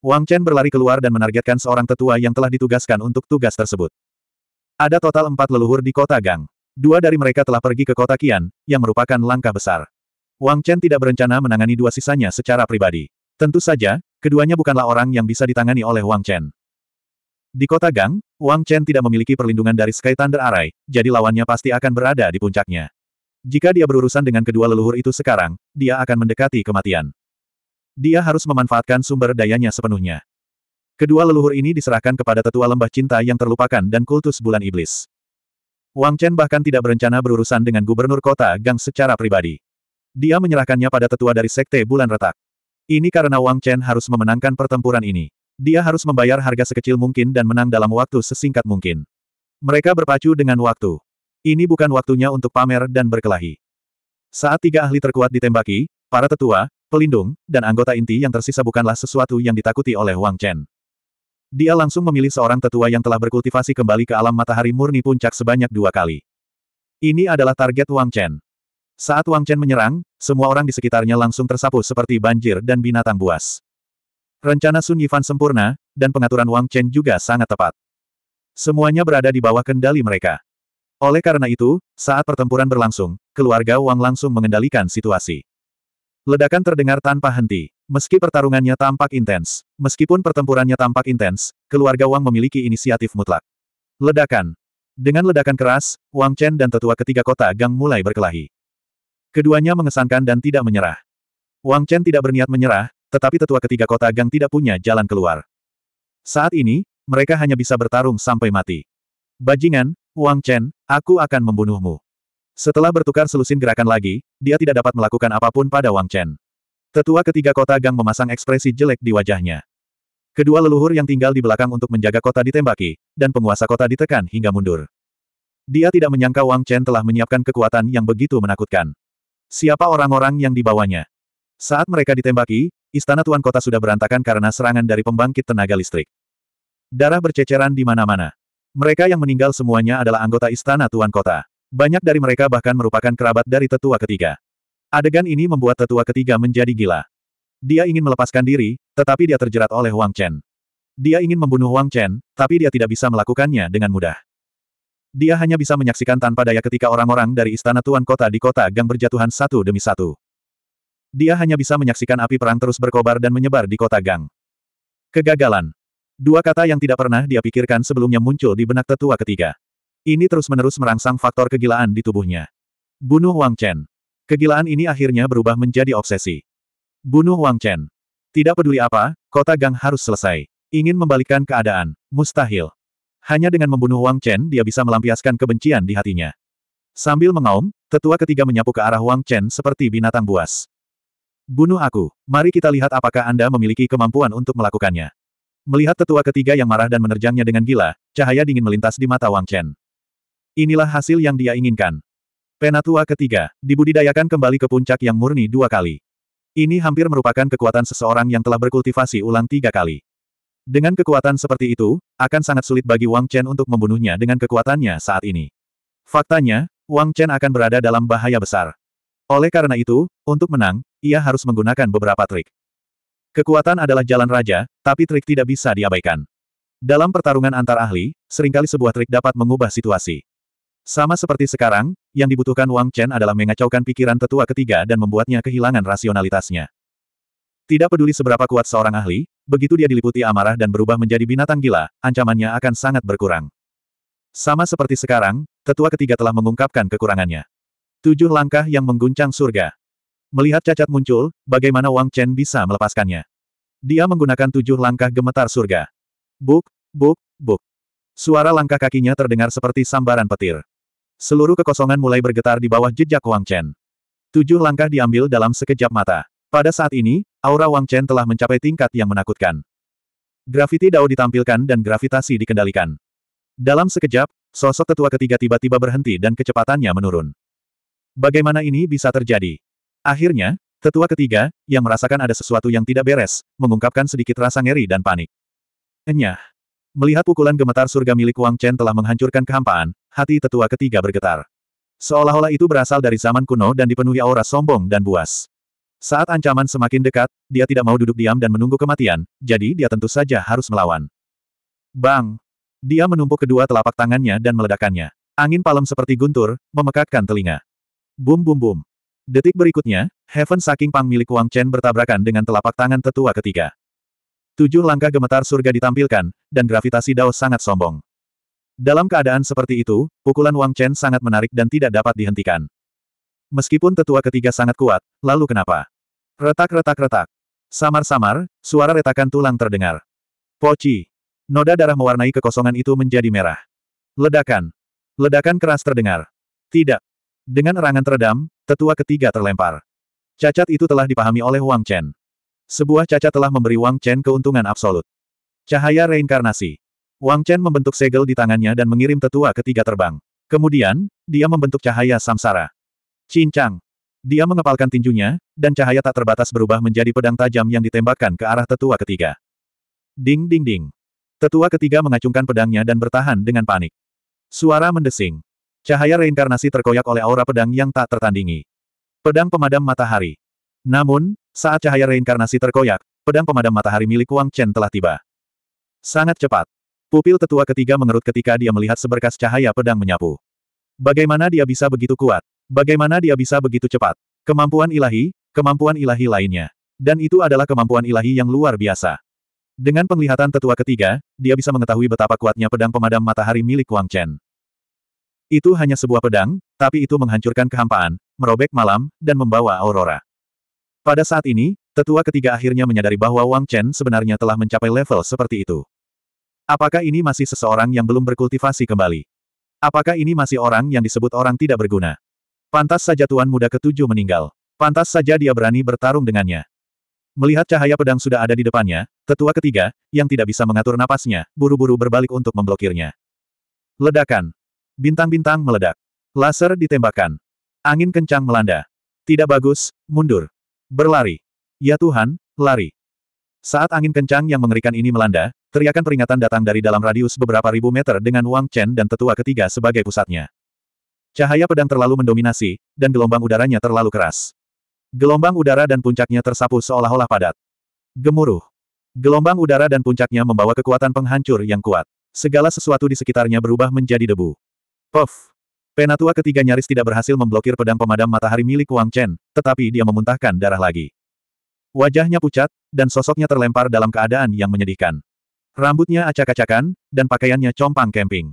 Wang Chen berlari keluar dan menargetkan seorang tetua yang telah ditugaskan untuk tugas tersebut. Ada total empat leluhur di kota Gang. Dua dari mereka telah pergi ke kota Qian, yang merupakan langkah besar. Wang Chen tidak berencana menangani dua sisanya secara pribadi. Tentu saja, keduanya bukanlah orang yang bisa ditangani oleh Wang Chen. Di kota Gang, Wang Chen tidak memiliki perlindungan dari Sky Thunder Array, jadi lawannya pasti akan berada di puncaknya. Jika dia berurusan dengan kedua leluhur itu sekarang, dia akan mendekati kematian. Dia harus memanfaatkan sumber dayanya sepenuhnya. Kedua leluhur ini diserahkan kepada tetua lembah cinta yang terlupakan dan kultus bulan iblis. Wang Chen bahkan tidak berencana berurusan dengan gubernur kota Gang secara pribadi. Dia menyerahkannya pada tetua dari sekte bulan retak. Ini karena Wang Chen harus memenangkan pertempuran ini. Dia harus membayar harga sekecil mungkin dan menang dalam waktu sesingkat mungkin. Mereka berpacu dengan waktu. Ini bukan waktunya untuk pamer dan berkelahi. Saat tiga ahli terkuat ditembaki, para tetua, pelindung, dan anggota inti yang tersisa bukanlah sesuatu yang ditakuti oleh Wang Chen. Dia langsung memilih seorang tetua yang telah berkultivasi kembali ke alam matahari murni puncak sebanyak dua kali. Ini adalah target Wang Chen. Saat Wang Chen menyerang, semua orang di sekitarnya langsung tersapu seperti banjir dan binatang buas. Rencana Sun Yifan sempurna, dan pengaturan Wang Chen juga sangat tepat. Semuanya berada di bawah kendali mereka. Oleh karena itu, saat pertempuran berlangsung, keluarga Wang langsung mengendalikan situasi. Ledakan terdengar tanpa henti. Meski pertarungannya tampak intens, meskipun pertempurannya tampak intens, keluarga Wang memiliki inisiatif mutlak. Ledakan. Dengan ledakan keras, Wang Chen dan tetua ketiga kota Gang mulai berkelahi. Keduanya mengesankan dan tidak menyerah. Wang Chen tidak berniat menyerah, tetapi tetua ketiga kota Gang tidak punya jalan keluar. Saat ini, mereka hanya bisa bertarung sampai mati. Bajingan, Wang Chen, aku akan membunuhmu. Setelah bertukar selusin gerakan lagi, dia tidak dapat melakukan apapun pada Wang Chen. Tetua ketiga kota Gang memasang ekspresi jelek di wajahnya. Kedua leluhur yang tinggal di belakang untuk menjaga kota ditembaki, dan penguasa kota ditekan hingga mundur. Dia tidak menyangka Wang Chen telah menyiapkan kekuatan yang begitu menakutkan. Siapa orang-orang yang dibawanya? Saat mereka ditembaki, istana tuan kota sudah berantakan karena serangan dari pembangkit tenaga listrik. Darah berceceran di mana-mana. Mereka yang meninggal semuanya adalah anggota istana tuan kota. Banyak dari mereka bahkan merupakan kerabat dari tetua ketiga. Adegan ini membuat tetua ketiga menjadi gila. Dia ingin melepaskan diri, tetapi dia terjerat oleh Wang Chen. Dia ingin membunuh Wang Chen, tapi dia tidak bisa melakukannya dengan mudah. Dia hanya bisa menyaksikan tanpa daya ketika orang-orang dari istana tuan kota di kota gang berjatuhan satu demi satu. Dia hanya bisa menyaksikan api perang terus berkobar dan menyebar di kota gang. Kegagalan. Dua kata yang tidak pernah dia pikirkan sebelumnya muncul di benak tetua ketiga. Ini terus-menerus merangsang faktor kegilaan di tubuhnya. Bunuh Wang Chen. Kegilaan ini akhirnya berubah menjadi obsesi. Bunuh Wang Chen. Tidak peduli apa, kota gang harus selesai. Ingin membalikkan keadaan, mustahil. Hanya dengan membunuh Wang Chen dia bisa melampiaskan kebencian di hatinya. Sambil mengaum, tetua ketiga menyapu ke arah Wang Chen seperti binatang buas. Bunuh aku, mari kita lihat apakah Anda memiliki kemampuan untuk melakukannya. Melihat tetua ketiga yang marah dan menerjangnya dengan gila, cahaya dingin melintas di mata Wang Chen. Inilah hasil yang dia inginkan. Penatua ketiga, dibudidayakan kembali ke puncak yang murni dua kali. Ini hampir merupakan kekuatan seseorang yang telah berkultivasi ulang tiga kali. Dengan kekuatan seperti itu, akan sangat sulit bagi Wang Chen untuk membunuhnya dengan kekuatannya saat ini. Faktanya, Wang Chen akan berada dalam bahaya besar. Oleh karena itu, untuk menang, ia harus menggunakan beberapa trik. Kekuatan adalah jalan raja, tapi trik tidak bisa diabaikan. Dalam pertarungan antar ahli, seringkali sebuah trik dapat mengubah situasi. Sama seperti sekarang, yang dibutuhkan Wang Chen adalah mengacaukan pikiran tetua ketiga dan membuatnya kehilangan rasionalitasnya. Tidak peduli seberapa kuat seorang ahli, begitu dia diliputi amarah dan berubah menjadi binatang gila, ancamannya akan sangat berkurang. Sama seperti sekarang, tetua ketiga telah mengungkapkan kekurangannya. Tujuh langkah yang mengguncang surga. Melihat cacat muncul, bagaimana Wang Chen bisa melepaskannya. Dia menggunakan tujuh langkah gemetar surga. Buk, buk, buk. Suara langkah kakinya terdengar seperti sambaran petir. Seluruh kekosongan mulai bergetar di bawah jejak Wang Chen. Tujuh langkah diambil dalam sekejap mata. Pada saat ini, aura Wang Chen telah mencapai tingkat yang menakutkan. Grafiti Dao ditampilkan dan gravitasi dikendalikan. Dalam sekejap, sosok tetua ketiga tiba-tiba berhenti dan kecepatannya menurun. Bagaimana ini bisa terjadi? Akhirnya, tetua ketiga, yang merasakan ada sesuatu yang tidak beres, mengungkapkan sedikit rasa ngeri dan panik. Enyah. Melihat pukulan gemetar surga milik Wang Chen telah menghancurkan kehampaan, Hati tetua ketiga bergetar. Seolah-olah itu berasal dari zaman kuno dan dipenuhi aura sombong dan buas. Saat ancaman semakin dekat, dia tidak mau duduk diam dan menunggu kematian, jadi dia tentu saja harus melawan. Bang! Dia menumpuk kedua telapak tangannya dan meledakannya. Angin palem seperti guntur, memekakkan telinga. Bum bum bum. Detik berikutnya, Heaven Saking Pang milik Wang Chen bertabrakan dengan telapak tangan tetua ketiga. Tujuh langkah gemetar surga ditampilkan, dan gravitasi Dao sangat sombong. Dalam keadaan seperti itu, pukulan Wang Chen sangat menarik dan tidak dapat dihentikan. Meskipun tetua ketiga sangat kuat, lalu kenapa? Retak-retak-retak. Samar-samar, suara retakan tulang terdengar. Poci. Noda darah mewarnai kekosongan itu menjadi merah. Ledakan. Ledakan keras terdengar. Tidak. Dengan erangan teredam, tetua ketiga terlempar. Cacat itu telah dipahami oleh Wang Chen. Sebuah cacat telah memberi Wang Chen keuntungan absolut. Cahaya reinkarnasi. Wang Chen membentuk segel di tangannya dan mengirim tetua ketiga terbang. Kemudian, dia membentuk cahaya samsara. Cincang. Dia mengepalkan tinjunya, dan cahaya tak terbatas berubah menjadi pedang tajam yang ditembakkan ke arah tetua ketiga. Ding ding ding. Tetua ketiga mengacungkan pedangnya dan bertahan dengan panik. Suara mendesing. Cahaya reinkarnasi terkoyak oleh aura pedang yang tak tertandingi. Pedang pemadam matahari. Namun, saat cahaya reinkarnasi terkoyak, pedang pemadam matahari milik Wang Chen telah tiba. Sangat cepat. Pupil tetua ketiga mengerut ketika dia melihat seberkas cahaya pedang menyapu. Bagaimana dia bisa begitu kuat? Bagaimana dia bisa begitu cepat? Kemampuan ilahi, kemampuan ilahi lainnya. Dan itu adalah kemampuan ilahi yang luar biasa. Dengan penglihatan tetua ketiga, dia bisa mengetahui betapa kuatnya pedang pemadam matahari milik Wang Chen. Itu hanya sebuah pedang, tapi itu menghancurkan kehampaan, merobek malam, dan membawa aurora. Pada saat ini, tetua ketiga akhirnya menyadari bahwa Wang Chen sebenarnya telah mencapai level seperti itu. Apakah ini masih seseorang yang belum berkultivasi kembali? Apakah ini masih orang yang disebut orang tidak berguna? Pantas saja Tuan Muda ketujuh meninggal. Pantas saja dia berani bertarung dengannya. Melihat cahaya pedang sudah ada di depannya, tetua ketiga, yang tidak bisa mengatur napasnya, buru-buru berbalik untuk memblokirnya. Ledakan. Bintang-bintang meledak. Laser ditembakkan. Angin kencang melanda. Tidak bagus, mundur. Berlari. Ya Tuhan, lari. Saat angin kencang yang mengerikan ini melanda, Teriakan peringatan datang dari dalam radius beberapa ribu meter dengan Wang Chen dan tetua ketiga sebagai pusatnya. Cahaya pedang terlalu mendominasi, dan gelombang udaranya terlalu keras. Gelombang udara dan puncaknya tersapu seolah-olah padat. Gemuruh. Gelombang udara dan puncaknya membawa kekuatan penghancur yang kuat. Segala sesuatu di sekitarnya berubah menjadi debu. Puff. Penatua ketiga nyaris tidak berhasil memblokir pedang pemadam matahari milik Wang Chen, tetapi dia memuntahkan darah lagi. Wajahnya pucat, dan sosoknya terlempar dalam keadaan yang menyedihkan. Rambutnya acak-acakan, dan pakaiannya compang camping.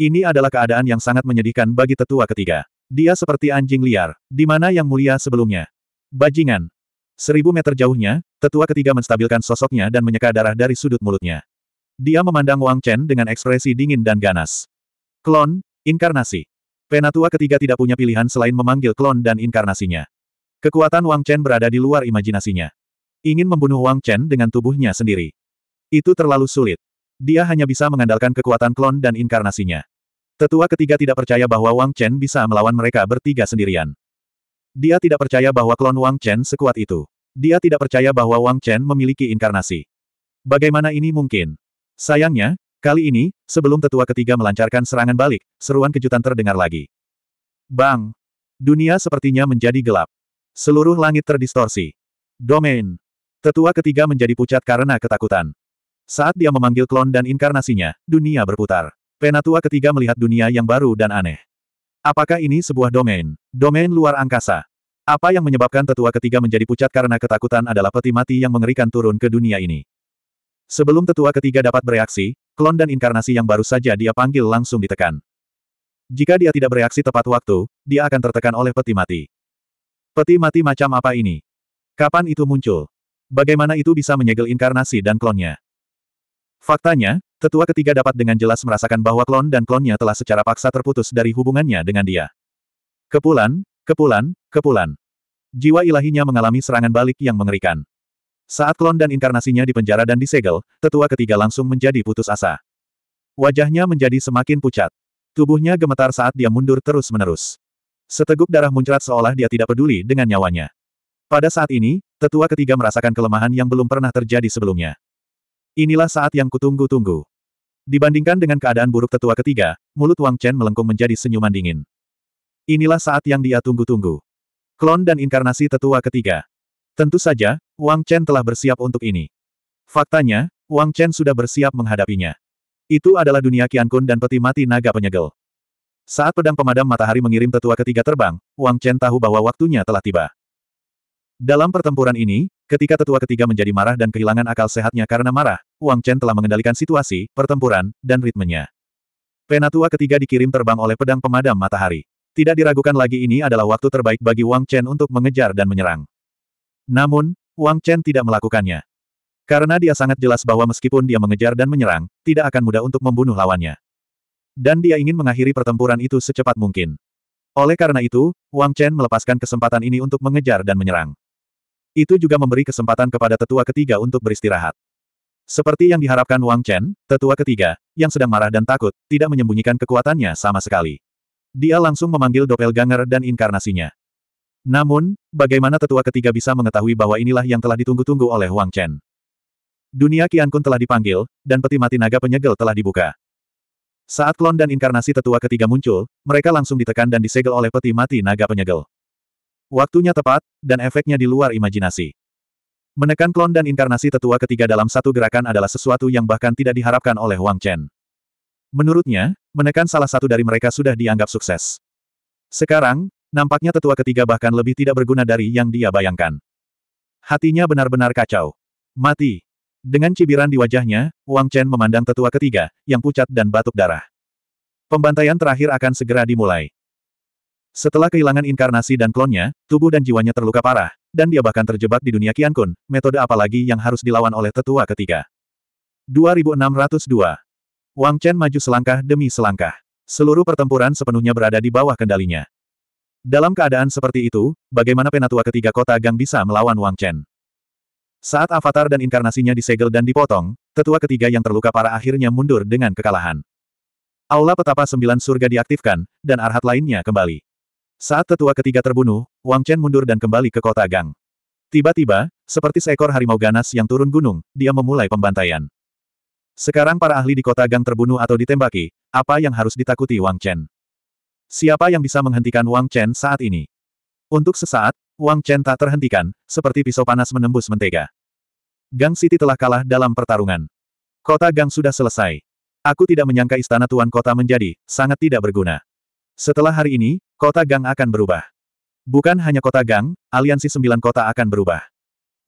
Ini adalah keadaan yang sangat menyedihkan bagi tetua ketiga. Dia seperti anjing liar, di mana yang mulia sebelumnya. Bajingan. Seribu meter jauhnya, tetua ketiga menstabilkan sosoknya dan menyeka darah dari sudut mulutnya. Dia memandang Wang Chen dengan ekspresi dingin dan ganas. Klon, inkarnasi. Penatua ketiga tidak punya pilihan selain memanggil klon dan inkarnasinya. Kekuatan Wang Chen berada di luar imajinasinya. Ingin membunuh Wang Chen dengan tubuhnya sendiri. Itu terlalu sulit. Dia hanya bisa mengandalkan kekuatan klon dan inkarnasinya. Tetua ketiga tidak percaya bahwa Wang Chen bisa melawan mereka bertiga sendirian. Dia tidak percaya bahwa klon Wang Chen sekuat itu. Dia tidak percaya bahwa Wang Chen memiliki inkarnasi. Bagaimana ini mungkin? Sayangnya, kali ini, sebelum tetua ketiga melancarkan serangan balik, seruan kejutan terdengar lagi. Bang! Dunia sepertinya menjadi gelap. Seluruh langit terdistorsi. Domain. Tetua ketiga menjadi pucat karena ketakutan. Saat dia memanggil klon dan inkarnasinya, dunia berputar. Penatua ketiga melihat dunia yang baru dan aneh. Apakah ini sebuah domain? Domain luar angkasa. Apa yang menyebabkan tetua ketiga menjadi pucat karena ketakutan adalah peti mati yang mengerikan turun ke dunia ini. Sebelum tetua ketiga dapat bereaksi, klon dan inkarnasi yang baru saja dia panggil langsung ditekan. Jika dia tidak bereaksi tepat waktu, dia akan tertekan oleh peti mati. Peti mati macam apa ini? Kapan itu muncul? Bagaimana itu bisa menyegel inkarnasi dan klonnya? Faktanya, tetua ketiga dapat dengan jelas merasakan bahwa klon dan klonnya telah secara paksa terputus dari hubungannya dengan dia. Kepulan, kepulan, kepulan. Jiwa ilahinya mengalami serangan balik yang mengerikan. Saat klon dan inkarnasinya dipenjara dan disegel, tetua ketiga langsung menjadi putus asa. Wajahnya menjadi semakin pucat. Tubuhnya gemetar saat dia mundur terus-menerus. Seteguk darah muncrat seolah dia tidak peduli dengan nyawanya. Pada saat ini, tetua ketiga merasakan kelemahan yang belum pernah terjadi sebelumnya. Inilah saat yang kutunggu-tunggu. Dibandingkan dengan keadaan buruk tetua ketiga, mulut Wang Chen melengkung menjadi senyuman dingin. Inilah saat yang dia tunggu-tunggu. Klon dan inkarnasi tetua ketiga. Tentu saja, Wang Chen telah bersiap untuk ini. Faktanya, Wang Chen sudah bersiap menghadapinya. Itu adalah dunia Kun dan peti mati naga penyegel. Saat pedang pemadam matahari mengirim tetua ketiga terbang, Wang Chen tahu bahwa waktunya telah tiba. Dalam pertempuran ini, Ketika tetua ketiga menjadi marah dan kehilangan akal sehatnya karena marah, Wang Chen telah mengendalikan situasi, pertempuran, dan ritmenya. Penatua ketiga dikirim terbang oleh pedang pemadam matahari. Tidak diragukan lagi ini adalah waktu terbaik bagi Wang Chen untuk mengejar dan menyerang. Namun, Wang Chen tidak melakukannya. Karena dia sangat jelas bahwa meskipun dia mengejar dan menyerang, tidak akan mudah untuk membunuh lawannya. Dan dia ingin mengakhiri pertempuran itu secepat mungkin. Oleh karena itu, Wang Chen melepaskan kesempatan ini untuk mengejar dan menyerang. Itu juga memberi kesempatan kepada tetua ketiga untuk beristirahat. Seperti yang diharapkan Wang Chen, tetua ketiga, yang sedang marah dan takut, tidak menyembunyikan kekuatannya sama sekali. Dia langsung memanggil doppelganger dan inkarnasinya. Namun, bagaimana tetua ketiga bisa mengetahui bahwa inilah yang telah ditunggu-tunggu oleh Wang Chen? Dunia Qian Kun telah dipanggil, dan peti mati naga penyegel telah dibuka. Saat klon dan inkarnasi tetua ketiga muncul, mereka langsung ditekan dan disegel oleh peti mati naga penyegel. Waktunya tepat, dan efeknya di luar imajinasi. Menekan klon dan inkarnasi tetua ketiga dalam satu gerakan adalah sesuatu yang bahkan tidak diharapkan oleh Wang Chen. Menurutnya, menekan salah satu dari mereka sudah dianggap sukses. Sekarang, nampaknya tetua ketiga bahkan lebih tidak berguna dari yang dia bayangkan. Hatinya benar-benar kacau. Mati. Dengan cibiran di wajahnya, Wang Chen memandang tetua ketiga, yang pucat dan batuk darah. Pembantaian terakhir akan segera dimulai. Setelah kehilangan inkarnasi dan klonnya, tubuh dan jiwanya terluka parah, dan dia bahkan terjebak di dunia Kian Kun, metode apalagi yang harus dilawan oleh tetua ketiga. 2602 Wang Chen maju selangkah demi selangkah. Seluruh pertempuran sepenuhnya berada di bawah kendalinya. Dalam keadaan seperti itu, bagaimana penatua ketiga kota Gang bisa melawan Wang Chen? Saat avatar dan inkarnasinya disegel dan dipotong, tetua ketiga yang terluka parah akhirnya mundur dengan kekalahan. Aula petapa sembilan surga diaktifkan, dan arhat lainnya kembali. Saat tetua ketiga terbunuh, Wang Chen mundur dan kembali ke kota Gang. Tiba-tiba, seperti seekor harimau ganas yang turun gunung, dia memulai pembantaian. Sekarang para ahli di kota Gang terbunuh atau ditembaki, apa yang harus ditakuti Wang Chen? Siapa yang bisa menghentikan Wang Chen saat ini? Untuk sesaat, Wang Chen tak terhentikan, seperti pisau panas menembus mentega. Gang City telah kalah dalam pertarungan. Kota Gang sudah selesai. Aku tidak menyangka istana tuan kota menjadi sangat tidak berguna. Setelah hari ini, kota Gang akan berubah. Bukan hanya kota Gang, aliansi sembilan kota akan berubah.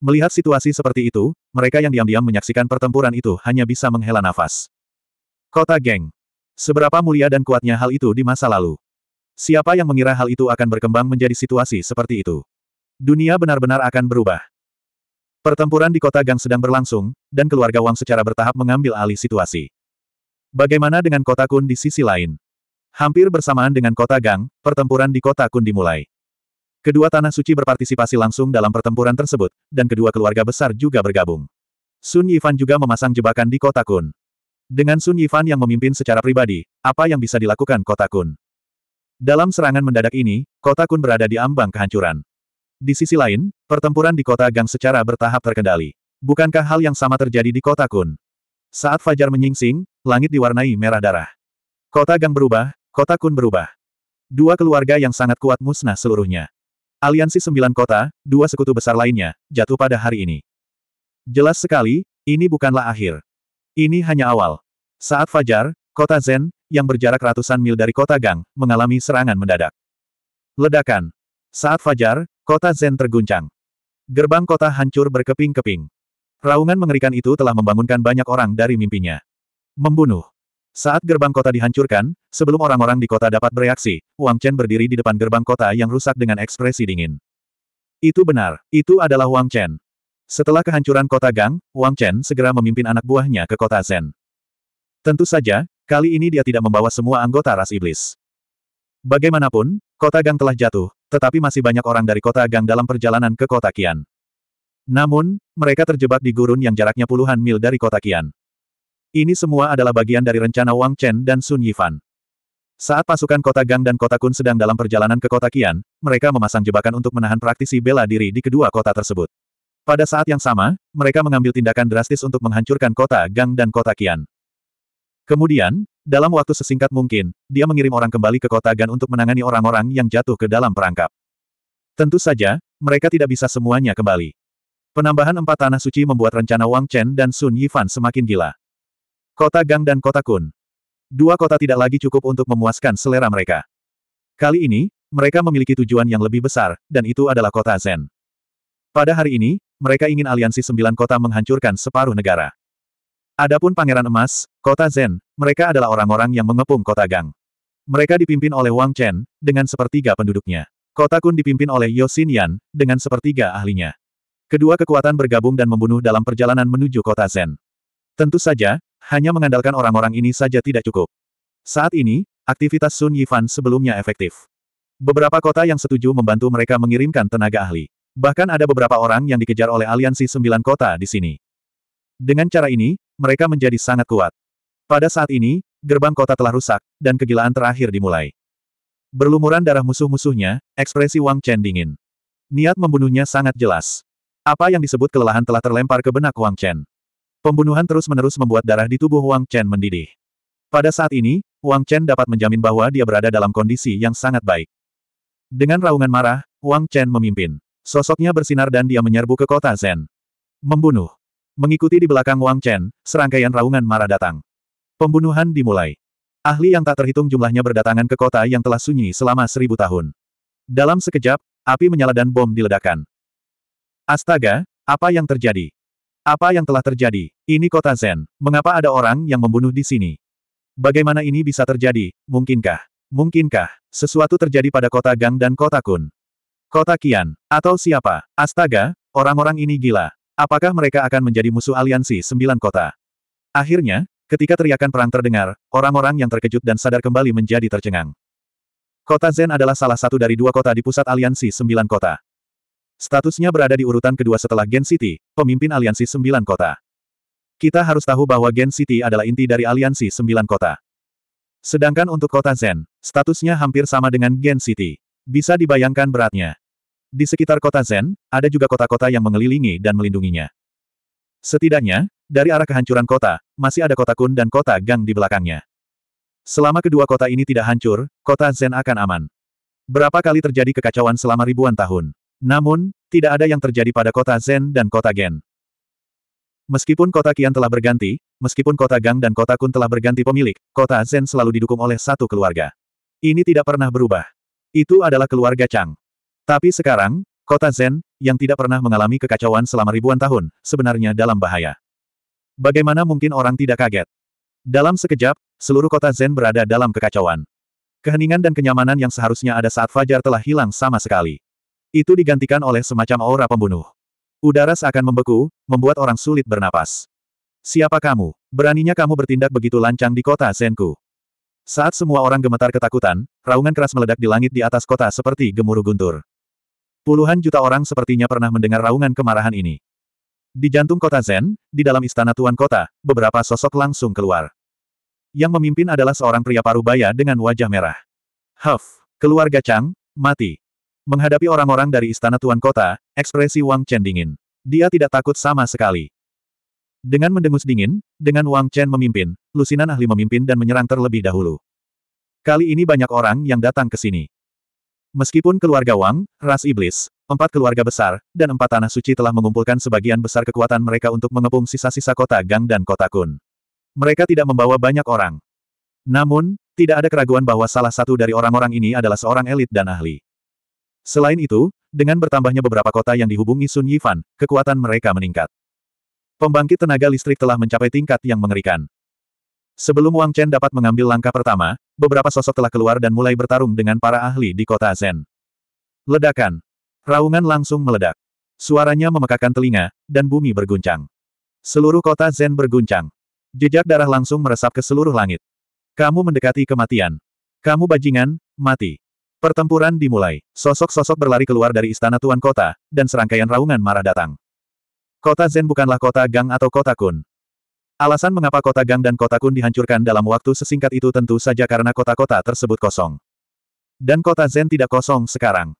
Melihat situasi seperti itu, mereka yang diam-diam menyaksikan pertempuran itu hanya bisa menghela nafas. Kota Geng. Seberapa mulia dan kuatnya hal itu di masa lalu. Siapa yang mengira hal itu akan berkembang menjadi situasi seperti itu? Dunia benar-benar akan berubah. Pertempuran di kota Gang sedang berlangsung, dan keluarga Wang secara bertahap mengambil alih situasi. Bagaimana dengan kota Kun di sisi lain? Hampir bersamaan dengan kota Gang, pertempuran di kota Kun dimulai. Kedua tanah suci berpartisipasi langsung dalam pertempuran tersebut, dan kedua keluarga besar juga bergabung. Sun Yifan juga memasang jebakan di kota Kun. Dengan Sun Yifan yang memimpin secara pribadi, apa yang bisa dilakukan kota Kun? Dalam serangan mendadak ini, kota Kun berada di ambang kehancuran. Di sisi lain, pertempuran di kota Gang secara bertahap terkendali. Bukankah hal yang sama terjadi di kota Kun? Saat Fajar menyingsing, langit diwarnai merah darah. Kota Gang berubah, Kota Kun berubah. Dua keluarga yang sangat kuat musnah seluruhnya. Aliansi Sembilan Kota, dua sekutu besar lainnya, jatuh pada hari ini. Jelas sekali, ini bukanlah akhir. Ini hanya awal. Saat fajar, kota Zen, yang berjarak ratusan mil dari kota Gang, mengalami serangan mendadak. Ledakan. Saat fajar, kota Zen terguncang. Gerbang kota hancur berkeping-keping. Raungan mengerikan itu telah membangunkan banyak orang dari mimpinya. Membunuh. Saat gerbang kota dihancurkan, sebelum orang-orang di kota dapat bereaksi, Wang Chen berdiri di depan gerbang kota yang rusak dengan ekspresi dingin. Itu benar, itu adalah Wang Chen. Setelah kehancuran kota Gang, Wang Chen segera memimpin anak buahnya ke kota Zen. Tentu saja, kali ini dia tidak membawa semua anggota ras iblis. Bagaimanapun, kota Gang telah jatuh, tetapi masih banyak orang dari kota Gang dalam perjalanan ke kota Qian. Namun, mereka terjebak di gurun yang jaraknya puluhan mil dari kota Qian. Ini semua adalah bagian dari rencana Wang Chen dan Sun Yifan. Saat pasukan kota Gang dan kota Kun sedang dalam perjalanan ke kota Qian, mereka memasang jebakan untuk menahan praktisi bela diri di kedua kota tersebut. Pada saat yang sama, mereka mengambil tindakan drastis untuk menghancurkan kota Gang dan kota Qian. Kemudian, dalam waktu sesingkat mungkin, dia mengirim orang kembali ke kota Gan untuk menangani orang-orang yang jatuh ke dalam perangkap. Tentu saja, mereka tidak bisa semuanya kembali. Penambahan empat tanah suci membuat rencana Wang Chen dan Sun Yifan semakin gila. Kota Gang dan Kota Kun. Dua kota tidak lagi cukup untuk memuaskan selera mereka. Kali ini, mereka memiliki tujuan yang lebih besar, dan itu adalah kota Zen. Pada hari ini, mereka ingin aliansi sembilan kota menghancurkan separuh negara. Adapun Pangeran Emas, kota Zen, mereka adalah orang-orang yang mengepung kota Gang. Mereka dipimpin oleh Wang Chen, dengan sepertiga penduduknya. Kota Kun dipimpin oleh Yo Xin Yan, dengan sepertiga ahlinya. Kedua kekuatan bergabung dan membunuh dalam perjalanan menuju kota Zen. Tentu saja, hanya mengandalkan orang-orang ini saja tidak cukup. Saat ini, aktivitas Sun Yifan sebelumnya efektif. Beberapa kota yang setuju membantu mereka mengirimkan tenaga ahli. Bahkan ada beberapa orang yang dikejar oleh aliansi sembilan kota di sini. Dengan cara ini, mereka menjadi sangat kuat. Pada saat ini, gerbang kota telah rusak, dan kegilaan terakhir dimulai. Berlumuran darah musuh-musuhnya, ekspresi Wang Chen dingin. Niat membunuhnya sangat jelas. Apa yang disebut kelelahan telah terlempar ke benak Wang Chen. Pembunuhan terus-menerus membuat darah di tubuh Wang Chen mendidih. Pada saat ini, Wang Chen dapat menjamin bahwa dia berada dalam kondisi yang sangat baik. Dengan raungan marah, Wang Chen memimpin. Sosoknya bersinar dan dia menyerbu ke kota Zen. Membunuh. Mengikuti di belakang Wang Chen, serangkaian raungan marah datang. Pembunuhan dimulai. Ahli yang tak terhitung jumlahnya berdatangan ke kota yang telah sunyi selama seribu tahun. Dalam sekejap, api menyala dan bom diledakkan. Astaga, apa yang terjadi? Apa yang telah terjadi? Ini kota Zen. Mengapa ada orang yang membunuh di sini? Bagaimana ini bisa terjadi? Mungkinkah? Mungkinkah? Sesuatu terjadi pada kota Gang dan kota Kun. Kota Kian. Atau siapa? Astaga, orang-orang ini gila. Apakah mereka akan menjadi musuh aliansi sembilan kota? Akhirnya, ketika teriakan perang terdengar, orang-orang yang terkejut dan sadar kembali menjadi tercengang. Kota Zen adalah salah satu dari dua kota di pusat aliansi sembilan kota. Statusnya berada di urutan kedua setelah Gen City, pemimpin aliansi sembilan kota. Kita harus tahu bahwa Gen City adalah inti dari aliansi sembilan kota. Sedangkan untuk kota Zen, statusnya hampir sama dengan Gen City. Bisa dibayangkan beratnya. Di sekitar kota Zen, ada juga kota-kota yang mengelilingi dan melindunginya. Setidaknya, dari arah kehancuran kota, masih ada kota Kun dan kota Gang di belakangnya. Selama kedua kota ini tidak hancur, kota Zen akan aman. Berapa kali terjadi kekacauan selama ribuan tahun? Namun, tidak ada yang terjadi pada kota Zen dan kota Gen. Meskipun kota Kian telah berganti, meskipun kota Gang dan kota Kun telah berganti pemilik, kota Zen selalu didukung oleh satu keluarga. Ini tidak pernah berubah. Itu adalah keluarga Chang. Tapi sekarang, kota Zen, yang tidak pernah mengalami kekacauan selama ribuan tahun, sebenarnya dalam bahaya. Bagaimana mungkin orang tidak kaget? Dalam sekejap, seluruh kota Zen berada dalam kekacauan. Keheningan dan kenyamanan yang seharusnya ada saat Fajar telah hilang sama sekali. Itu digantikan oleh semacam aura pembunuh. Udara seakan membeku, membuat orang sulit bernapas. Siapa kamu? Beraninya kamu bertindak begitu lancang di kota Zenku. Saat semua orang gemetar ketakutan, raungan keras meledak di langit di atas kota seperti gemuruh guntur. Puluhan juta orang sepertinya pernah mendengar raungan kemarahan ini. Di jantung kota Zen, di dalam istana tuan kota, beberapa sosok langsung keluar. Yang memimpin adalah seorang pria parubaya dengan wajah merah. Huff, keluarga Chang, mati. Menghadapi orang-orang dari istana tuan kota, ekspresi Wang Chen dingin. Dia tidak takut sama sekali. Dengan mendengus dingin, dengan Wang Chen memimpin, lusinan ahli memimpin dan menyerang terlebih dahulu. Kali ini banyak orang yang datang ke sini. Meskipun keluarga Wang, ras iblis, empat keluarga besar, dan empat tanah suci telah mengumpulkan sebagian besar kekuatan mereka untuk mengepung sisa-sisa kota Gang dan kota Kun. Mereka tidak membawa banyak orang. Namun, tidak ada keraguan bahwa salah satu dari orang-orang ini adalah seorang elit dan ahli. Selain itu, dengan bertambahnya beberapa kota yang dihubungi Sun Yifan, kekuatan mereka meningkat. Pembangkit tenaga listrik telah mencapai tingkat yang mengerikan. Sebelum Wang Chen dapat mengambil langkah pertama, beberapa sosok telah keluar dan mulai bertarung dengan para ahli di kota Zen. Ledakan. Raungan langsung meledak. Suaranya memekakan telinga, dan bumi berguncang. Seluruh kota Zen berguncang. Jejak darah langsung meresap ke seluruh langit. Kamu mendekati kematian. Kamu bajingan, mati. Pertempuran dimulai, sosok-sosok berlari keluar dari istana tuan kota, dan serangkaian raungan marah datang. Kota Zen bukanlah kota Gang atau kota Kun. Alasan mengapa kota Gang dan kota Kun dihancurkan dalam waktu sesingkat itu tentu saja karena kota-kota tersebut kosong. Dan kota Zen tidak kosong sekarang.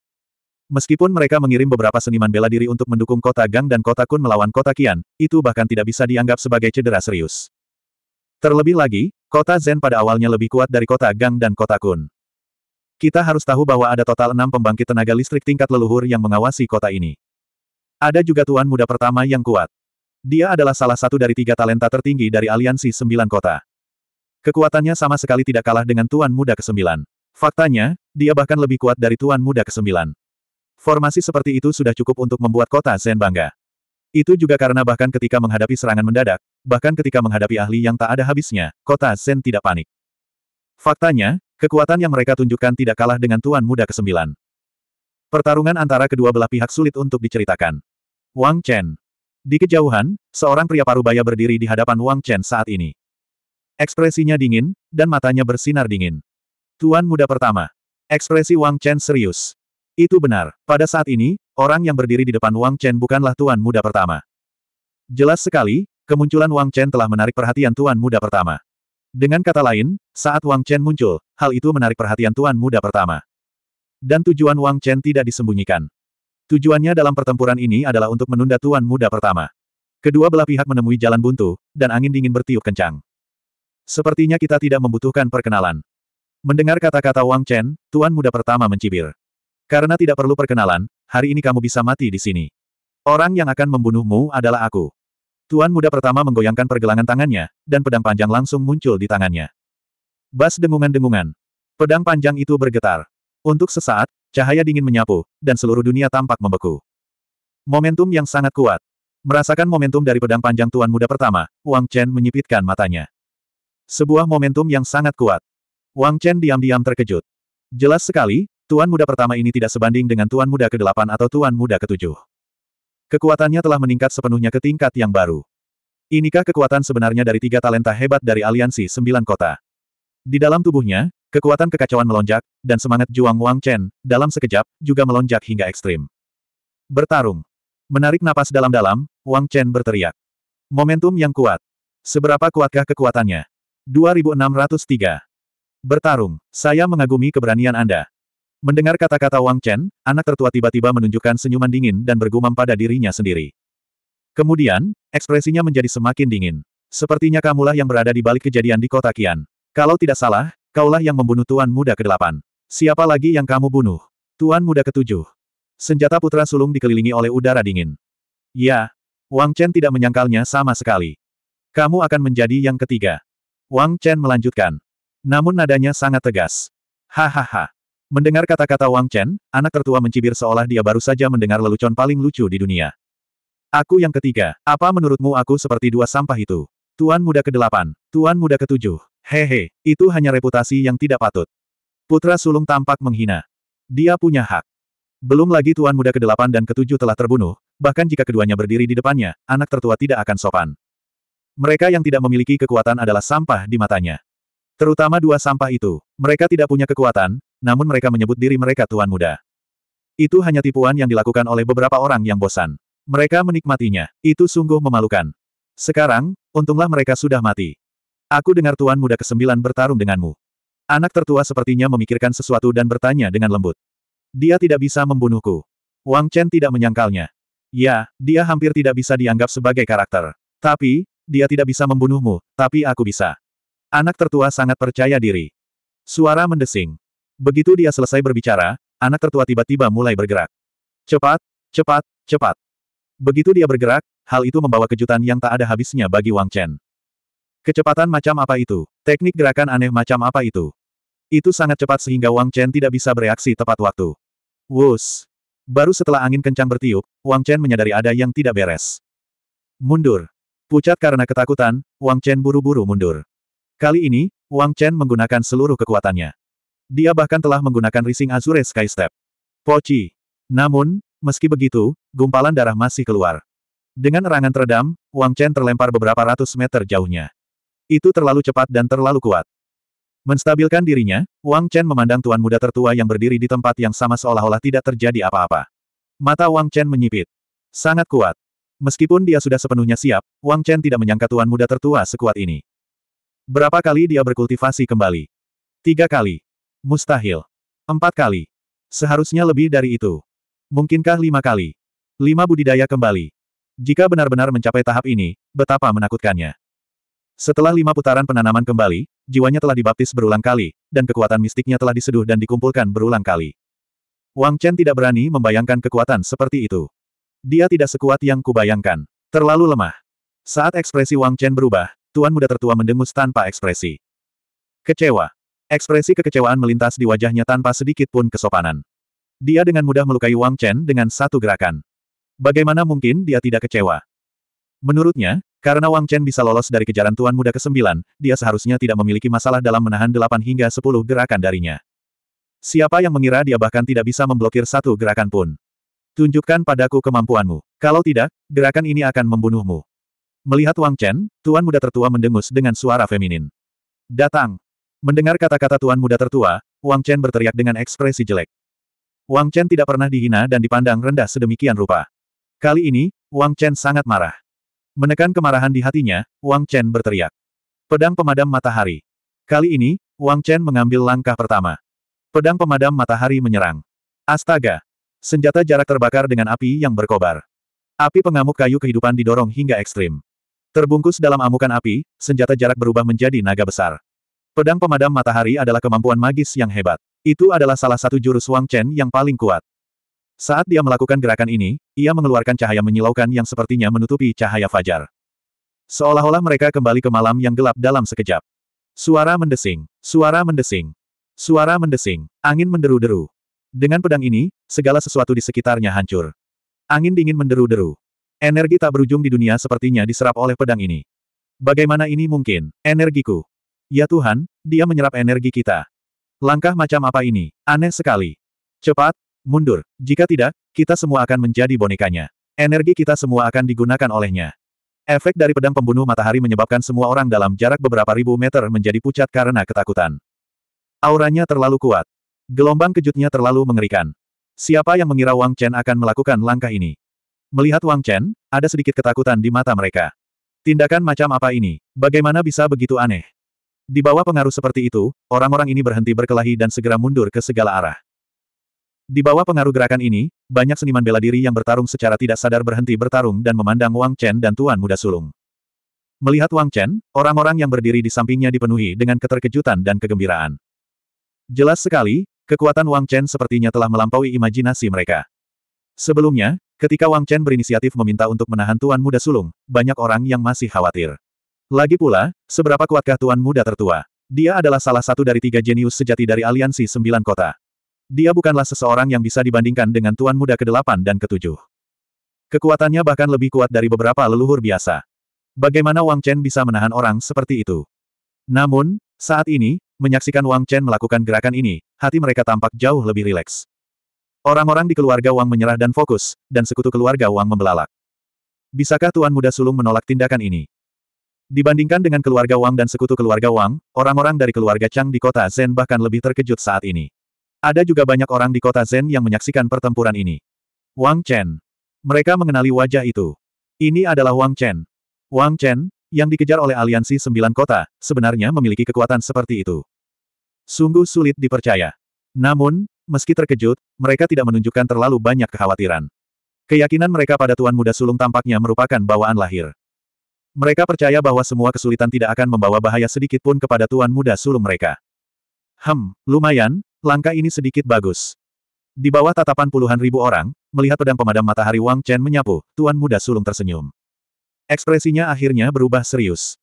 Meskipun mereka mengirim beberapa seniman bela diri untuk mendukung kota Gang dan kota Kun melawan kota Kian, itu bahkan tidak bisa dianggap sebagai cedera serius. Terlebih lagi, kota Zen pada awalnya lebih kuat dari kota Gang dan kota Kun. Kita harus tahu bahwa ada total enam pembangkit tenaga listrik tingkat leluhur yang mengawasi kota ini. Ada juga tuan muda pertama yang kuat. Dia adalah salah satu dari tiga talenta tertinggi dari aliansi sembilan kota. Kekuatannya sama sekali tidak kalah dengan tuan muda ke-9. Faktanya, dia bahkan lebih kuat dari tuan muda ke-9. Formasi seperti itu sudah cukup untuk membuat kota Zen bangga. Itu juga karena bahkan ketika menghadapi serangan mendadak, bahkan ketika menghadapi ahli yang tak ada habisnya, kota Zen tidak panik. Faktanya, Kekuatan yang mereka tunjukkan tidak kalah dengan Tuan Muda Kesembilan. Pertarungan antara kedua belah pihak sulit untuk diceritakan. Wang Chen. Di kejauhan, seorang pria parubaya berdiri di hadapan Wang Chen saat ini. Ekspresinya dingin, dan matanya bersinar dingin. Tuan muda pertama. Ekspresi Wang Chen serius. Itu benar, pada saat ini, orang yang berdiri di depan Wang Chen bukanlah tuan muda pertama. Jelas sekali, kemunculan Wang Chen telah menarik perhatian tuan muda pertama. Dengan kata lain, saat Wang Chen muncul, hal itu menarik perhatian tuan muda pertama. Dan tujuan Wang Chen tidak disembunyikan. Tujuannya dalam pertempuran ini adalah untuk menunda tuan muda pertama. Kedua belah pihak menemui jalan buntu, dan angin dingin bertiup kencang. Sepertinya kita tidak membutuhkan perkenalan. Mendengar kata-kata Wang Chen, tuan muda pertama mencibir. Karena tidak perlu perkenalan, hari ini kamu bisa mati di sini. Orang yang akan membunuhmu adalah aku. Tuan muda pertama menggoyangkan pergelangan tangannya, dan pedang panjang langsung muncul di tangannya. Bas dengungan-dengungan. Pedang panjang itu bergetar. Untuk sesaat, cahaya dingin menyapu, dan seluruh dunia tampak membeku. Momentum yang sangat kuat. Merasakan momentum dari pedang panjang tuan muda pertama, Wang Chen menyipitkan matanya. Sebuah momentum yang sangat kuat. Wang Chen diam-diam terkejut. Jelas sekali, tuan muda pertama ini tidak sebanding dengan tuan muda ke-8 atau tuan muda ke-7. Kekuatannya telah meningkat sepenuhnya ke tingkat yang baru. Inikah kekuatan sebenarnya dari tiga talenta hebat dari aliansi sembilan kota? Di dalam tubuhnya, kekuatan kekacauan melonjak, dan semangat Juang Wang Chen, dalam sekejap, juga melonjak hingga ekstrim. Bertarung. Menarik napas dalam-dalam, Wang Chen berteriak. Momentum yang kuat. Seberapa kuatkah kekuatannya? 2603. Bertarung, saya mengagumi keberanian Anda. Mendengar kata-kata Wang Chen, anak tertua tiba-tiba menunjukkan senyuman dingin dan bergumam pada dirinya sendiri. Kemudian, ekspresinya menjadi semakin dingin. Sepertinya kamulah yang berada di balik kejadian di kota Kian. Kalau tidak salah, kaulah yang membunuh Tuan Muda ke-8. Siapa lagi yang kamu bunuh? Tuan Muda ke-7. Senjata putra sulung dikelilingi oleh udara dingin. Ya, Wang Chen tidak menyangkalnya sama sekali. Kamu akan menjadi yang ketiga. Wang Chen melanjutkan. Namun nadanya sangat tegas. Hahaha. Mendengar kata-kata Wang Chen, anak tertua mencibir seolah dia baru saja mendengar lelucon paling lucu di dunia. Aku yang ketiga, apa menurutmu aku seperti dua sampah itu? Tuan muda ke-8, tuan muda ke-7, hehe, itu hanya reputasi yang tidak patut. Putra sulung tampak menghina. Dia punya hak. Belum lagi tuan muda ke-8 dan ke-7 telah terbunuh, bahkan jika keduanya berdiri di depannya, anak tertua tidak akan sopan. Mereka yang tidak memiliki kekuatan adalah sampah di matanya. Terutama dua sampah itu. Mereka tidak punya kekuatan, namun mereka menyebut diri mereka tuan muda. Itu hanya tipuan yang dilakukan oleh beberapa orang yang bosan. Mereka menikmatinya. Itu sungguh memalukan. Sekarang, untunglah mereka sudah mati. Aku dengar tuan muda kesembilan bertarung denganmu. Anak tertua sepertinya memikirkan sesuatu dan bertanya dengan lembut. Dia tidak bisa membunuhku. Wang Chen tidak menyangkalnya. Ya, dia hampir tidak bisa dianggap sebagai karakter. Tapi, dia tidak bisa membunuhmu, tapi aku bisa. Anak tertua sangat percaya diri. Suara mendesing. Begitu dia selesai berbicara, anak tertua tiba-tiba mulai bergerak. Cepat, cepat, cepat. Begitu dia bergerak, hal itu membawa kejutan yang tak ada habisnya bagi Wang Chen. Kecepatan macam apa itu? Teknik gerakan aneh macam apa itu? Itu sangat cepat sehingga Wang Chen tidak bisa bereaksi tepat waktu. Wus! Baru setelah angin kencang bertiup, Wang Chen menyadari ada yang tidak beres. Mundur. Pucat karena ketakutan, Wang Chen buru-buru mundur. Kali ini, Wang Chen menggunakan seluruh kekuatannya. Dia bahkan telah menggunakan Rising Azure Sky Step. Pochi. Namun, meski begitu, gumpalan darah masih keluar. Dengan erangan teredam, Wang Chen terlempar beberapa ratus meter jauhnya. Itu terlalu cepat dan terlalu kuat. Menstabilkan dirinya, Wang Chen memandang tuan muda tertua yang berdiri di tempat yang sama seolah-olah tidak terjadi apa-apa. Mata Wang Chen menyipit. Sangat kuat. Meskipun dia sudah sepenuhnya siap, Wang Chen tidak menyangka tuan muda tertua sekuat ini. Berapa kali dia berkultivasi kembali? Tiga kali. Mustahil. Empat kali. Seharusnya lebih dari itu. Mungkinkah lima kali? Lima budidaya kembali. Jika benar-benar mencapai tahap ini, betapa menakutkannya. Setelah lima putaran penanaman kembali, jiwanya telah dibaptis berulang kali, dan kekuatan mistiknya telah diseduh dan dikumpulkan berulang kali. Wang Chen tidak berani membayangkan kekuatan seperti itu. Dia tidak sekuat yang kubayangkan. Terlalu lemah. Saat ekspresi Wang Chen berubah, Tuan Muda Tertua mendengus tanpa ekspresi. Kecewa. Ekspresi kekecewaan melintas di wajahnya tanpa sedikit pun kesopanan. Dia dengan mudah melukai Wang Chen dengan satu gerakan. Bagaimana mungkin dia tidak kecewa? Menurutnya, karena Wang Chen bisa lolos dari kejaran Tuan Muda ke-9, dia seharusnya tidak memiliki masalah dalam menahan 8 hingga 10 gerakan darinya. Siapa yang mengira dia bahkan tidak bisa memblokir satu gerakan pun. Tunjukkan padaku kemampuanmu. Kalau tidak, gerakan ini akan membunuhmu. Melihat Wang Chen, Tuan Muda tertua mendengus dengan suara feminin. Datang, Mendengar kata-kata tuan muda tertua, Wang Chen berteriak dengan ekspresi jelek. Wang Chen tidak pernah dihina dan dipandang rendah sedemikian rupa. Kali ini, Wang Chen sangat marah. Menekan kemarahan di hatinya, Wang Chen berteriak. Pedang pemadam matahari. Kali ini, Wang Chen mengambil langkah pertama. Pedang pemadam matahari menyerang. Astaga! Senjata jarak terbakar dengan api yang berkobar. Api pengamuk kayu kehidupan didorong hingga ekstrim. Terbungkus dalam amukan api, senjata jarak berubah menjadi naga besar. Pedang pemadam matahari adalah kemampuan magis yang hebat. Itu adalah salah satu jurus Wang Chen yang paling kuat. Saat dia melakukan gerakan ini, ia mengeluarkan cahaya menyilaukan yang sepertinya menutupi cahaya fajar. Seolah-olah mereka kembali ke malam yang gelap dalam sekejap. Suara mendesing, suara mendesing, suara mendesing, angin menderu-deru. Dengan pedang ini, segala sesuatu di sekitarnya hancur. Angin dingin menderu-deru. Energi tak berujung di dunia sepertinya diserap oleh pedang ini. Bagaimana ini mungkin? Energiku, Ya Tuhan, dia menyerap energi kita. Langkah macam apa ini? Aneh sekali. Cepat, mundur. Jika tidak, kita semua akan menjadi bonekanya. Energi kita semua akan digunakan olehnya. Efek dari pedang pembunuh matahari menyebabkan semua orang dalam jarak beberapa ribu meter menjadi pucat karena ketakutan. Auranya terlalu kuat. Gelombang kejutnya terlalu mengerikan. Siapa yang mengira Wang Chen akan melakukan langkah ini? Melihat Wang Chen, ada sedikit ketakutan di mata mereka. Tindakan macam apa ini? Bagaimana bisa begitu aneh? Di bawah pengaruh seperti itu, orang-orang ini berhenti berkelahi dan segera mundur ke segala arah. Di bawah pengaruh gerakan ini, banyak seniman bela diri yang bertarung secara tidak sadar berhenti bertarung dan memandang Wang Chen dan Tuan Muda Sulung. Melihat Wang Chen, orang-orang yang berdiri di sampingnya dipenuhi dengan keterkejutan dan kegembiraan. Jelas sekali, kekuatan Wang Chen sepertinya telah melampaui imajinasi mereka. Sebelumnya, Ketika Wang Chen berinisiatif meminta untuk menahan Tuan Muda Sulung, banyak orang yang masih khawatir. Lagi pula, seberapa kuatkah Tuan Muda Tertua? Dia adalah salah satu dari tiga jenius sejati dari aliansi sembilan kota. Dia bukanlah seseorang yang bisa dibandingkan dengan Tuan Muda ke-8 dan ke-7. Kekuatannya bahkan lebih kuat dari beberapa leluhur biasa. Bagaimana Wang Chen bisa menahan orang seperti itu? Namun, saat ini, menyaksikan Wang Chen melakukan gerakan ini, hati mereka tampak jauh lebih rileks. Orang-orang di keluarga Wang menyerah dan fokus, dan sekutu keluarga Wang membelalak. Bisakah Tuan Muda Sulung menolak tindakan ini? Dibandingkan dengan keluarga Wang dan sekutu keluarga Wang, orang-orang dari keluarga Chang di kota Zen bahkan lebih terkejut saat ini. Ada juga banyak orang di kota Zen yang menyaksikan pertempuran ini. Wang Chen. Mereka mengenali wajah itu. Ini adalah Wang Chen. Wang Chen, yang dikejar oleh aliansi sembilan kota, sebenarnya memiliki kekuatan seperti itu. Sungguh sulit dipercaya. Namun, meski terkejut, mereka tidak menunjukkan terlalu banyak kekhawatiran. Keyakinan mereka pada Tuan Muda Sulung tampaknya merupakan bawaan lahir. Mereka percaya bahwa semua kesulitan tidak akan membawa bahaya sedikit pun kepada tuan muda sulung mereka. Hem, lumayan, langkah ini sedikit bagus. Di bawah tatapan puluhan ribu orang, melihat pedang pemadam matahari Wang Chen menyapu, tuan muda sulung tersenyum. Ekspresinya akhirnya berubah serius.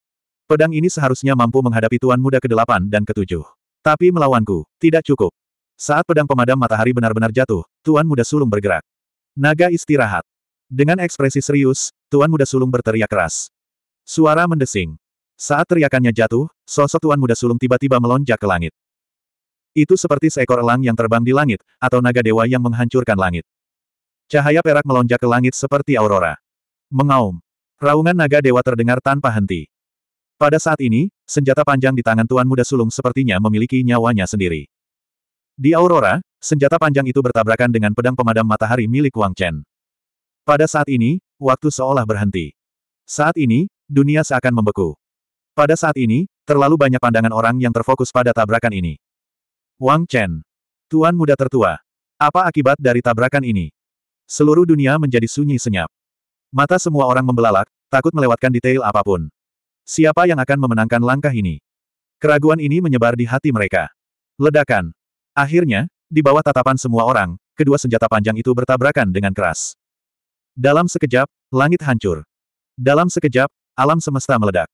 Pedang ini seharusnya mampu menghadapi tuan muda ke-8 dan ke-7. Tapi melawanku, tidak cukup. Saat pedang pemadam matahari benar-benar jatuh, tuan muda sulung bergerak. Naga istirahat. Dengan ekspresi serius, tuan muda sulung berteriak keras. Suara mendesing. Saat teriakannya jatuh, sosok tuan muda sulung tiba-tiba melonjak ke langit. Itu seperti seekor elang yang terbang di langit, atau naga dewa yang menghancurkan langit. Cahaya perak melonjak ke langit seperti aurora. Mengaum. Raungan naga dewa terdengar tanpa henti. Pada saat ini, senjata panjang di tangan Tuan Muda Sulung sepertinya memiliki nyawanya sendiri. Di aurora, senjata panjang itu bertabrakan dengan pedang pemadam matahari milik Wang Chen. Pada saat ini, waktu seolah berhenti. Saat ini, Dunia seakan membeku. Pada saat ini, terlalu banyak pandangan orang yang terfokus pada tabrakan ini. Wang Chen. Tuan muda tertua. Apa akibat dari tabrakan ini? Seluruh dunia menjadi sunyi senyap. Mata semua orang membelalak, takut melewatkan detail apapun. Siapa yang akan memenangkan langkah ini? Keraguan ini menyebar di hati mereka. Ledakan. Akhirnya, di bawah tatapan semua orang, kedua senjata panjang itu bertabrakan dengan keras. Dalam sekejap, langit hancur. Dalam sekejap, Alam semesta meledak.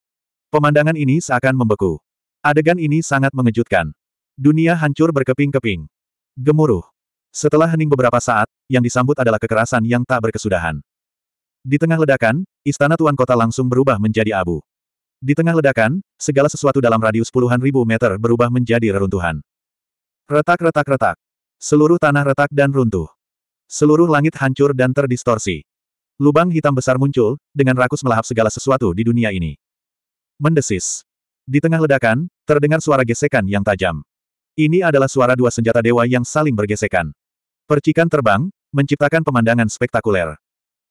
Pemandangan ini seakan membeku. Adegan ini sangat mengejutkan. Dunia hancur berkeping-keping. Gemuruh. Setelah hening beberapa saat, yang disambut adalah kekerasan yang tak berkesudahan. Di tengah ledakan, istana tuan kota langsung berubah menjadi abu. Di tengah ledakan, segala sesuatu dalam radius puluhan ribu meter berubah menjadi reruntuhan. Retak-retak-retak. Seluruh tanah retak dan runtuh. Seluruh langit hancur dan terdistorsi. Lubang hitam besar muncul, dengan rakus melahap segala sesuatu di dunia ini. Mendesis. Di tengah ledakan, terdengar suara gesekan yang tajam. Ini adalah suara dua senjata dewa yang saling bergesekan. Percikan terbang, menciptakan pemandangan spektakuler.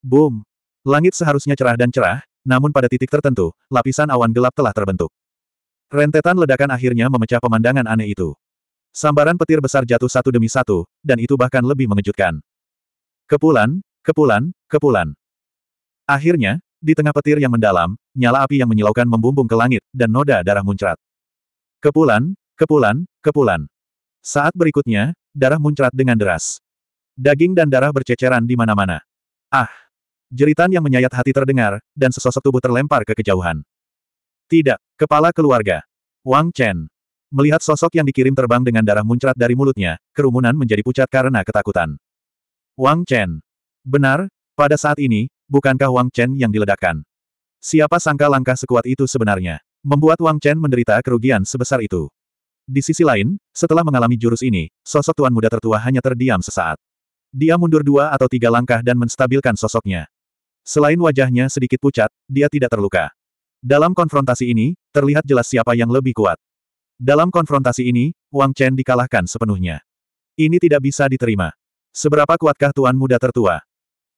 Boom! Langit seharusnya cerah dan cerah, namun pada titik tertentu, lapisan awan gelap telah terbentuk. Rentetan ledakan akhirnya memecah pemandangan aneh itu. Sambaran petir besar jatuh satu demi satu, dan itu bahkan lebih mengejutkan. Kepulan, Kepulan, kepulan. Akhirnya, di tengah petir yang mendalam, nyala api yang menyilaukan membumbung ke langit, dan noda darah muncrat. Kepulan, kepulan, kepulan. Saat berikutnya, darah muncrat dengan deras. Daging dan darah berceceran di mana-mana. Ah! Jeritan yang menyayat hati terdengar, dan sesosok tubuh terlempar ke kejauhan. Tidak, kepala keluarga. Wang Chen. Melihat sosok yang dikirim terbang dengan darah muncrat dari mulutnya, kerumunan menjadi pucat karena ketakutan. Wang Chen. Benar, pada saat ini, bukankah Wang Chen yang diledakkan? Siapa sangka langkah sekuat itu sebenarnya? Membuat Wang Chen menderita kerugian sebesar itu. Di sisi lain, setelah mengalami jurus ini, sosok tuan muda tertua hanya terdiam sesaat. Dia mundur dua atau tiga langkah dan menstabilkan sosoknya. Selain wajahnya sedikit pucat, dia tidak terluka. Dalam konfrontasi ini, terlihat jelas siapa yang lebih kuat. Dalam konfrontasi ini, Wang Chen dikalahkan sepenuhnya. Ini tidak bisa diterima. Seberapa kuatkah tuan muda tertua?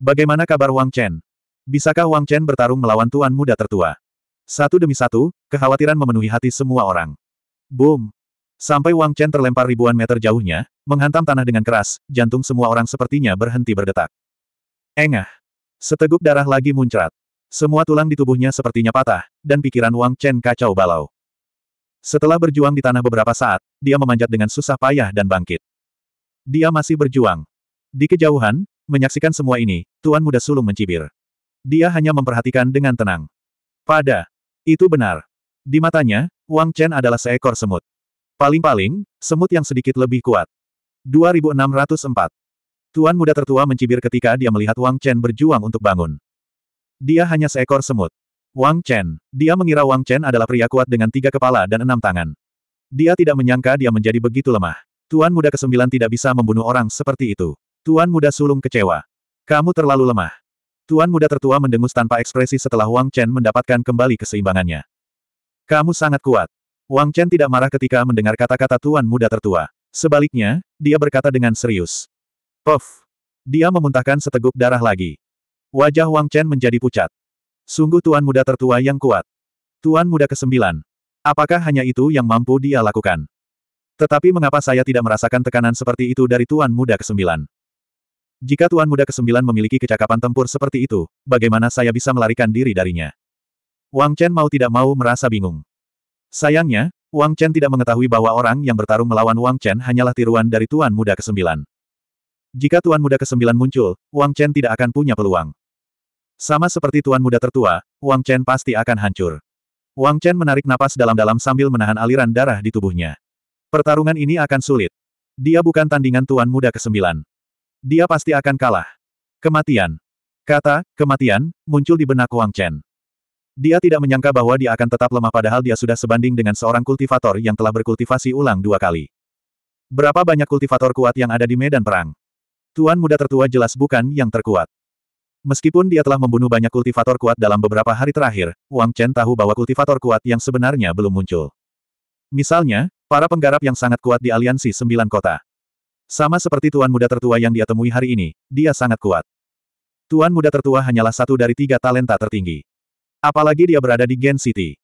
Bagaimana kabar Wang Chen? Bisakah Wang Chen bertarung melawan tuan muda tertua? Satu demi satu, kekhawatiran memenuhi hati semua orang. Boom! Sampai Wang Chen terlempar ribuan meter jauhnya, menghantam tanah dengan keras, jantung semua orang sepertinya berhenti berdetak. Engah! Seteguk darah lagi muncrat. Semua tulang di tubuhnya sepertinya patah, dan pikiran Wang Chen kacau balau. Setelah berjuang di tanah beberapa saat, dia memanjat dengan susah payah dan bangkit. Dia masih berjuang. Di kejauhan, Menyaksikan semua ini, Tuan Muda Sulung mencibir. Dia hanya memperhatikan dengan tenang. Pada. Itu benar. Di matanya, Wang Chen adalah seekor semut. Paling-paling, semut yang sedikit lebih kuat. 2604. Tuan muda tertua mencibir ketika dia melihat Wang Chen berjuang untuk bangun. Dia hanya seekor semut. Wang Chen. Dia mengira Wang Chen adalah pria kuat dengan tiga kepala dan enam tangan. Dia tidak menyangka dia menjadi begitu lemah. Tuan muda kesembilan tidak bisa membunuh orang seperti itu. Tuan muda sulung kecewa. Kamu terlalu lemah. Tuan muda tertua mendengus tanpa ekspresi setelah Wang Chen mendapatkan kembali keseimbangannya. Kamu sangat kuat. Wang Chen tidak marah ketika mendengar kata-kata tuan muda tertua. Sebaliknya, dia berkata dengan serius. Puff! Dia memuntahkan seteguk darah lagi. Wajah Wang Chen menjadi pucat. Sungguh tuan muda tertua yang kuat. Tuan muda kesembilan. Apakah hanya itu yang mampu dia lakukan? Tetapi mengapa saya tidak merasakan tekanan seperti itu dari tuan muda kesembilan? Jika Tuan Muda ke-9 memiliki kecakapan tempur seperti itu, bagaimana saya bisa melarikan diri darinya? Wang Chen mau tidak mau merasa bingung. Sayangnya, Wang Chen tidak mengetahui bahwa orang yang bertarung melawan Wang Chen hanyalah tiruan dari Tuan Muda ke-9. Jika Tuan Muda ke-9 muncul, Wang Chen tidak akan punya peluang. Sama seperti Tuan Muda tertua, Wang Chen pasti akan hancur. Wang Chen menarik napas dalam-dalam sambil menahan aliran darah di tubuhnya. Pertarungan ini akan sulit. Dia bukan tandingan Tuan Muda ke-9. Dia pasti akan kalah. Kematian. Kata, kematian, muncul di benak Wang Chen. Dia tidak menyangka bahwa dia akan tetap lemah padahal dia sudah sebanding dengan seorang kultivator yang telah berkultivasi ulang dua kali. Berapa banyak kultivator kuat yang ada di medan perang? Tuan muda tertua jelas bukan yang terkuat. Meskipun dia telah membunuh banyak kultivator kuat dalam beberapa hari terakhir, Wang Chen tahu bahwa kultivator kuat yang sebenarnya belum muncul. Misalnya, para penggarap yang sangat kuat di aliansi sembilan kota. Sama seperti tuan muda tertua yang dia temui hari ini, dia sangat kuat. Tuan muda tertua hanyalah satu dari tiga talenta tertinggi. Apalagi dia berada di Gen City.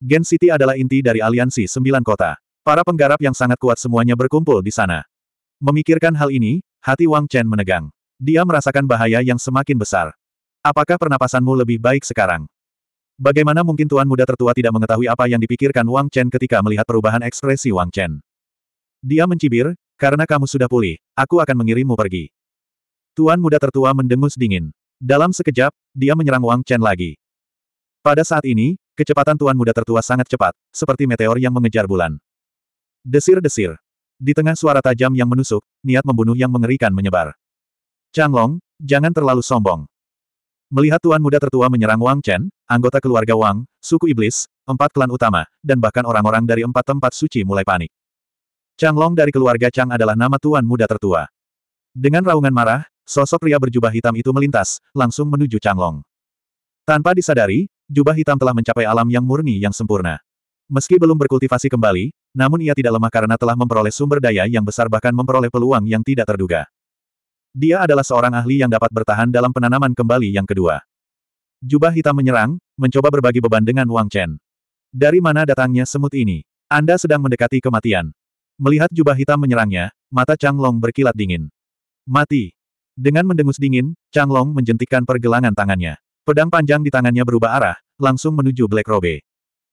Gen City adalah inti dari aliansi sembilan kota. Para penggarap yang sangat kuat semuanya berkumpul di sana. Memikirkan hal ini, hati Wang Chen menegang. Dia merasakan bahaya yang semakin besar. Apakah pernapasanmu lebih baik sekarang? Bagaimana mungkin tuan muda tertua tidak mengetahui apa yang dipikirkan Wang Chen ketika melihat perubahan ekspresi Wang Chen? Dia mencibir, karena kamu sudah pulih, aku akan mengirimmu pergi. Tuan muda tertua mendengus dingin. Dalam sekejap, dia menyerang Wang Chen lagi. Pada saat ini, kecepatan tuan muda tertua sangat cepat, seperti meteor yang mengejar bulan. Desir-desir. Di tengah suara tajam yang menusuk, niat membunuh yang mengerikan menyebar. Chang Long, jangan terlalu sombong. Melihat tuan muda tertua menyerang Wang Chen, anggota keluarga Wang, suku iblis, empat klan utama, dan bahkan orang-orang dari empat tempat suci mulai panik. Chang Long dari keluarga Chang adalah nama tuan muda tertua. Dengan raungan marah, sosok pria berjubah hitam itu melintas, langsung menuju Chang Long. Tanpa disadari, jubah hitam telah mencapai alam yang murni yang sempurna. Meski belum berkultivasi kembali, namun ia tidak lemah karena telah memperoleh sumber daya yang besar bahkan memperoleh peluang yang tidak terduga. Dia adalah seorang ahli yang dapat bertahan dalam penanaman kembali yang kedua. Jubah hitam menyerang, mencoba berbagi beban dengan Wang Chen. Dari mana datangnya semut ini? Anda sedang mendekati kematian. Melihat jubah hitam menyerangnya, mata Chang Long berkilat dingin. Mati. Dengan mendengus dingin, Chang Long menjentikkan pergelangan tangannya. Pedang panjang di tangannya berubah arah, langsung menuju Black Robe.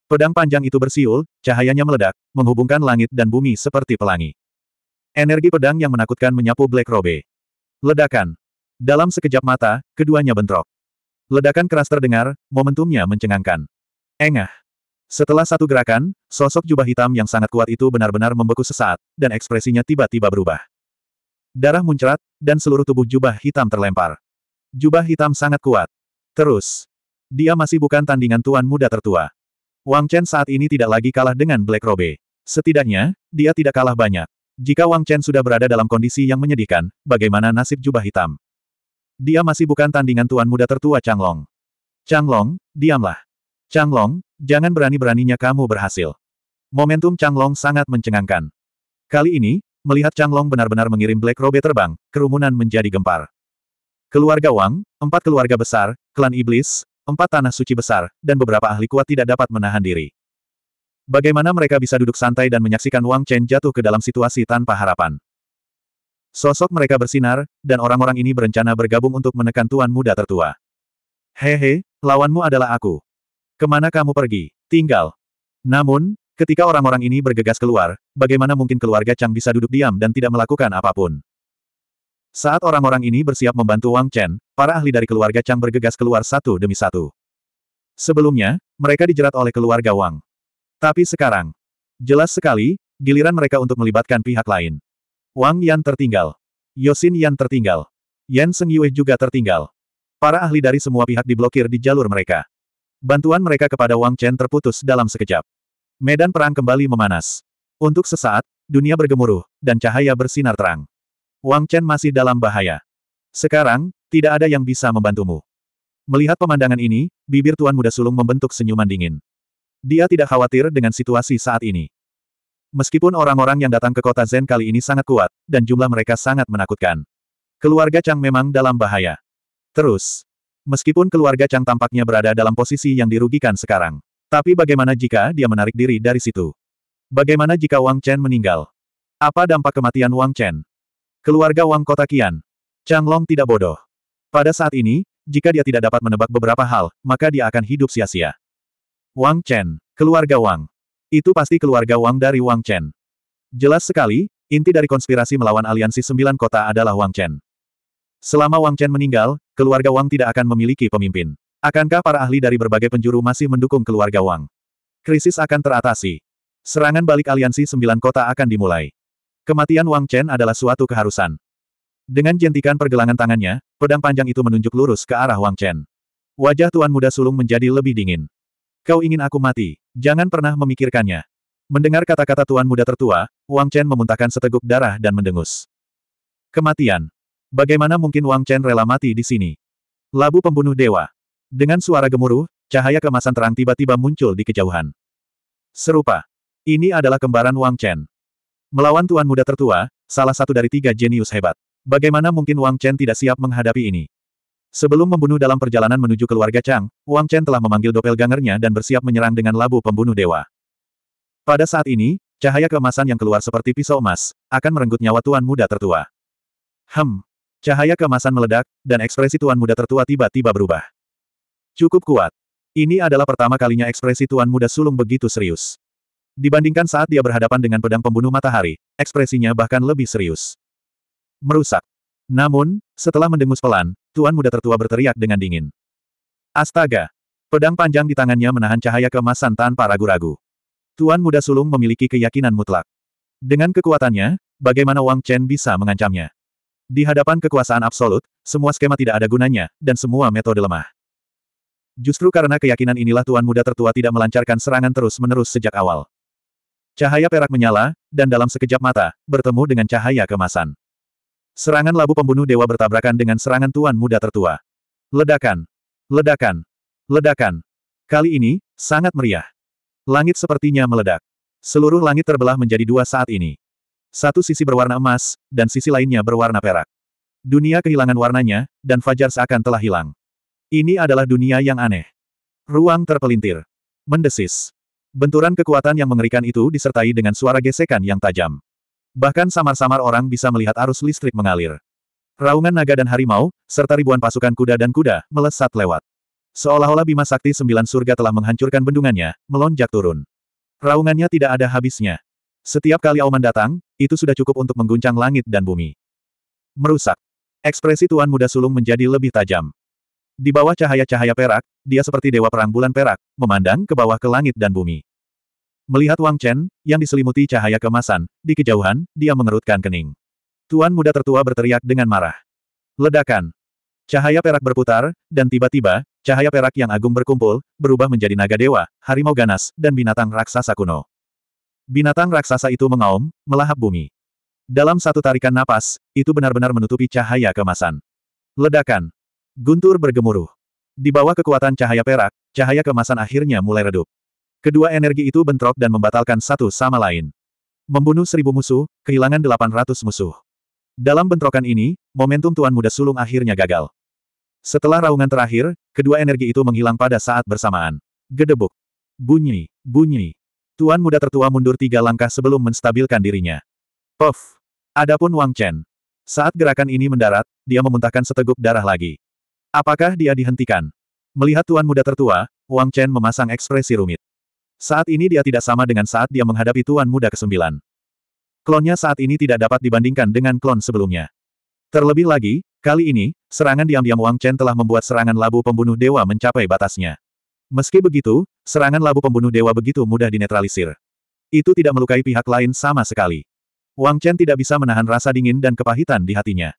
Pedang panjang itu bersiul, cahayanya meledak, menghubungkan langit dan bumi seperti pelangi. Energi pedang yang menakutkan menyapu Black Robe. Ledakan. Dalam sekejap mata, keduanya bentrok. Ledakan keras terdengar, momentumnya mencengangkan. Engah. Setelah satu gerakan, sosok jubah hitam yang sangat kuat itu benar-benar membeku sesaat, dan ekspresinya tiba-tiba berubah. Darah muncrat, dan seluruh tubuh jubah hitam terlempar. Jubah hitam sangat kuat. Terus. Dia masih bukan tandingan tuan muda tertua. Wang Chen saat ini tidak lagi kalah dengan Black Robe. Setidaknya, dia tidak kalah banyak. Jika Wang Chen sudah berada dalam kondisi yang menyedihkan, bagaimana nasib jubah hitam? Dia masih bukan tandingan tuan muda tertua Chang Long. Chang Long, diamlah. Changlong, jangan berani-beraninya kamu berhasil. Momentum Changlong sangat mencengangkan. Kali ini, melihat Changlong benar-benar mengirim Black Robe terbang, kerumunan menjadi gempar. Keluarga Wang, empat keluarga besar, klan iblis, empat tanah suci besar, dan beberapa ahli kuat tidak dapat menahan diri. Bagaimana mereka bisa duduk santai dan menyaksikan Wang Chen jatuh ke dalam situasi tanpa harapan? Sosok mereka bersinar, dan orang-orang ini berencana bergabung untuk menekan tuan muda tertua. Hehe, lawanmu adalah aku. Kemana kamu pergi? Tinggal. Namun, ketika orang-orang ini bergegas keluar, bagaimana mungkin keluarga Chang bisa duduk diam dan tidak melakukan apapun? Saat orang-orang ini bersiap membantu Wang Chen, para ahli dari keluarga Chang bergegas keluar satu demi satu. Sebelumnya, mereka dijerat oleh keluarga Wang. Tapi sekarang, jelas sekali, giliran mereka untuk melibatkan pihak lain. Wang Yan tertinggal. Yosin Yan tertinggal. Yan Seng Yue juga tertinggal. Para ahli dari semua pihak diblokir di jalur mereka. Bantuan mereka kepada Wang Chen terputus dalam sekejap. Medan perang kembali memanas. Untuk sesaat, dunia bergemuruh, dan cahaya bersinar terang. Wang Chen masih dalam bahaya. Sekarang, tidak ada yang bisa membantumu. Melihat pemandangan ini, bibir Tuan Muda Sulung membentuk senyuman dingin. Dia tidak khawatir dengan situasi saat ini. Meskipun orang-orang yang datang ke kota Zen kali ini sangat kuat, dan jumlah mereka sangat menakutkan. Keluarga Chang memang dalam bahaya. Terus, Meskipun keluarga Chang tampaknya berada dalam posisi yang dirugikan sekarang. Tapi bagaimana jika dia menarik diri dari situ? Bagaimana jika Wang Chen meninggal? Apa dampak kematian Wang Chen? Keluarga Wang Kota Qian. Chang Long tidak bodoh. Pada saat ini, jika dia tidak dapat menebak beberapa hal, maka dia akan hidup sia-sia. Wang Chen, keluarga Wang. Itu pasti keluarga Wang dari Wang Chen. Jelas sekali, inti dari konspirasi melawan aliansi sembilan kota adalah Wang Chen. Selama Wang Chen meninggal, keluarga Wang tidak akan memiliki pemimpin. Akankah para ahli dari berbagai penjuru masih mendukung keluarga Wang? Krisis akan teratasi. Serangan balik aliansi sembilan kota akan dimulai. Kematian Wang Chen adalah suatu keharusan. Dengan jentikan pergelangan tangannya, pedang panjang itu menunjuk lurus ke arah Wang Chen. Wajah Tuan Muda Sulung menjadi lebih dingin. Kau ingin aku mati, jangan pernah memikirkannya. Mendengar kata-kata Tuan Muda Tertua, Wang Chen memuntahkan seteguk darah dan mendengus. Kematian. Bagaimana mungkin Wang Chen rela mati di sini? Labu pembunuh dewa. Dengan suara gemuruh, cahaya kemasan terang tiba-tiba muncul di kejauhan. Serupa. Ini adalah kembaran Wang Chen. Melawan tuan muda tertua, salah satu dari tiga jenius hebat. Bagaimana mungkin Wang Chen tidak siap menghadapi ini? Sebelum membunuh dalam perjalanan menuju keluarga Chang, Wang Chen telah memanggil doppelgangernya dan bersiap menyerang dengan labu pembunuh dewa. Pada saat ini, cahaya kemasan yang keluar seperti pisau emas, akan merenggut nyawa tuan muda tertua. Hem, Cahaya kemasan meledak, dan ekspresi tuan muda tertua tiba-tiba berubah. Cukup kuat. Ini adalah pertama kalinya ekspresi tuan muda sulung begitu serius. Dibandingkan saat dia berhadapan dengan pedang pembunuh matahari, ekspresinya bahkan lebih serius. Merusak. Namun, setelah mendengus pelan, tuan muda tertua berteriak dengan dingin. Astaga! Pedang panjang di tangannya menahan cahaya kemasan tanpa ragu-ragu. Tuan muda sulung memiliki keyakinan mutlak. Dengan kekuatannya, bagaimana Wang Chen bisa mengancamnya? Di hadapan kekuasaan absolut, semua skema tidak ada gunanya, dan semua metode lemah. Justru karena keyakinan inilah Tuan Muda Tertua tidak melancarkan serangan terus-menerus sejak awal. Cahaya perak menyala, dan dalam sekejap mata, bertemu dengan cahaya kemasan. Serangan labu pembunuh dewa bertabrakan dengan serangan Tuan Muda Tertua. Ledakan! Ledakan! Ledakan! Kali ini, sangat meriah. Langit sepertinya meledak. Seluruh langit terbelah menjadi dua saat ini. Satu sisi berwarna emas, dan sisi lainnya berwarna perak. Dunia kehilangan warnanya, dan fajar seakan telah hilang. Ini adalah dunia yang aneh. Ruang terpelintir. Mendesis. Benturan kekuatan yang mengerikan itu disertai dengan suara gesekan yang tajam. Bahkan samar-samar orang bisa melihat arus listrik mengalir. Raungan naga dan harimau, serta ribuan pasukan kuda dan kuda, melesat lewat. Seolah-olah Bima Sakti Sembilan Surga telah menghancurkan bendungannya, melonjak turun. Raungannya tidak ada habisnya. Setiap kali Auman datang, itu sudah cukup untuk mengguncang langit dan bumi. Merusak. Ekspresi Tuan Muda Sulung menjadi lebih tajam. Di bawah cahaya-cahaya perak, dia seperti dewa perang bulan perak, memandang ke bawah ke langit dan bumi. Melihat Wang Chen, yang diselimuti cahaya kemasan, di kejauhan, dia mengerutkan kening. Tuan Muda Tertua berteriak dengan marah. Ledakan. Cahaya perak berputar, dan tiba-tiba, cahaya perak yang agung berkumpul, berubah menjadi naga dewa, harimau ganas, dan binatang raksasa kuno. Binatang raksasa itu mengaum, melahap bumi. Dalam satu tarikan napas, itu benar-benar menutupi cahaya kemasan. Ledakan. Guntur bergemuruh. Di bawah kekuatan cahaya perak, cahaya kemasan akhirnya mulai redup. Kedua energi itu bentrok dan membatalkan satu sama lain. Membunuh seribu musuh, kehilangan delapan ratus musuh. Dalam bentrokan ini, momentum Tuan Muda Sulung akhirnya gagal. Setelah raungan terakhir, kedua energi itu menghilang pada saat bersamaan. Gedebuk. Bunyi, bunyi, Tuan muda tertua mundur tiga langkah sebelum menstabilkan dirinya. Puff! Adapun Wang Chen. Saat gerakan ini mendarat, dia memuntahkan seteguk darah lagi. Apakah dia dihentikan? Melihat tuan muda tertua, Wang Chen memasang ekspresi rumit. Saat ini dia tidak sama dengan saat dia menghadapi tuan muda kesembilan. Klonnya saat ini tidak dapat dibandingkan dengan klon sebelumnya. Terlebih lagi, kali ini, serangan diam-diam Wang Chen telah membuat serangan labu pembunuh dewa mencapai batasnya. Meski begitu, serangan labu pembunuh dewa begitu mudah dinetralisir. Itu tidak melukai pihak lain sama sekali. Wang Chen tidak bisa menahan rasa dingin dan kepahitan di hatinya.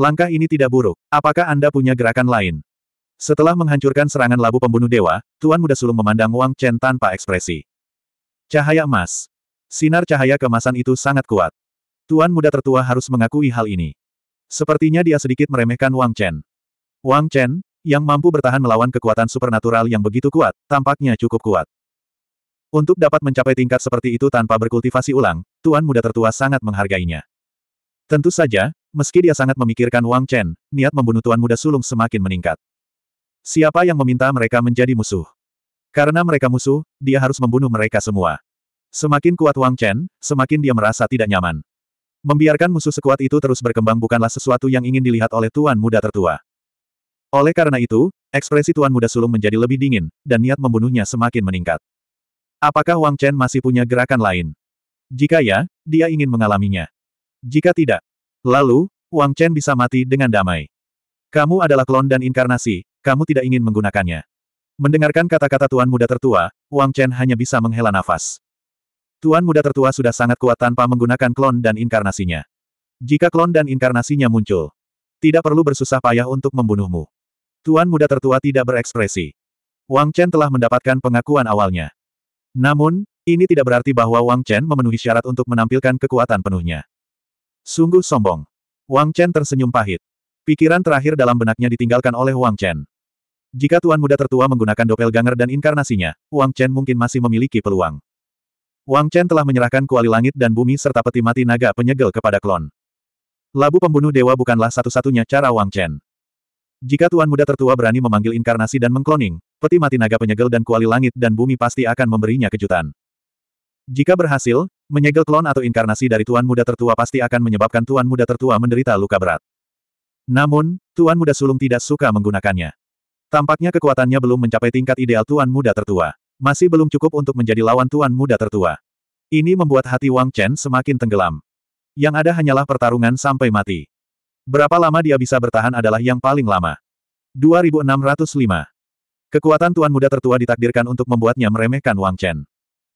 Langkah ini tidak buruk. Apakah Anda punya gerakan lain? Setelah menghancurkan serangan labu pembunuh dewa, Tuan Muda Sulung memandang Wang Chen tanpa ekspresi. Cahaya emas. Sinar cahaya kemasan itu sangat kuat. Tuan Muda Tertua harus mengakui hal ini. Sepertinya dia sedikit meremehkan Wang Chen. Wang Chen, yang mampu bertahan melawan kekuatan supernatural yang begitu kuat, tampaknya cukup kuat. Untuk dapat mencapai tingkat seperti itu tanpa berkultivasi ulang, Tuan Muda Tertua sangat menghargainya. Tentu saja, meski dia sangat memikirkan Wang Chen, niat membunuh Tuan Muda Sulung semakin meningkat. Siapa yang meminta mereka menjadi musuh? Karena mereka musuh, dia harus membunuh mereka semua. Semakin kuat Wang Chen, semakin dia merasa tidak nyaman. Membiarkan musuh sekuat itu terus berkembang bukanlah sesuatu yang ingin dilihat oleh Tuan Muda Tertua. Oleh karena itu, ekspresi Tuan Muda Sulung menjadi lebih dingin, dan niat membunuhnya semakin meningkat. Apakah Wang Chen masih punya gerakan lain? Jika ya, dia ingin mengalaminya. Jika tidak, lalu, Wang Chen bisa mati dengan damai. Kamu adalah klon dan inkarnasi, kamu tidak ingin menggunakannya. Mendengarkan kata-kata Tuan Muda Tertua, Wang Chen hanya bisa menghela nafas. Tuan Muda Tertua sudah sangat kuat tanpa menggunakan klon dan inkarnasinya. Jika klon dan inkarnasinya muncul, tidak perlu bersusah payah untuk membunuhmu. Tuan muda tertua tidak berekspresi. Wang Chen telah mendapatkan pengakuan awalnya. Namun, ini tidak berarti bahwa Wang Chen memenuhi syarat untuk menampilkan kekuatan penuhnya. Sungguh sombong. Wang Chen tersenyum pahit. Pikiran terakhir dalam benaknya ditinggalkan oleh Wang Chen. Jika tuan muda tertua menggunakan Ganger dan inkarnasinya, Wang Chen mungkin masih memiliki peluang. Wang Chen telah menyerahkan kuali langit dan bumi serta peti mati naga penyegel kepada klon. Labu pembunuh dewa bukanlah satu-satunya cara Wang Chen. Jika Tuan Muda Tertua berani memanggil inkarnasi dan mengkloning, peti mati naga penyegel dan kuali langit dan bumi pasti akan memberinya kejutan. Jika berhasil, menyegel klon atau inkarnasi dari Tuan Muda Tertua pasti akan menyebabkan Tuan Muda Tertua menderita luka berat. Namun, Tuan Muda Sulung tidak suka menggunakannya. Tampaknya kekuatannya belum mencapai tingkat ideal Tuan Muda Tertua. Masih belum cukup untuk menjadi lawan Tuan Muda Tertua. Ini membuat hati Wang Chen semakin tenggelam. Yang ada hanyalah pertarungan sampai mati. Berapa lama dia bisa bertahan adalah yang paling lama. 2605. Kekuatan Tuan Muda Tertua ditakdirkan untuk membuatnya meremehkan Wang Chen.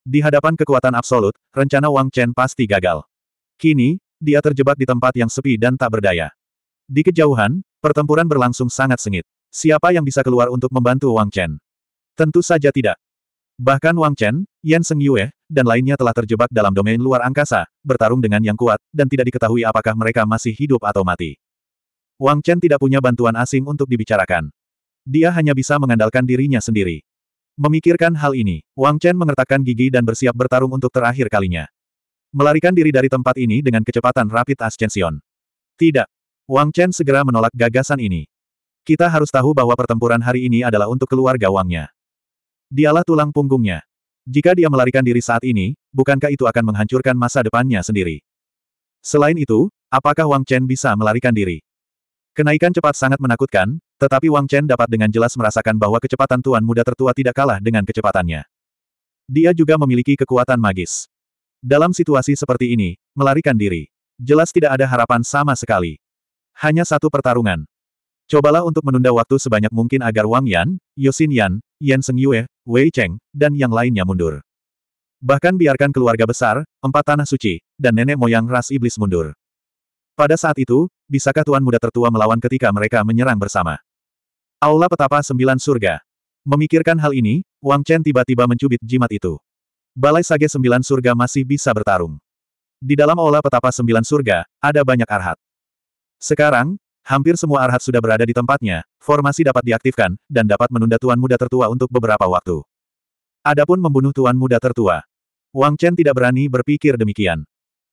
Di hadapan kekuatan absolut, rencana Wang Chen pasti gagal. Kini, dia terjebak di tempat yang sepi dan tak berdaya. Di kejauhan, pertempuran berlangsung sangat sengit. Siapa yang bisa keluar untuk membantu Wang Chen? Tentu saja tidak. Bahkan Wang Chen, Yan Seng Yue, dan lainnya telah terjebak dalam domain luar angkasa, bertarung dengan yang kuat, dan tidak diketahui apakah mereka masih hidup atau mati. Wang Chen tidak punya bantuan asing untuk dibicarakan. Dia hanya bisa mengandalkan dirinya sendiri. Memikirkan hal ini, Wang Chen mengertakkan gigi dan bersiap bertarung untuk terakhir kalinya. Melarikan diri dari tempat ini dengan kecepatan rapid ascension. Tidak. Wang Chen segera menolak gagasan ini. Kita harus tahu bahwa pertempuran hari ini adalah untuk keluarga Wangnya. Dialah tulang punggungnya. Jika dia melarikan diri saat ini, bukankah itu akan menghancurkan masa depannya sendiri? Selain itu, apakah Wang Chen bisa melarikan diri? Kenaikan cepat sangat menakutkan, tetapi Wang Chen dapat dengan jelas merasakan bahwa kecepatan tuan muda tertua tidak kalah dengan kecepatannya. Dia juga memiliki kekuatan magis. Dalam situasi seperti ini, melarikan diri. Jelas tidak ada harapan sama sekali. Hanya satu pertarungan. Cobalah untuk menunda waktu sebanyak mungkin agar Wang Yan, Yosin Yan, Yan Seng Yue, Wei Cheng, dan yang lainnya mundur. Bahkan biarkan keluarga besar, empat tanah suci, dan nenek moyang ras iblis mundur. Pada saat itu, bisakah Tuan Muda Tertua melawan ketika mereka menyerang bersama? Aula Petapa Sembilan Surga. Memikirkan hal ini, Wang Chen tiba-tiba mencubit jimat itu. Balai Sage Sembilan Surga masih bisa bertarung. Di dalam Aula Petapa Sembilan Surga, ada banyak arhat. Sekarang, hampir semua arhat sudah berada di tempatnya, formasi dapat diaktifkan, dan dapat menunda Tuan Muda Tertua untuk beberapa waktu. Adapun membunuh Tuan Muda Tertua. Wang Chen tidak berani berpikir demikian.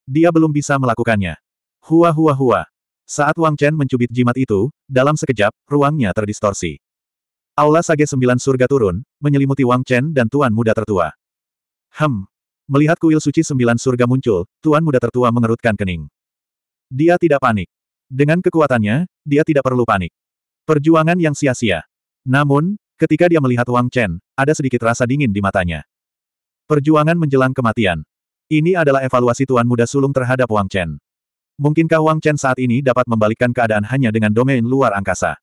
Dia belum bisa melakukannya. Hua hua hua. Saat Wang Chen mencubit jimat itu, dalam sekejap, ruangnya terdistorsi. Aula Sage Sembilan Surga turun, menyelimuti Wang Chen dan Tuan Muda Tertua. Hem. Melihat kuil suci Sembilan Surga muncul, Tuan Muda Tertua mengerutkan kening. Dia tidak panik. Dengan kekuatannya, dia tidak perlu panik. Perjuangan yang sia-sia. Namun, ketika dia melihat Wang Chen, ada sedikit rasa dingin di matanya. Perjuangan menjelang kematian. Ini adalah evaluasi Tuan Muda Sulung terhadap Wang Chen. Mungkinkah Wang Chen saat ini dapat membalikkan keadaan hanya dengan domain luar angkasa?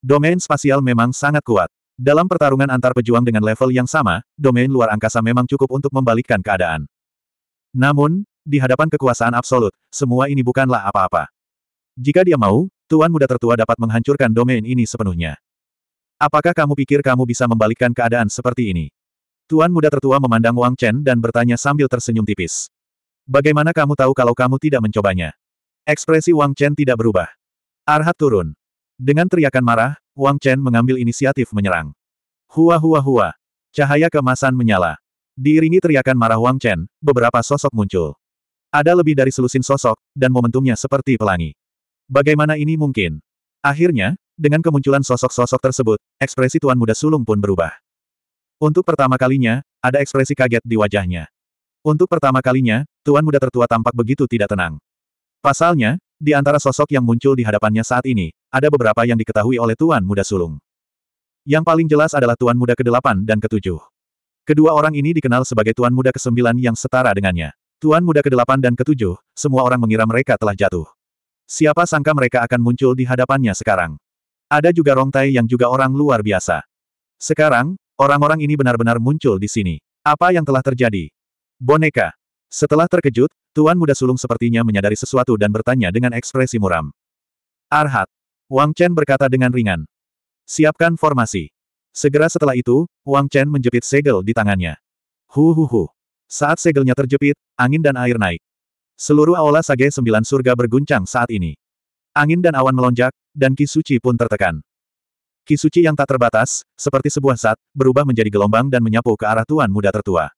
Domain spasial memang sangat kuat. Dalam pertarungan antar pejuang dengan level yang sama, domain luar angkasa memang cukup untuk membalikkan keadaan. Namun, di hadapan kekuasaan absolut, semua ini bukanlah apa-apa. Jika dia mau, Tuan Muda Tertua dapat menghancurkan domain ini sepenuhnya. Apakah kamu pikir kamu bisa membalikkan keadaan seperti ini? Tuan Muda Tertua memandang Wang Chen dan bertanya sambil tersenyum tipis. Bagaimana kamu tahu kalau kamu tidak mencobanya? Ekspresi Wang Chen tidak berubah. Arhat turun. Dengan teriakan marah, Wang Chen mengambil inisiatif menyerang. Hua hua hua. Cahaya kemasan menyala. Diiringi teriakan marah Wang Chen, beberapa sosok muncul. Ada lebih dari selusin sosok, dan momentumnya seperti pelangi. Bagaimana ini mungkin? Akhirnya, dengan kemunculan sosok-sosok tersebut, ekspresi Tuan Muda Sulung pun berubah. Untuk pertama kalinya, ada ekspresi kaget di wajahnya. Untuk pertama kalinya, Tuan Muda Tertua tampak begitu tidak tenang. Pasalnya, di antara sosok yang muncul di hadapannya saat ini, ada beberapa yang diketahui oleh Tuan Muda Sulung. Yang paling jelas adalah Tuan Muda ke-8 dan ke-7. Kedua orang ini dikenal sebagai Tuan Muda ke-9 yang setara dengannya. Tuan Muda ke-8 dan ke-7, semua orang mengira mereka telah jatuh. Siapa sangka mereka akan muncul di hadapannya sekarang. Ada juga Rongtai yang juga orang luar biasa. Sekarang, orang-orang ini benar-benar muncul di sini. Apa yang telah terjadi? Boneka. Setelah terkejut, Tuan Muda Sulung sepertinya menyadari sesuatu dan bertanya dengan ekspresi muram. Arhat. Wang Chen berkata dengan ringan. Siapkan formasi. Segera setelah itu, Wang Chen menjepit segel di tangannya. Hu hu hu. Saat segelnya terjepit, angin dan air naik. Seluruh aula Sage Sembilan Surga berguncang saat ini. Angin dan awan melonjak, dan Ki Suci pun tertekan. Ki Suci yang tak terbatas, seperti sebuah zat, berubah menjadi gelombang dan menyapu ke arah Tuan Muda Tertua.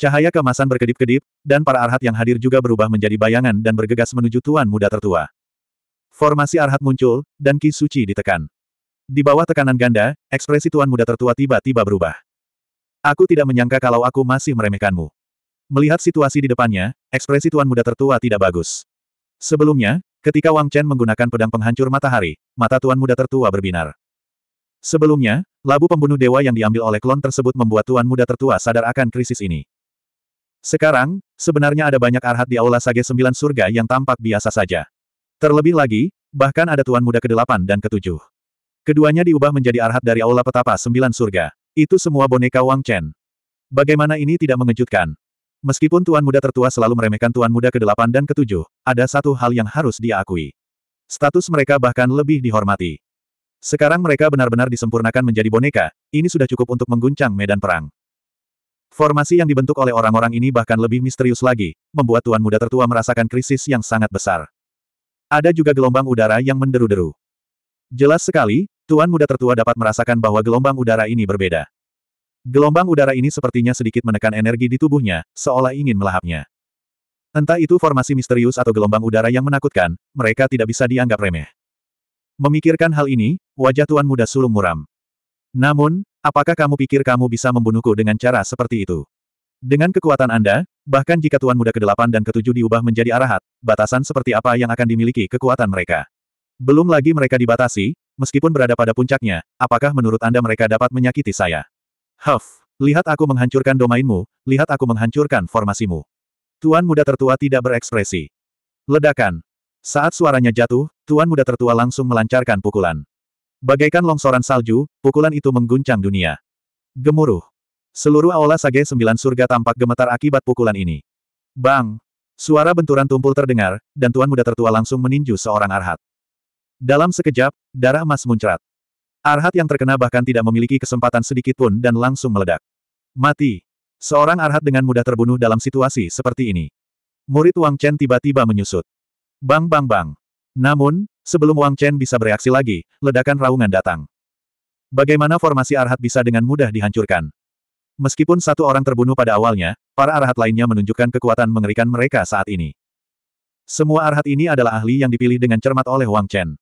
Cahaya kemasan berkedip-kedip, dan para arhat yang hadir juga berubah menjadi bayangan dan bergegas menuju tuan muda tertua. Formasi arhat muncul, dan Ki Suci ditekan. Di bawah tekanan ganda, ekspresi tuan muda tertua tiba-tiba berubah. Aku tidak menyangka kalau aku masih meremehkanmu. Melihat situasi di depannya, ekspresi tuan muda tertua tidak bagus. Sebelumnya, ketika Wang Chen menggunakan pedang penghancur matahari, mata tuan muda tertua berbinar. Sebelumnya, labu pembunuh dewa yang diambil oleh klon tersebut membuat tuan muda tertua sadar akan krisis ini. Sekarang, sebenarnya ada banyak arhat di Aula Sage Sembilan Surga yang tampak biasa saja. Terlebih lagi, bahkan ada Tuan Muda ke-8 dan ke-7. Keduanya diubah menjadi arhat dari Aula Petapa Sembilan Surga. Itu semua boneka Wang Chen. Bagaimana ini tidak mengejutkan? Meskipun Tuan Muda tertua selalu meremehkan Tuan Muda ke-8 dan ke-7, ada satu hal yang harus diakui. Status mereka bahkan lebih dihormati. Sekarang mereka benar-benar disempurnakan menjadi boneka, ini sudah cukup untuk mengguncang medan perang. Formasi yang dibentuk oleh orang-orang ini bahkan lebih misterius lagi, membuat tuan muda tertua merasakan krisis yang sangat besar. Ada juga gelombang udara yang menderu-deru. Jelas sekali, tuan muda tertua dapat merasakan bahwa gelombang udara ini berbeda. Gelombang udara ini sepertinya sedikit menekan energi di tubuhnya, seolah ingin melahapnya. Entah itu formasi misterius atau gelombang udara yang menakutkan, mereka tidak bisa dianggap remeh. Memikirkan hal ini, wajah tuan muda sulung muram. Namun, Apakah kamu pikir kamu bisa membunuhku dengan cara seperti itu? Dengan kekuatan Anda, bahkan jika Tuan Muda ke-8 dan ke-7 diubah menjadi arahat, batasan seperti apa yang akan dimiliki kekuatan mereka? Belum lagi mereka dibatasi, meskipun berada pada puncaknya, apakah menurut Anda mereka dapat menyakiti saya? Huff, lihat aku menghancurkan domainmu, lihat aku menghancurkan formasimu. Tuan Muda tertua tidak berekspresi. Ledakan. Saat suaranya jatuh, Tuan Muda tertua langsung melancarkan pukulan. Bagaikan longsoran salju, pukulan itu mengguncang dunia. Gemuruh. Seluruh aula Sage Sembilan Surga tampak gemetar akibat pukulan ini. Bang! Suara benturan tumpul terdengar, dan Tuan Muda Tertua langsung meninju seorang Arhat. Dalam sekejap, darah emas muncrat. Arhat yang terkena bahkan tidak memiliki kesempatan sedikit pun dan langsung meledak. Mati! Seorang Arhat dengan mudah terbunuh dalam situasi seperti ini. Murid Wang Chen tiba-tiba menyusut. Bang bang bang! Namun, Sebelum Wang Chen bisa bereaksi lagi, ledakan raungan datang. Bagaimana formasi arhat bisa dengan mudah dihancurkan? Meskipun satu orang terbunuh pada awalnya, para arhat lainnya menunjukkan kekuatan mengerikan mereka saat ini. Semua arhat ini adalah ahli yang dipilih dengan cermat oleh Wang Chen.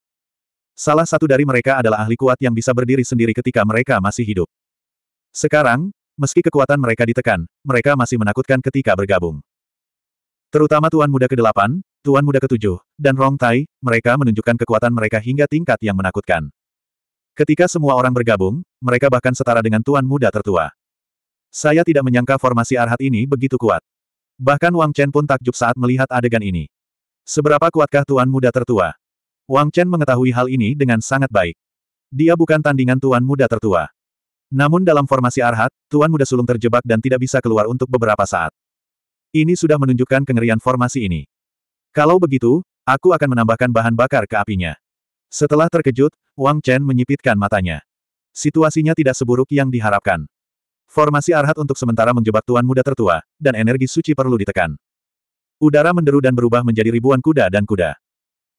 Salah satu dari mereka adalah ahli kuat yang bisa berdiri sendiri ketika mereka masih hidup. Sekarang, meski kekuatan mereka ditekan, mereka masih menakutkan ketika bergabung. Terutama Tuan Muda ke-8, Tuan Muda Ketujuh, dan Rong Tai, mereka menunjukkan kekuatan mereka hingga tingkat yang menakutkan. Ketika semua orang bergabung, mereka bahkan setara dengan Tuan Muda Tertua. Saya tidak menyangka formasi Arhat ini begitu kuat. Bahkan Wang Chen pun takjub saat melihat adegan ini. Seberapa kuatkah Tuan Muda Tertua? Wang Chen mengetahui hal ini dengan sangat baik. Dia bukan tandingan Tuan Muda Tertua. Namun dalam formasi Arhat, Tuan Muda Sulung terjebak dan tidak bisa keluar untuk beberapa saat. Ini sudah menunjukkan kengerian formasi ini. Kalau begitu, aku akan menambahkan bahan bakar ke apinya. Setelah terkejut, Wang Chen menyipitkan matanya. Situasinya tidak seburuk yang diharapkan. Formasi arhat untuk sementara menjebak tuan muda tertua, dan energi suci perlu ditekan. Udara menderu dan berubah menjadi ribuan kuda dan kuda.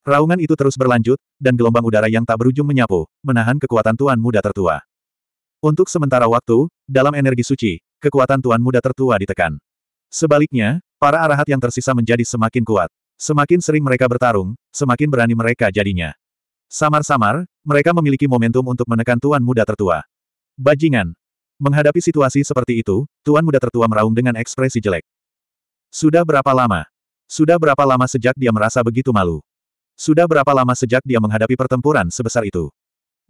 Raungan itu terus berlanjut, dan gelombang udara yang tak berujung menyapu, menahan kekuatan tuan muda tertua. Untuk sementara waktu, dalam energi suci, kekuatan tuan muda tertua ditekan. Sebaliknya, para arahat yang tersisa menjadi semakin kuat. Semakin sering mereka bertarung, semakin berani mereka jadinya. Samar-samar, mereka memiliki momentum untuk menekan tuan muda tertua. Bajingan. Menghadapi situasi seperti itu, tuan muda tertua meraung dengan ekspresi jelek. Sudah berapa lama? Sudah berapa lama sejak dia merasa begitu malu? Sudah berapa lama sejak dia menghadapi pertempuran sebesar itu?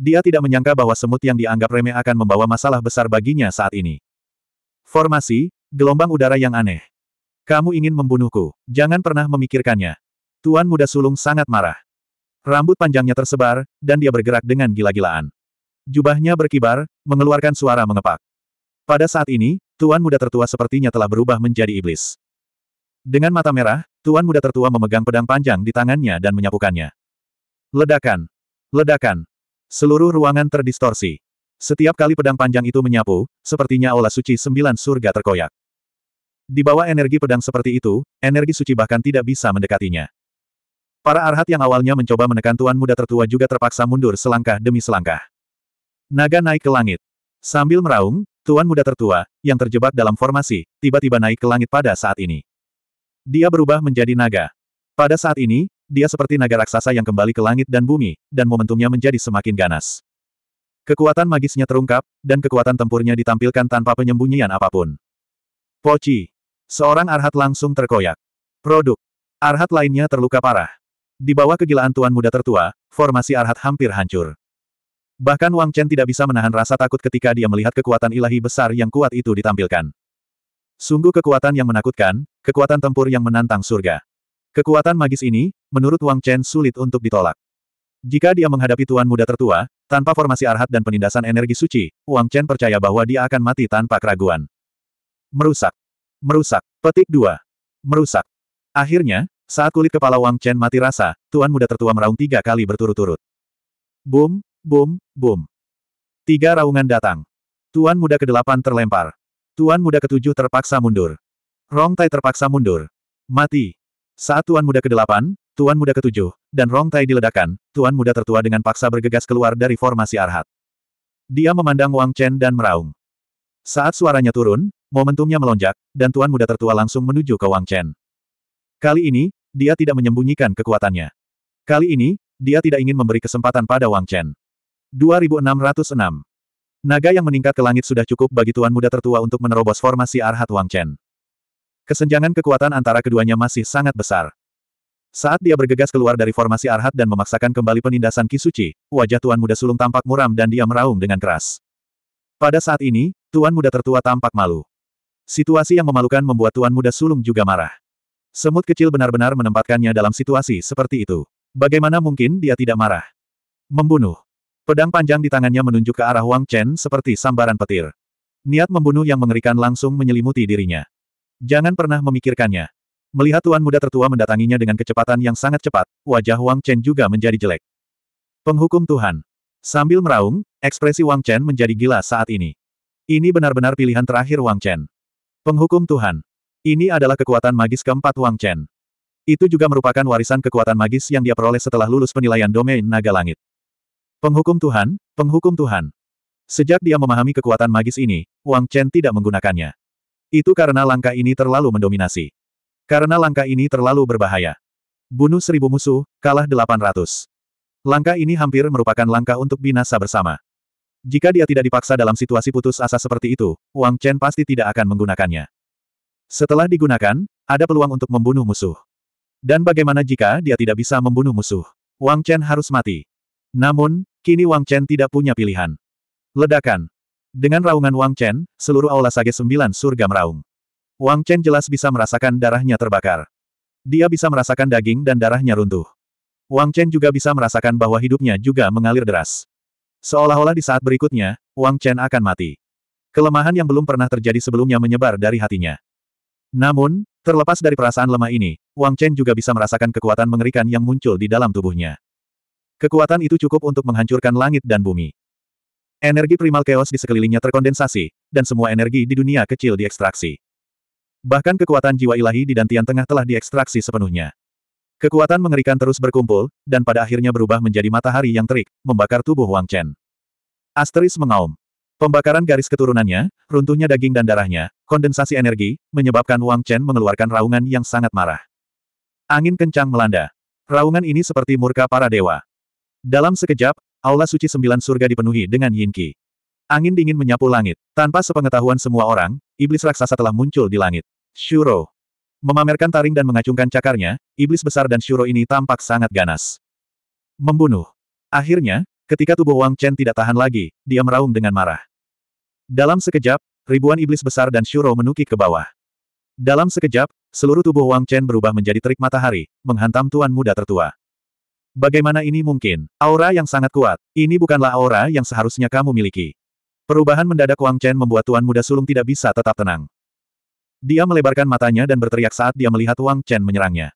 Dia tidak menyangka bahwa semut yang dianggap remeh akan membawa masalah besar baginya saat ini. Formasi, gelombang udara yang aneh. Kamu ingin membunuhku, jangan pernah memikirkannya. Tuan muda sulung sangat marah. Rambut panjangnya tersebar, dan dia bergerak dengan gila-gilaan. Jubahnya berkibar, mengeluarkan suara mengepak. Pada saat ini, tuan muda tertua sepertinya telah berubah menjadi iblis. Dengan mata merah, tuan muda tertua memegang pedang panjang di tangannya dan menyapukannya. Ledakan! Ledakan! Seluruh ruangan terdistorsi. Setiap kali pedang panjang itu menyapu, sepertinya olah suci sembilan surga terkoyak. Di bawah energi pedang seperti itu, energi suci bahkan tidak bisa mendekatinya. Para arhat yang awalnya mencoba menekan tuan muda tertua juga terpaksa mundur selangkah demi selangkah. Naga naik ke langit. Sambil meraung, tuan muda tertua, yang terjebak dalam formasi, tiba-tiba naik ke langit pada saat ini. Dia berubah menjadi naga. Pada saat ini, dia seperti naga raksasa yang kembali ke langit dan bumi, dan momentumnya menjadi semakin ganas. Kekuatan magisnya terungkap, dan kekuatan tempurnya ditampilkan tanpa penyembunyian apapun. Poci. Seorang arhat langsung terkoyak. Produk. Arhat lainnya terluka parah. Di bawah kegilaan tuan muda tertua, formasi arhat hampir hancur. Bahkan Wang Chen tidak bisa menahan rasa takut ketika dia melihat kekuatan ilahi besar yang kuat itu ditampilkan. Sungguh kekuatan yang menakutkan, kekuatan tempur yang menantang surga. Kekuatan magis ini, menurut Wang Chen sulit untuk ditolak. Jika dia menghadapi tuan muda tertua, tanpa formasi arhat dan penindasan energi suci, Wang Chen percaya bahwa dia akan mati tanpa keraguan. Merusak. Merusak. Petik 2. Merusak. Akhirnya, saat kulit kepala Wang Chen mati rasa, tuan muda tertua meraung tiga kali berturut-turut. Boom, boom, boom. Tiga raungan datang. Tuan muda ke kedelapan terlempar. Tuan muda ke ketujuh terpaksa mundur. Rong Tai terpaksa mundur. Mati. Saat tuan muda ke ke-8, tuan muda ke ketujuh, dan Rong Tai diledakkan, tuan muda tertua dengan paksa bergegas keluar dari formasi Arhat. Dia memandang Wang Chen dan meraung. Saat suaranya turun, Momentumnya melonjak, dan tuan muda tertua langsung menuju ke Wang Chen. Kali ini, dia tidak menyembunyikan kekuatannya. Kali ini, dia tidak ingin memberi kesempatan pada Wang Chen. 2606. Naga yang meningkat ke langit sudah cukup bagi tuan muda tertua untuk menerobos formasi Arhat Wang Chen. Kesenjangan kekuatan antara keduanya masih sangat besar. Saat dia bergegas keluar dari formasi Arhat dan memaksakan kembali penindasan Kisuci, wajah tuan muda sulung tampak muram dan dia meraung dengan keras. Pada saat ini, tuan muda tertua tampak malu. Situasi yang memalukan membuat tuan muda sulung juga marah. Semut kecil benar-benar menempatkannya dalam situasi seperti itu. Bagaimana mungkin dia tidak marah? Membunuh. Pedang panjang di tangannya menunjuk ke arah Wang Chen seperti sambaran petir. Niat membunuh yang mengerikan langsung menyelimuti dirinya. Jangan pernah memikirkannya. Melihat tuan muda tertua mendatanginya dengan kecepatan yang sangat cepat, wajah Wang Chen juga menjadi jelek. Penghukum Tuhan. Sambil meraung, ekspresi Wang Chen menjadi gila saat ini. Ini benar-benar pilihan terakhir Wang Chen. Penghukum Tuhan. Ini adalah kekuatan magis keempat Wang Chen. Itu juga merupakan warisan kekuatan magis yang dia peroleh setelah lulus penilaian domain naga langit. Penghukum Tuhan, penghukum Tuhan. Sejak dia memahami kekuatan magis ini, Wang Chen tidak menggunakannya. Itu karena langkah ini terlalu mendominasi. Karena langkah ini terlalu berbahaya. Bunuh seribu musuh, kalah delapan ratus. Langkah ini hampir merupakan langkah untuk binasa bersama. Jika dia tidak dipaksa dalam situasi putus asa seperti itu, Wang Chen pasti tidak akan menggunakannya. Setelah digunakan, ada peluang untuk membunuh musuh. Dan bagaimana jika dia tidak bisa membunuh musuh? Wang Chen harus mati. Namun, kini Wang Chen tidak punya pilihan. Ledakan. Dengan raungan Wang Chen, seluruh aula Sage Sembilan surga meraung. Wang Chen jelas bisa merasakan darahnya terbakar. Dia bisa merasakan daging dan darahnya runtuh. Wang Chen juga bisa merasakan bahwa hidupnya juga mengalir deras. Seolah-olah di saat berikutnya, Wang Chen akan mati. Kelemahan yang belum pernah terjadi sebelumnya menyebar dari hatinya. Namun, terlepas dari perasaan lemah ini, Wang Chen juga bisa merasakan kekuatan mengerikan yang muncul di dalam tubuhnya. Kekuatan itu cukup untuk menghancurkan langit dan bumi. Energi primal chaos di sekelilingnya terkondensasi, dan semua energi di dunia kecil diekstraksi. Bahkan kekuatan jiwa ilahi di Dantian Tengah telah diekstraksi sepenuhnya. Kekuatan mengerikan terus berkumpul, dan pada akhirnya berubah menjadi matahari yang terik, membakar tubuh Wang Chen. Asteris mengaum. Pembakaran garis keturunannya, runtuhnya daging dan darahnya, kondensasi energi, menyebabkan Wang Chen mengeluarkan raungan yang sangat marah. Angin kencang melanda. Raungan ini seperti murka para dewa. Dalam sekejap, aula suci sembilan surga dipenuhi dengan Yin Qi. Angin dingin menyapu langit. Tanpa sepengetahuan semua orang, iblis raksasa telah muncul di langit. Shuro. Memamerkan taring dan mengacungkan cakarnya, iblis besar dan Shuro ini tampak sangat ganas. Membunuh. Akhirnya, ketika tubuh Wang Chen tidak tahan lagi, dia meraung dengan marah. Dalam sekejap, ribuan iblis besar dan Shuro menukik ke bawah. Dalam sekejap, seluruh tubuh Wang Chen berubah menjadi terik matahari, menghantam tuan muda tertua. Bagaimana ini mungkin? Aura yang sangat kuat. Ini bukanlah aura yang seharusnya kamu miliki. Perubahan mendadak Wang Chen membuat tuan muda sulung tidak bisa tetap tenang. Dia melebarkan matanya dan berteriak saat dia melihat Wang Chen menyerangnya.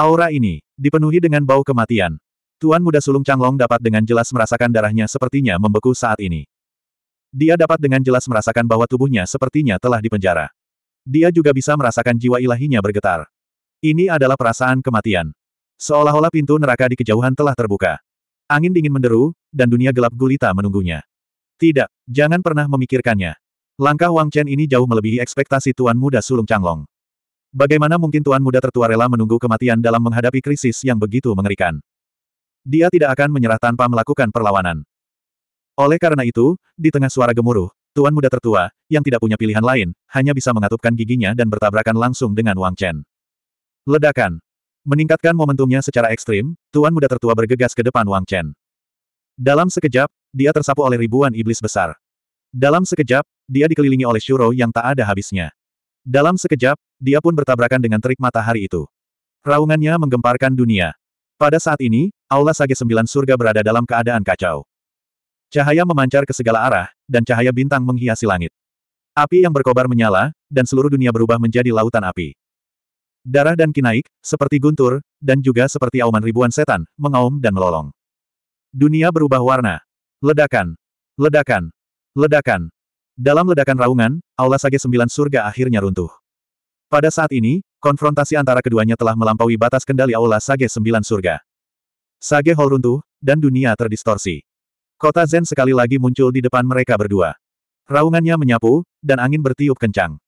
Aura ini, dipenuhi dengan bau kematian. Tuan muda sulung Changlong dapat dengan jelas merasakan darahnya sepertinya membeku saat ini. Dia dapat dengan jelas merasakan bahwa tubuhnya sepertinya telah dipenjara. Dia juga bisa merasakan jiwa ilahinya bergetar. Ini adalah perasaan kematian. Seolah-olah pintu neraka di kejauhan telah terbuka. Angin dingin menderu, dan dunia gelap gulita menunggunya. Tidak, jangan pernah memikirkannya. Langkah Wang Chen ini jauh melebihi ekspektasi Tuan Muda Sulung Changlong. Bagaimana mungkin Tuan Muda tertua rela menunggu kematian dalam menghadapi krisis yang begitu mengerikan? Dia tidak akan menyerah tanpa melakukan perlawanan. Oleh karena itu, di tengah suara gemuruh, Tuan Muda tertua, yang tidak punya pilihan lain, hanya bisa mengatupkan giginya dan bertabrakan langsung dengan Wang Chen. Ledakan. Meningkatkan momentumnya secara ekstrim, Tuan Muda tertua bergegas ke depan Wang Chen. Dalam sekejap, dia tersapu oleh ribuan iblis besar. Dalam sekejap, dia dikelilingi oleh Shuro yang tak ada habisnya. Dalam sekejap, dia pun bertabrakan dengan terik matahari itu. Raungannya menggemparkan dunia. Pada saat ini, Aula Sage Sembilan Surga berada dalam keadaan kacau. Cahaya memancar ke segala arah, dan cahaya bintang menghiasi langit. Api yang berkobar menyala, dan seluruh dunia berubah menjadi lautan api. Darah dan kinaik, seperti guntur, dan juga seperti auman ribuan setan, mengaum dan melolong. Dunia berubah warna. Ledakan. Ledakan. Ledakan. Dalam ledakan raungan, Aula Sage Sembilan Surga akhirnya runtuh. Pada saat ini, konfrontasi antara keduanya telah melampaui batas kendali Aula Sage Sembilan Surga. Sage Hall runtuh, dan dunia terdistorsi. Kota Zen sekali lagi muncul di depan mereka berdua. Raungannya menyapu, dan angin bertiup kencang.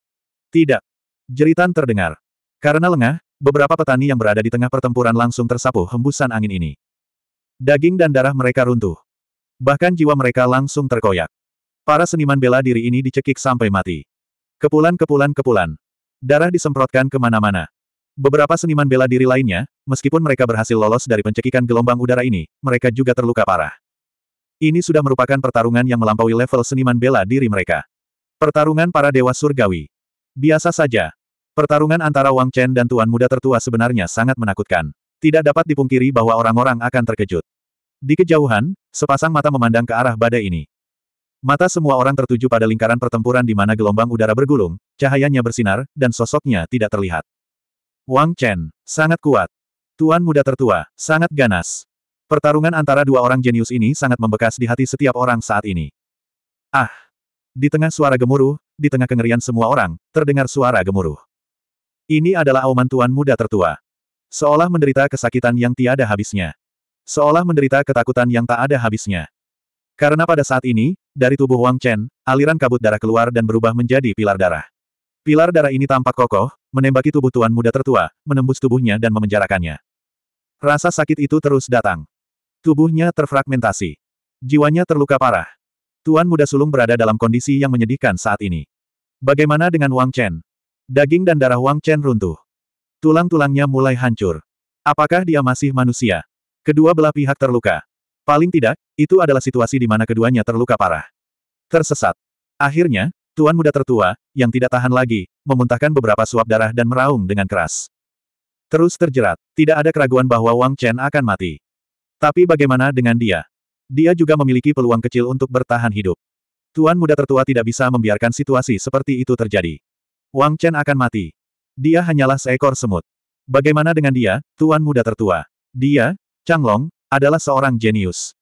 Tidak. Jeritan terdengar. Karena lengah, beberapa petani yang berada di tengah pertempuran langsung tersapu hembusan angin ini. Daging dan darah mereka runtuh. Bahkan jiwa mereka langsung terkoyak. Para seniman bela diri ini dicekik sampai mati. Kepulan kepulan kepulan. Darah disemprotkan kemana-mana. Beberapa seniman bela diri lainnya, meskipun mereka berhasil lolos dari pencekikan gelombang udara ini, mereka juga terluka parah. Ini sudah merupakan pertarungan yang melampaui level seniman bela diri mereka. Pertarungan para dewa surgawi. Biasa saja. Pertarungan antara Wang Chen dan Tuan Muda Tertua sebenarnya sangat menakutkan. Tidak dapat dipungkiri bahwa orang-orang akan terkejut. Di kejauhan, sepasang mata memandang ke arah badai ini. Mata semua orang tertuju pada lingkaran pertempuran di mana gelombang udara bergulung, cahayanya bersinar, dan sosoknya tidak terlihat. Wang Chen, sangat kuat. Tuan muda tertua, sangat ganas. Pertarungan antara dua orang jenius ini sangat membekas di hati setiap orang saat ini. Ah! Di tengah suara gemuruh, di tengah kengerian semua orang, terdengar suara gemuruh. Ini adalah auman tuan muda tertua. Seolah menderita kesakitan yang tiada habisnya. Seolah menderita ketakutan yang tak ada habisnya. Karena pada saat ini, dari tubuh Wang Chen, aliran kabut darah keluar dan berubah menjadi pilar darah. Pilar darah ini tampak kokoh, menembaki tubuh tuan muda tertua, menembus tubuhnya dan memenjarakannya. Rasa sakit itu terus datang. Tubuhnya terfragmentasi. Jiwanya terluka parah. Tuan muda sulung berada dalam kondisi yang menyedihkan saat ini. Bagaimana dengan Wang Chen? Daging dan darah Wang Chen runtuh. Tulang-tulangnya mulai hancur. Apakah dia masih manusia? Kedua belah pihak terluka. Paling tidak, itu adalah situasi di mana keduanya terluka parah. Tersesat. Akhirnya, Tuan muda tertua, yang tidak tahan lagi, memuntahkan beberapa suap darah dan meraung dengan keras. Terus terjerat, tidak ada keraguan bahwa Wang Chen akan mati. Tapi bagaimana dengan dia? Dia juga memiliki peluang kecil untuk bertahan hidup. Tuan muda tertua tidak bisa membiarkan situasi seperti itu terjadi. Wang Chen akan mati. Dia hanyalah seekor semut. Bagaimana dengan dia, tuan muda tertua? Dia, Chang Long adalah seorang jenius.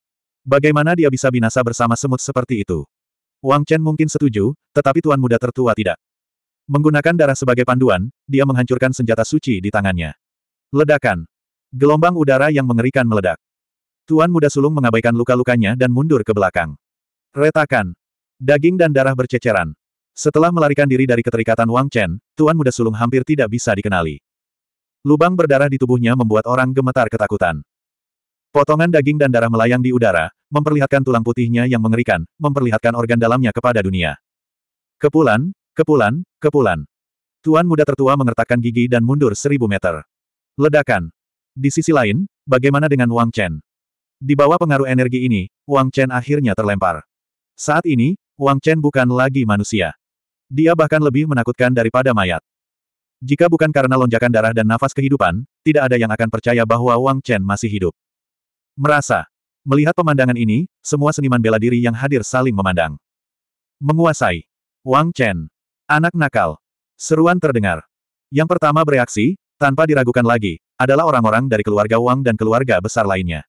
Bagaimana dia bisa binasa bersama semut seperti itu? Wang Chen mungkin setuju, tetapi tuan muda tertua tidak. Menggunakan darah sebagai panduan, dia menghancurkan senjata suci di tangannya. Ledakan. Gelombang udara yang mengerikan meledak. Tuan muda sulung mengabaikan luka-lukanya dan mundur ke belakang. Retakan. Daging dan darah berceceran. Setelah melarikan diri dari keterikatan Wang Chen, tuan muda sulung hampir tidak bisa dikenali. Lubang berdarah di tubuhnya membuat orang gemetar ketakutan. Potongan daging dan darah melayang di udara, memperlihatkan tulang putihnya yang mengerikan, memperlihatkan organ dalamnya kepada dunia. Kepulan, kepulan, kepulan. Tuan muda tertua mengertakkan gigi dan mundur seribu meter. Ledakan. Di sisi lain, bagaimana dengan Wang Chen? Di bawah pengaruh energi ini, Wang Chen akhirnya terlempar. Saat ini, Wang Chen bukan lagi manusia. Dia bahkan lebih menakutkan daripada mayat. Jika bukan karena lonjakan darah dan nafas kehidupan, tidak ada yang akan percaya bahwa Wang Chen masih hidup. Merasa. Melihat pemandangan ini, semua seniman bela diri yang hadir saling memandang. Menguasai. Wang Chen. Anak nakal. Seruan terdengar. Yang pertama bereaksi, tanpa diragukan lagi, adalah orang-orang dari keluarga Wang dan keluarga besar lainnya.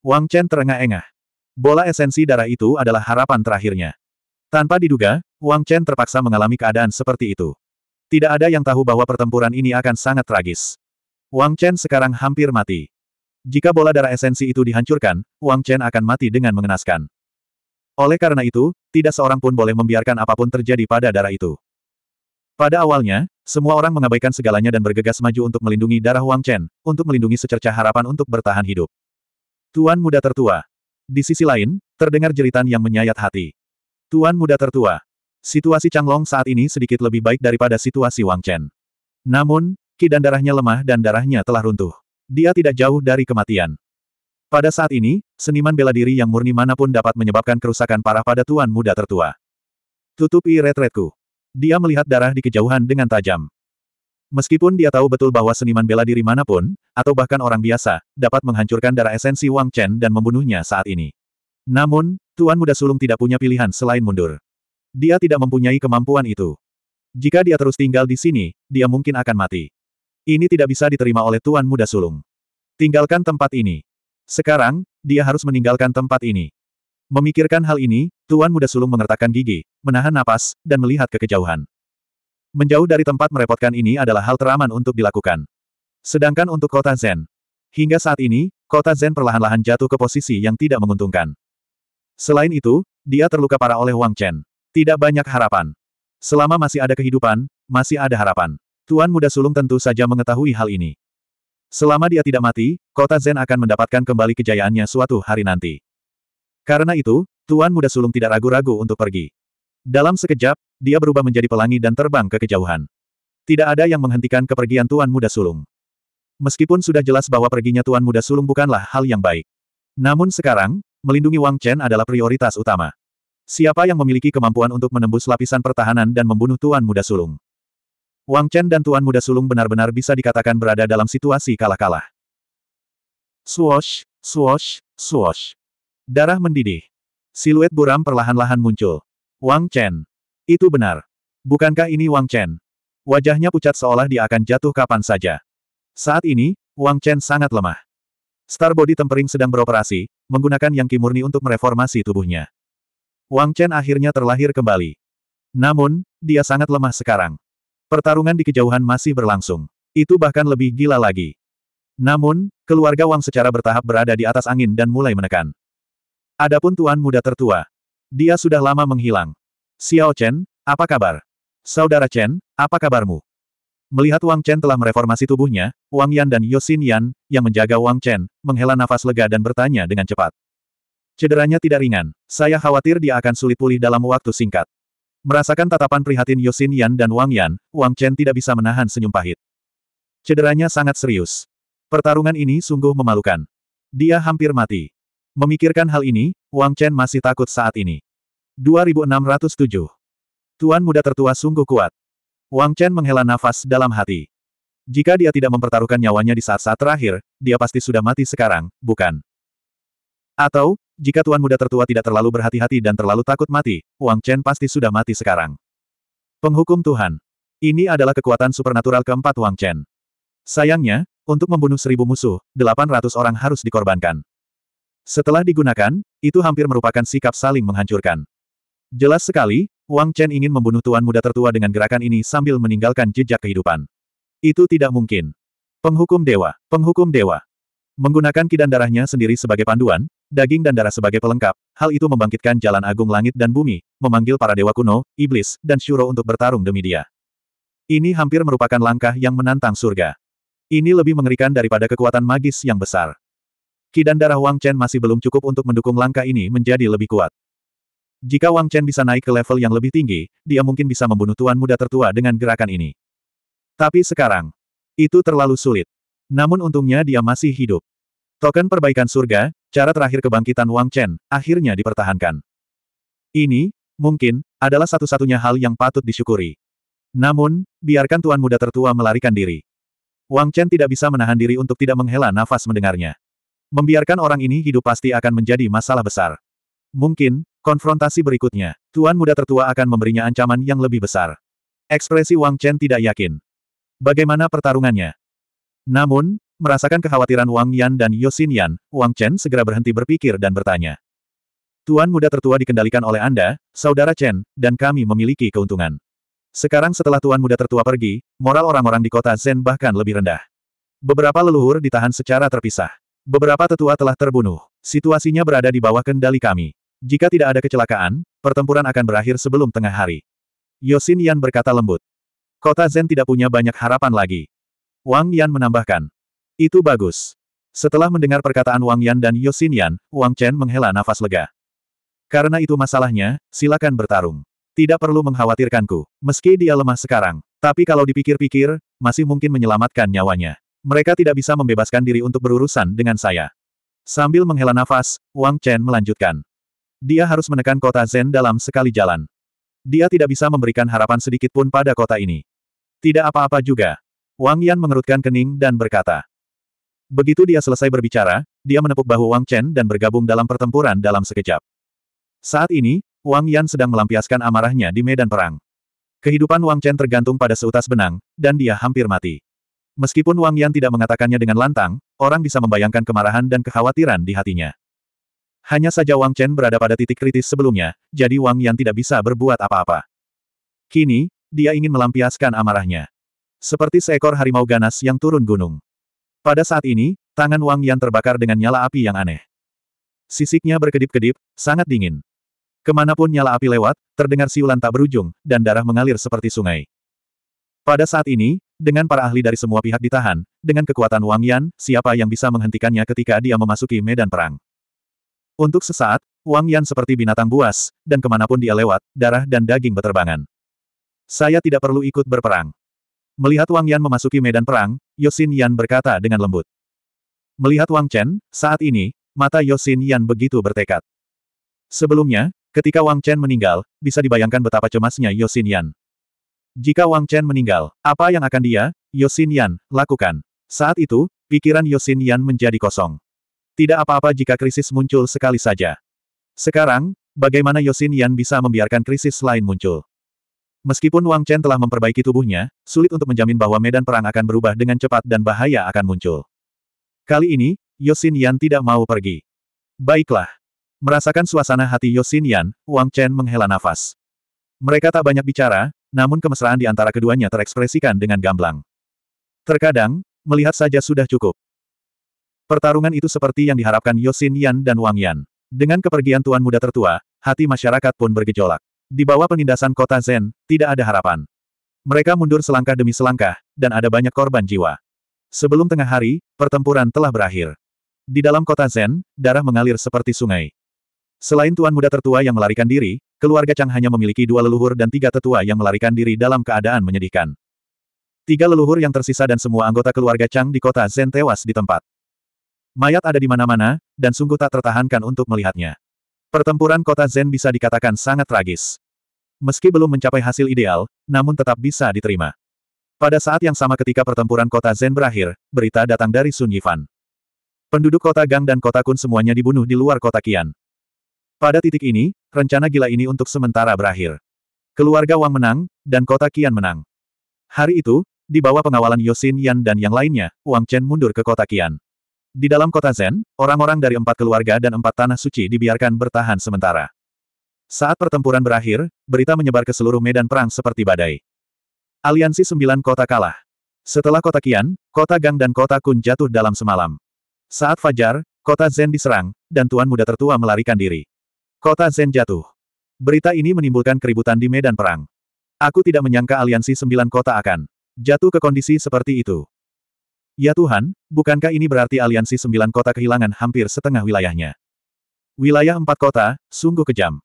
Wang Chen terengah-engah. Bola esensi darah itu adalah harapan terakhirnya. Tanpa diduga, Wang Chen terpaksa mengalami keadaan seperti itu. Tidak ada yang tahu bahwa pertempuran ini akan sangat tragis. Wang Chen sekarang hampir mati. Jika bola darah esensi itu dihancurkan, Wang Chen akan mati dengan mengenaskan. Oleh karena itu, tidak seorang pun boleh membiarkan apapun terjadi pada darah itu. Pada awalnya, semua orang mengabaikan segalanya dan bergegas maju untuk melindungi darah Wang Chen, untuk melindungi secercah harapan untuk bertahan hidup. Tuan muda tertua. Di sisi lain, terdengar jeritan yang menyayat hati. Tuan muda tertua. Situasi Changlong saat ini sedikit lebih baik daripada situasi Wang Chen. Namun, ki dan darahnya lemah dan darahnya telah runtuh. Dia tidak jauh dari kematian. Pada saat ini, seniman bela diri yang murni manapun dapat menyebabkan kerusakan parah pada tuan muda tertua. Tutupi retretku. Dia melihat darah di kejauhan dengan tajam. Meskipun dia tahu betul bahwa seniman bela diri manapun, atau bahkan orang biasa, dapat menghancurkan darah esensi Wang Chen dan membunuhnya saat ini. Namun, Tuan Muda Sulung tidak punya pilihan selain mundur. Dia tidak mempunyai kemampuan itu. Jika dia terus tinggal di sini, dia mungkin akan mati. Ini tidak bisa diterima oleh Tuan Muda Sulung. Tinggalkan tempat ini. Sekarang, dia harus meninggalkan tempat ini. Memikirkan hal ini, Tuan Muda Sulung mengertakkan gigi, menahan napas, dan melihat ke kejauhan. Menjauh dari tempat merepotkan ini adalah hal teraman untuk dilakukan. Sedangkan untuk kota Zen. Hingga saat ini, kota Zen perlahan-lahan jatuh ke posisi yang tidak menguntungkan. Selain itu, dia terluka parah oleh Wang Chen. Tidak banyak harapan. Selama masih ada kehidupan, masih ada harapan. Tuan Muda Sulung tentu saja mengetahui hal ini. Selama dia tidak mati, kota Zen akan mendapatkan kembali kejayaannya suatu hari nanti. Karena itu, Tuan Muda Sulung tidak ragu-ragu untuk pergi. Dalam sekejap, dia berubah menjadi pelangi dan terbang ke kejauhan. Tidak ada yang menghentikan kepergian Tuan Muda Sulung. Meskipun sudah jelas bahwa perginya Tuan Muda Sulung bukanlah hal yang baik. Namun sekarang, melindungi Wang Chen adalah prioritas utama. Siapa yang memiliki kemampuan untuk menembus lapisan pertahanan dan membunuh Tuan Muda Sulung? Wang Chen dan Tuan Muda Sulung benar-benar bisa dikatakan berada dalam situasi kalah-kalah. Swosh, swosh, swosh. Darah mendidih. Siluet buram perlahan-lahan muncul. Wang Chen. Itu benar. Bukankah ini Wang Chen? Wajahnya pucat seolah dia akan jatuh kapan saja. Saat ini, Wang Chen sangat lemah. Star Body Tempering sedang beroperasi, menggunakan yang kimurni untuk mereformasi tubuhnya. Wang Chen akhirnya terlahir kembali. Namun, dia sangat lemah sekarang. Pertarungan di kejauhan masih berlangsung. Itu bahkan lebih gila lagi. Namun, keluarga Wang secara bertahap berada di atas angin dan mulai menekan. Adapun tuan muda tertua. Dia sudah lama menghilang. Xiao Chen, apa kabar? Saudara Chen, apa kabarmu? Melihat Wang Chen telah mereformasi tubuhnya, Wang Yan dan Yosin Yan, yang menjaga Wang Chen, menghela nafas lega dan bertanya dengan cepat. Cederanya tidak ringan. Saya khawatir dia akan sulit pulih dalam waktu singkat. Merasakan tatapan prihatin Yosin Yan dan Wang Yan, Wang Chen tidak bisa menahan senyum pahit. Cederanya sangat serius. Pertarungan ini sungguh memalukan. Dia hampir mati. Memikirkan hal ini, Wang Chen masih takut saat ini. 2607. Tuan muda tertua sungguh kuat. Wang Chen menghela nafas dalam hati. Jika dia tidak mempertaruhkan nyawanya di saat-saat terakhir, dia pasti sudah mati sekarang, bukan? Atau, jika tuan muda tertua tidak terlalu berhati-hati dan terlalu takut mati, Wang Chen pasti sudah mati sekarang. Penghukum Tuhan. Ini adalah kekuatan supernatural keempat Wang Chen. Sayangnya, untuk membunuh seribu musuh, delapan ratus orang harus dikorbankan. Setelah digunakan, itu hampir merupakan sikap saling menghancurkan. Jelas sekali, Wang Chen ingin membunuh tuan muda tertua dengan gerakan ini sambil meninggalkan jejak kehidupan. Itu tidak mungkin. Penghukum Dewa, Penghukum Dewa. Menggunakan kidan darahnya sendiri sebagai panduan, daging dan darah sebagai pelengkap, hal itu membangkitkan jalan agung langit dan bumi, memanggil para dewa kuno, iblis, dan syuro untuk bertarung demi dia. Ini hampir merupakan langkah yang menantang surga. Ini lebih mengerikan daripada kekuatan magis yang besar. Kidan darah Wang Chen masih belum cukup untuk mendukung langkah ini menjadi lebih kuat. Jika Wang Chen bisa naik ke level yang lebih tinggi, dia mungkin bisa membunuh tuan muda tertua dengan gerakan ini. Tapi sekarang, itu terlalu sulit. Namun untungnya dia masih hidup. Token perbaikan surga, cara terakhir kebangkitan Wang Chen, akhirnya dipertahankan. Ini, mungkin, adalah satu-satunya hal yang patut disyukuri. Namun, biarkan tuan muda tertua melarikan diri. Wang Chen tidak bisa menahan diri untuk tidak menghela nafas mendengarnya. Membiarkan orang ini hidup pasti akan menjadi masalah besar. Mungkin, konfrontasi berikutnya, tuan muda tertua akan memberinya ancaman yang lebih besar. Ekspresi Wang Chen tidak yakin. Bagaimana pertarungannya? Namun, merasakan kekhawatiran Wang Yan dan Yosin Yan, Wang Chen segera berhenti berpikir dan bertanya. Tuan muda tertua dikendalikan oleh Anda, Saudara Chen, dan kami memiliki keuntungan. Sekarang setelah tuan muda tertua pergi, moral orang-orang di kota Zen bahkan lebih rendah. Beberapa leluhur ditahan secara terpisah. Beberapa tetua telah terbunuh. Situasinya berada di bawah kendali kami. Jika tidak ada kecelakaan, pertempuran akan berakhir sebelum tengah hari. Yosin Yan berkata lembut. Kota Zen tidak punya banyak harapan lagi. Wang Yan menambahkan. Itu bagus. Setelah mendengar perkataan Wang Yan dan Yosin Yan, Wang Chen menghela nafas lega. Karena itu masalahnya, silakan bertarung. Tidak perlu mengkhawatirkanku, meski dia lemah sekarang. Tapi kalau dipikir-pikir, masih mungkin menyelamatkan nyawanya. Mereka tidak bisa membebaskan diri untuk berurusan dengan saya. Sambil menghela nafas, Wang Chen melanjutkan. Dia harus menekan kota Zen dalam sekali jalan. Dia tidak bisa memberikan harapan sedikitpun pada kota ini. Tidak apa-apa juga, Wang Yan mengerutkan kening dan berkata. Begitu dia selesai berbicara, dia menepuk bahu Wang Chen dan bergabung dalam pertempuran dalam sekejap. Saat ini, Wang Yan sedang melampiaskan amarahnya di medan perang. Kehidupan Wang Chen tergantung pada seutas benang, dan dia hampir mati. Meskipun Wang Yan tidak mengatakannya dengan lantang, orang bisa membayangkan kemarahan dan kekhawatiran di hatinya. Hanya saja Wang Chen berada pada titik kritis sebelumnya, jadi Wang Yan tidak bisa berbuat apa-apa. Kini, dia ingin melampiaskan amarahnya. Seperti seekor harimau ganas yang turun gunung. Pada saat ini, tangan Wang Yan terbakar dengan nyala api yang aneh. Sisiknya berkedip-kedip, sangat dingin. Kemanapun nyala api lewat, terdengar siulan tak berujung, dan darah mengalir seperti sungai. Pada saat ini, dengan para ahli dari semua pihak ditahan, dengan kekuatan Wang Yan, siapa yang bisa menghentikannya ketika dia memasuki medan perang. Untuk sesaat, Wang Yan seperti binatang buas, dan kemanapun dia lewat, darah dan daging beterbangan. Saya tidak perlu ikut berperang. Melihat Wang Yan memasuki medan perang, Yosin Yan berkata dengan lembut. Melihat Wang Chen, saat ini, mata Yosin Yan begitu bertekad. Sebelumnya, ketika Wang Chen meninggal, bisa dibayangkan betapa cemasnya Yosin Yan. Jika Wang Chen meninggal, apa yang akan dia, Yosin Yan, lakukan? Saat itu, pikiran Yosin Yan menjadi kosong. Tidak apa-apa jika krisis muncul sekali saja. Sekarang, bagaimana Yosin Yan bisa membiarkan krisis lain muncul? Meskipun Wang Chen telah memperbaiki tubuhnya, sulit untuk menjamin bahwa medan perang akan berubah dengan cepat dan bahaya akan muncul. Kali ini, Yosin Yan tidak mau pergi. Baiklah. Merasakan suasana hati Yosin Yan, Wang Chen menghela nafas. Mereka tak banyak bicara, namun kemesraan di antara keduanya terekspresikan dengan gamblang. Terkadang, melihat saja sudah cukup. Pertarungan itu seperti yang diharapkan Yosin Yan dan Wang Yan. Dengan kepergian tuan muda tertua, hati masyarakat pun bergejolak. Di bawah penindasan kota Zen, tidak ada harapan. Mereka mundur selangkah demi selangkah, dan ada banyak korban jiwa. Sebelum tengah hari, pertempuran telah berakhir. Di dalam kota Zen, darah mengalir seperti sungai. Selain tuan muda tertua yang melarikan diri, keluarga Chang hanya memiliki dua leluhur dan tiga tetua yang melarikan diri dalam keadaan menyedihkan. Tiga leluhur yang tersisa dan semua anggota keluarga Chang di kota Zen tewas di tempat. Mayat ada di mana-mana, dan sungguh tak tertahankan untuk melihatnya. Pertempuran kota Zen bisa dikatakan sangat tragis. Meski belum mencapai hasil ideal, namun tetap bisa diterima. Pada saat yang sama ketika pertempuran kota Zen berakhir, berita datang dari Sun Yifan. Penduduk kota Gang dan kota Kun semuanya dibunuh di luar kota Qian. Pada titik ini, rencana gila ini untuk sementara berakhir. Keluarga Wang menang, dan kota Qian menang. Hari itu, di bawah pengawalan Yosin Yan dan yang lainnya, Wang Chen mundur ke kota Qian. Di dalam kota Zen, orang-orang dari empat keluarga dan empat tanah suci dibiarkan bertahan sementara. Saat pertempuran berakhir, berita menyebar ke seluruh medan perang seperti badai. Aliansi sembilan kota kalah. Setelah kota Kian, kota Gang dan kota Kun jatuh dalam semalam. Saat fajar, kota Zen diserang, dan tuan muda tertua melarikan diri. Kota Zen jatuh. Berita ini menimbulkan keributan di medan perang. Aku tidak menyangka aliansi sembilan kota akan jatuh ke kondisi seperti itu. Ya Tuhan, bukankah ini berarti aliansi sembilan kota kehilangan hampir setengah wilayahnya? Wilayah empat kota, sungguh kejam.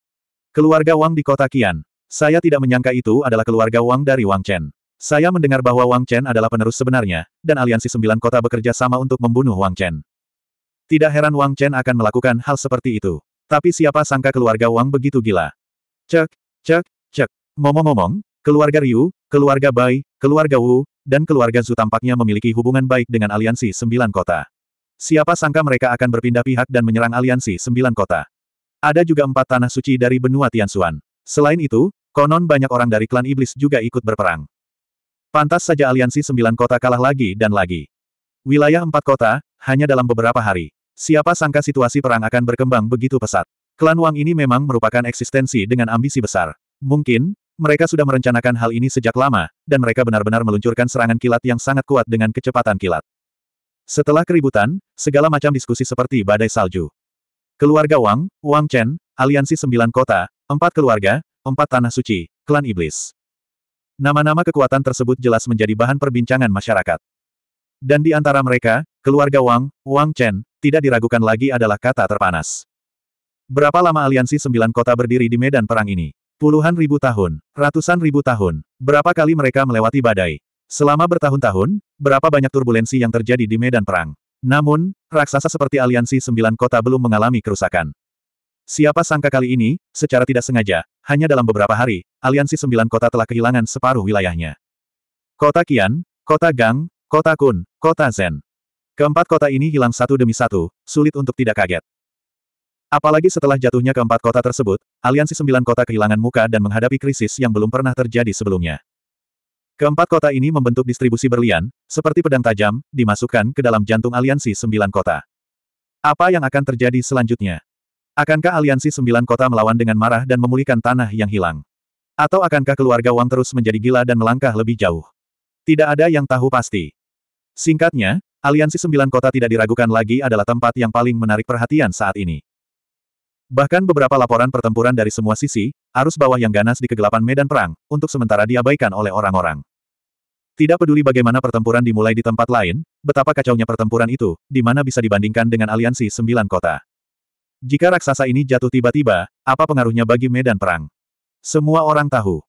Keluarga Wang di kota Kian, Saya tidak menyangka itu adalah keluarga Wang dari Wang Chen. Saya mendengar bahwa Wang Chen adalah penerus sebenarnya, dan aliansi sembilan kota bekerja sama untuk membunuh Wang Chen. Tidak heran Wang Chen akan melakukan hal seperti itu. Tapi siapa sangka keluarga Wang begitu gila. Cek, cek, cek. ngomong momong keluarga Ryu, keluarga Bai, keluarga Wu, dan keluarga Zu tampaknya memiliki hubungan baik dengan aliansi sembilan kota. Siapa sangka mereka akan berpindah pihak dan menyerang aliansi sembilan kota. Ada juga empat tanah suci dari benua Tianxuan. Selain itu, konon banyak orang dari klan iblis juga ikut berperang. Pantas saja aliansi sembilan kota kalah lagi dan lagi. Wilayah empat kota, hanya dalam beberapa hari. Siapa sangka situasi perang akan berkembang begitu pesat. Klan Wang ini memang merupakan eksistensi dengan ambisi besar. Mungkin, mereka sudah merencanakan hal ini sejak lama, dan mereka benar-benar meluncurkan serangan kilat yang sangat kuat dengan kecepatan kilat. Setelah keributan, segala macam diskusi seperti badai salju. Keluarga Wang, Wang Chen, Aliansi Sembilan Kota, Empat Keluarga, Empat Tanah Suci, Klan Iblis. Nama-nama kekuatan tersebut jelas menjadi bahan perbincangan masyarakat. Dan di antara mereka, keluarga Wang, Wang Chen, tidak diragukan lagi adalah kata terpanas. Berapa lama aliansi sembilan kota berdiri di medan perang ini? Puluhan ribu tahun, ratusan ribu tahun, berapa kali mereka melewati badai. Selama bertahun-tahun, berapa banyak turbulensi yang terjadi di medan perang. Namun, raksasa seperti aliansi sembilan kota belum mengalami kerusakan. Siapa sangka kali ini, secara tidak sengaja, hanya dalam beberapa hari, aliansi sembilan kota telah kehilangan separuh wilayahnya. Kota Kian, Kota Gang, Kota Kun, Kota Zen. Keempat kota ini hilang satu demi satu, sulit untuk tidak kaget. Apalagi setelah jatuhnya keempat kota tersebut, aliansi sembilan kota kehilangan muka dan menghadapi krisis yang belum pernah terjadi sebelumnya. Keempat kota ini membentuk distribusi berlian, seperti pedang tajam, dimasukkan ke dalam jantung aliansi sembilan kota. Apa yang akan terjadi selanjutnya? Akankah aliansi sembilan kota melawan dengan marah dan memulihkan tanah yang hilang? Atau akankah keluarga Wang terus menjadi gila dan melangkah lebih jauh? Tidak ada yang tahu pasti. Singkatnya, aliansi sembilan kota tidak diragukan lagi adalah tempat yang paling menarik perhatian saat ini. Bahkan beberapa laporan pertempuran dari semua sisi, arus bawah yang ganas di kegelapan medan perang, untuk sementara diabaikan oleh orang-orang. Tidak peduli bagaimana pertempuran dimulai di tempat lain, betapa kacaunya pertempuran itu, di mana bisa dibandingkan dengan aliansi sembilan kota. Jika raksasa ini jatuh tiba-tiba, apa pengaruhnya bagi medan perang? Semua orang tahu.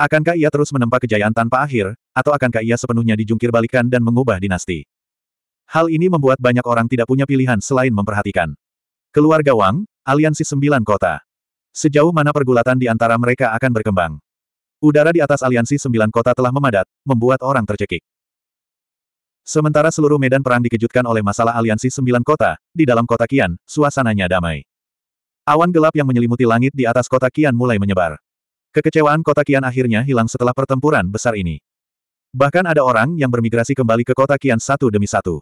Akankah ia terus menempa kejayaan tanpa akhir, atau akankah ia sepenuhnya dijungkir balikan dan mengubah dinasti? Hal ini membuat banyak orang tidak punya pilihan selain memperhatikan. Keluarga Wang, Aliansi Sembilan Kota. Sejauh mana pergulatan di antara mereka akan berkembang? Udara di atas aliansi sembilan kota telah memadat, membuat orang tercekik. Sementara seluruh medan perang dikejutkan oleh masalah aliansi sembilan kota, di dalam kota Kian, suasananya damai. Awan gelap yang menyelimuti langit di atas kota Kian mulai menyebar. Kekecewaan kota Kian akhirnya hilang setelah pertempuran besar ini. Bahkan ada orang yang bermigrasi kembali ke kota Kian satu demi satu.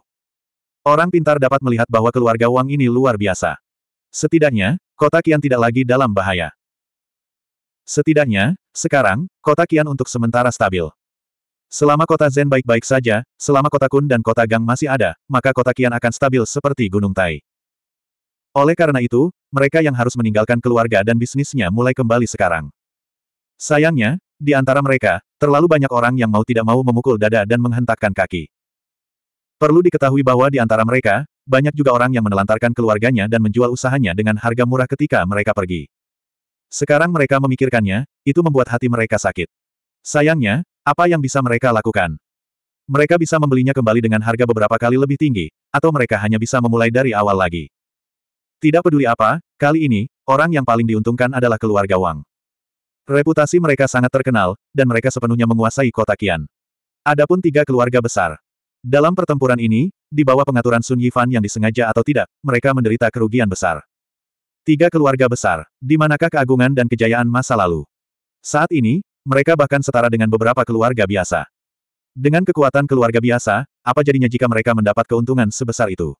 Orang pintar dapat melihat bahwa keluarga Wang ini luar biasa. Setidaknya, kota Kian tidak lagi dalam bahaya. Setidaknya, sekarang, kota Kian untuk sementara stabil. Selama kota Zen baik-baik saja, selama kota Kun dan kota Gang masih ada, maka kota Kian akan stabil seperti Gunung Tai. Oleh karena itu, mereka yang harus meninggalkan keluarga dan bisnisnya mulai kembali sekarang. Sayangnya, di antara mereka, terlalu banyak orang yang mau tidak mau memukul dada dan menghentakkan kaki. Perlu diketahui bahwa di antara mereka, banyak juga orang yang menelantarkan keluarganya dan menjual usahanya dengan harga murah ketika mereka pergi. Sekarang mereka memikirkannya, itu membuat hati mereka sakit. Sayangnya, apa yang bisa mereka lakukan? Mereka bisa membelinya kembali dengan harga beberapa kali lebih tinggi, atau mereka hanya bisa memulai dari awal lagi. Tidak peduli apa, kali ini, orang yang paling diuntungkan adalah keluarga Wang. Reputasi mereka sangat terkenal, dan mereka sepenuhnya menguasai kota Kian. Adapun tiga keluarga besar. Dalam pertempuran ini, di bawah pengaturan Sun Yifan yang disengaja atau tidak, mereka menderita kerugian besar. Tiga keluarga besar, di manakah keagungan dan kejayaan masa lalu? Saat ini, mereka bahkan setara dengan beberapa keluarga biasa. Dengan kekuatan keluarga biasa, apa jadinya jika mereka mendapat keuntungan sebesar itu?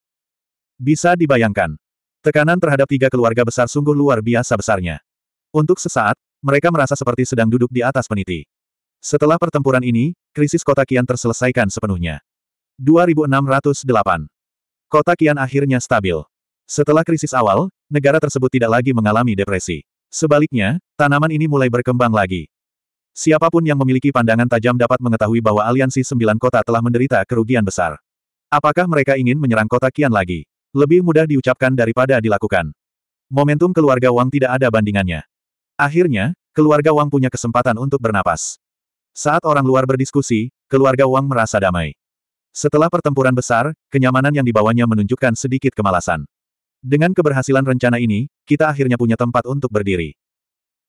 Bisa dibayangkan. Tekanan terhadap tiga keluarga besar sungguh luar biasa besarnya. Untuk sesaat, mereka merasa seperti sedang duduk di atas peniti. Setelah pertempuran ini, krisis kota Kian terselesaikan sepenuhnya. 2608. Kota Kian akhirnya stabil. Setelah krisis awal, negara tersebut tidak lagi mengalami depresi. Sebaliknya, tanaman ini mulai berkembang lagi. Siapapun yang memiliki pandangan tajam dapat mengetahui bahwa aliansi sembilan kota telah menderita kerugian besar. Apakah mereka ingin menyerang kota Kian lagi? Lebih mudah diucapkan daripada dilakukan. Momentum keluarga Wang tidak ada bandingannya. Akhirnya, keluarga Wang punya kesempatan untuk bernapas. Saat orang luar berdiskusi, keluarga Wang merasa damai. Setelah pertempuran besar, kenyamanan yang dibawanya menunjukkan sedikit kemalasan. Dengan keberhasilan rencana ini, kita akhirnya punya tempat untuk berdiri.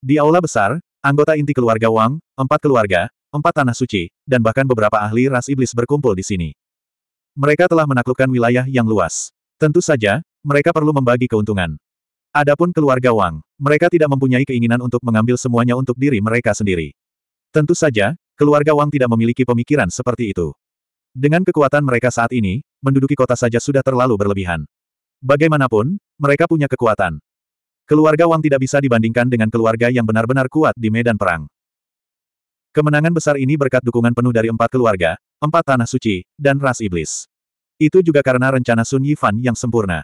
Di aula besar, anggota inti keluarga Wang, empat keluarga, empat tanah suci, dan bahkan beberapa ahli ras iblis berkumpul di sini. Mereka telah menaklukkan wilayah yang luas. Tentu saja, mereka perlu membagi keuntungan. Adapun keluarga Wang, mereka tidak mempunyai keinginan untuk mengambil semuanya untuk diri mereka sendiri. Tentu saja, keluarga Wang tidak memiliki pemikiran seperti itu. Dengan kekuatan mereka saat ini, menduduki kota saja sudah terlalu berlebihan. Bagaimanapun, mereka punya kekuatan. Keluarga Wang tidak bisa dibandingkan dengan keluarga yang benar-benar kuat di medan perang. Kemenangan besar ini berkat dukungan penuh dari empat keluarga, empat tanah suci, dan ras iblis. Itu juga karena rencana Sun Yifan yang sempurna.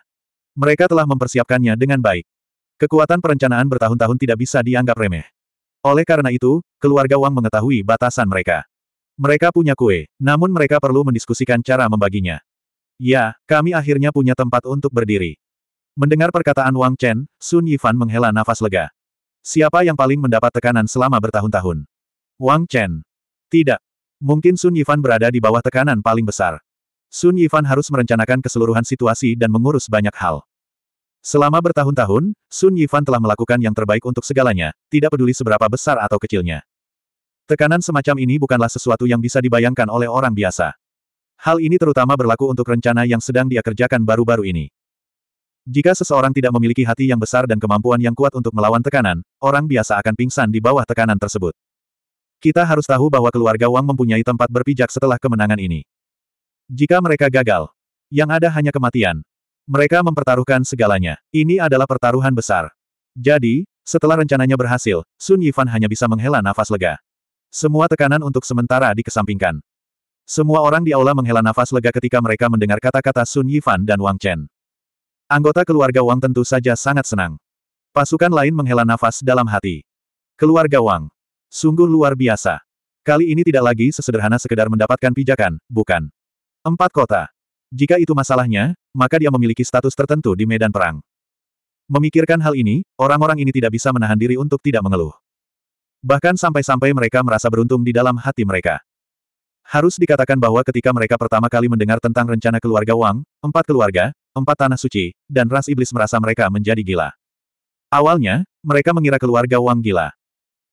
Mereka telah mempersiapkannya dengan baik. Kekuatan perencanaan bertahun-tahun tidak bisa dianggap remeh. Oleh karena itu, keluarga Wang mengetahui batasan mereka. Mereka punya kue, namun mereka perlu mendiskusikan cara membaginya. Ya, kami akhirnya punya tempat untuk berdiri. Mendengar perkataan Wang Chen, Sun Yifan menghela nafas lega. Siapa yang paling mendapat tekanan selama bertahun-tahun? Wang Chen. Tidak. Mungkin Sun Yifan berada di bawah tekanan paling besar. Sun Yifan harus merencanakan keseluruhan situasi dan mengurus banyak hal. Selama bertahun-tahun, Sun Yifan telah melakukan yang terbaik untuk segalanya, tidak peduli seberapa besar atau kecilnya. Tekanan semacam ini bukanlah sesuatu yang bisa dibayangkan oleh orang biasa. Hal ini terutama berlaku untuk rencana yang sedang dia kerjakan baru-baru ini. Jika seseorang tidak memiliki hati yang besar dan kemampuan yang kuat untuk melawan tekanan, orang biasa akan pingsan di bawah tekanan tersebut. Kita harus tahu bahwa keluarga Wang mempunyai tempat berpijak setelah kemenangan ini. Jika mereka gagal, yang ada hanya kematian. Mereka mempertaruhkan segalanya. Ini adalah pertaruhan besar. Jadi, setelah rencananya berhasil, Sun Yifan hanya bisa menghela nafas lega. Semua tekanan untuk sementara dikesampingkan. Semua orang di aula menghela nafas lega ketika mereka mendengar kata-kata Sun Yifan dan Wang Chen. Anggota keluarga Wang tentu saja sangat senang. Pasukan lain menghela nafas dalam hati. Keluarga Wang. Sungguh luar biasa. Kali ini tidak lagi sesederhana sekedar mendapatkan pijakan, bukan. Empat kota. Jika itu masalahnya, maka dia memiliki status tertentu di medan perang. Memikirkan hal ini, orang-orang ini tidak bisa menahan diri untuk tidak mengeluh. Bahkan sampai-sampai mereka merasa beruntung di dalam hati mereka. Harus dikatakan bahwa ketika mereka pertama kali mendengar tentang rencana keluarga Wang, empat keluarga, empat tanah suci, dan ras iblis merasa mereka menjadi gila. Awalnya, mereka mengira keluarga Wang gila.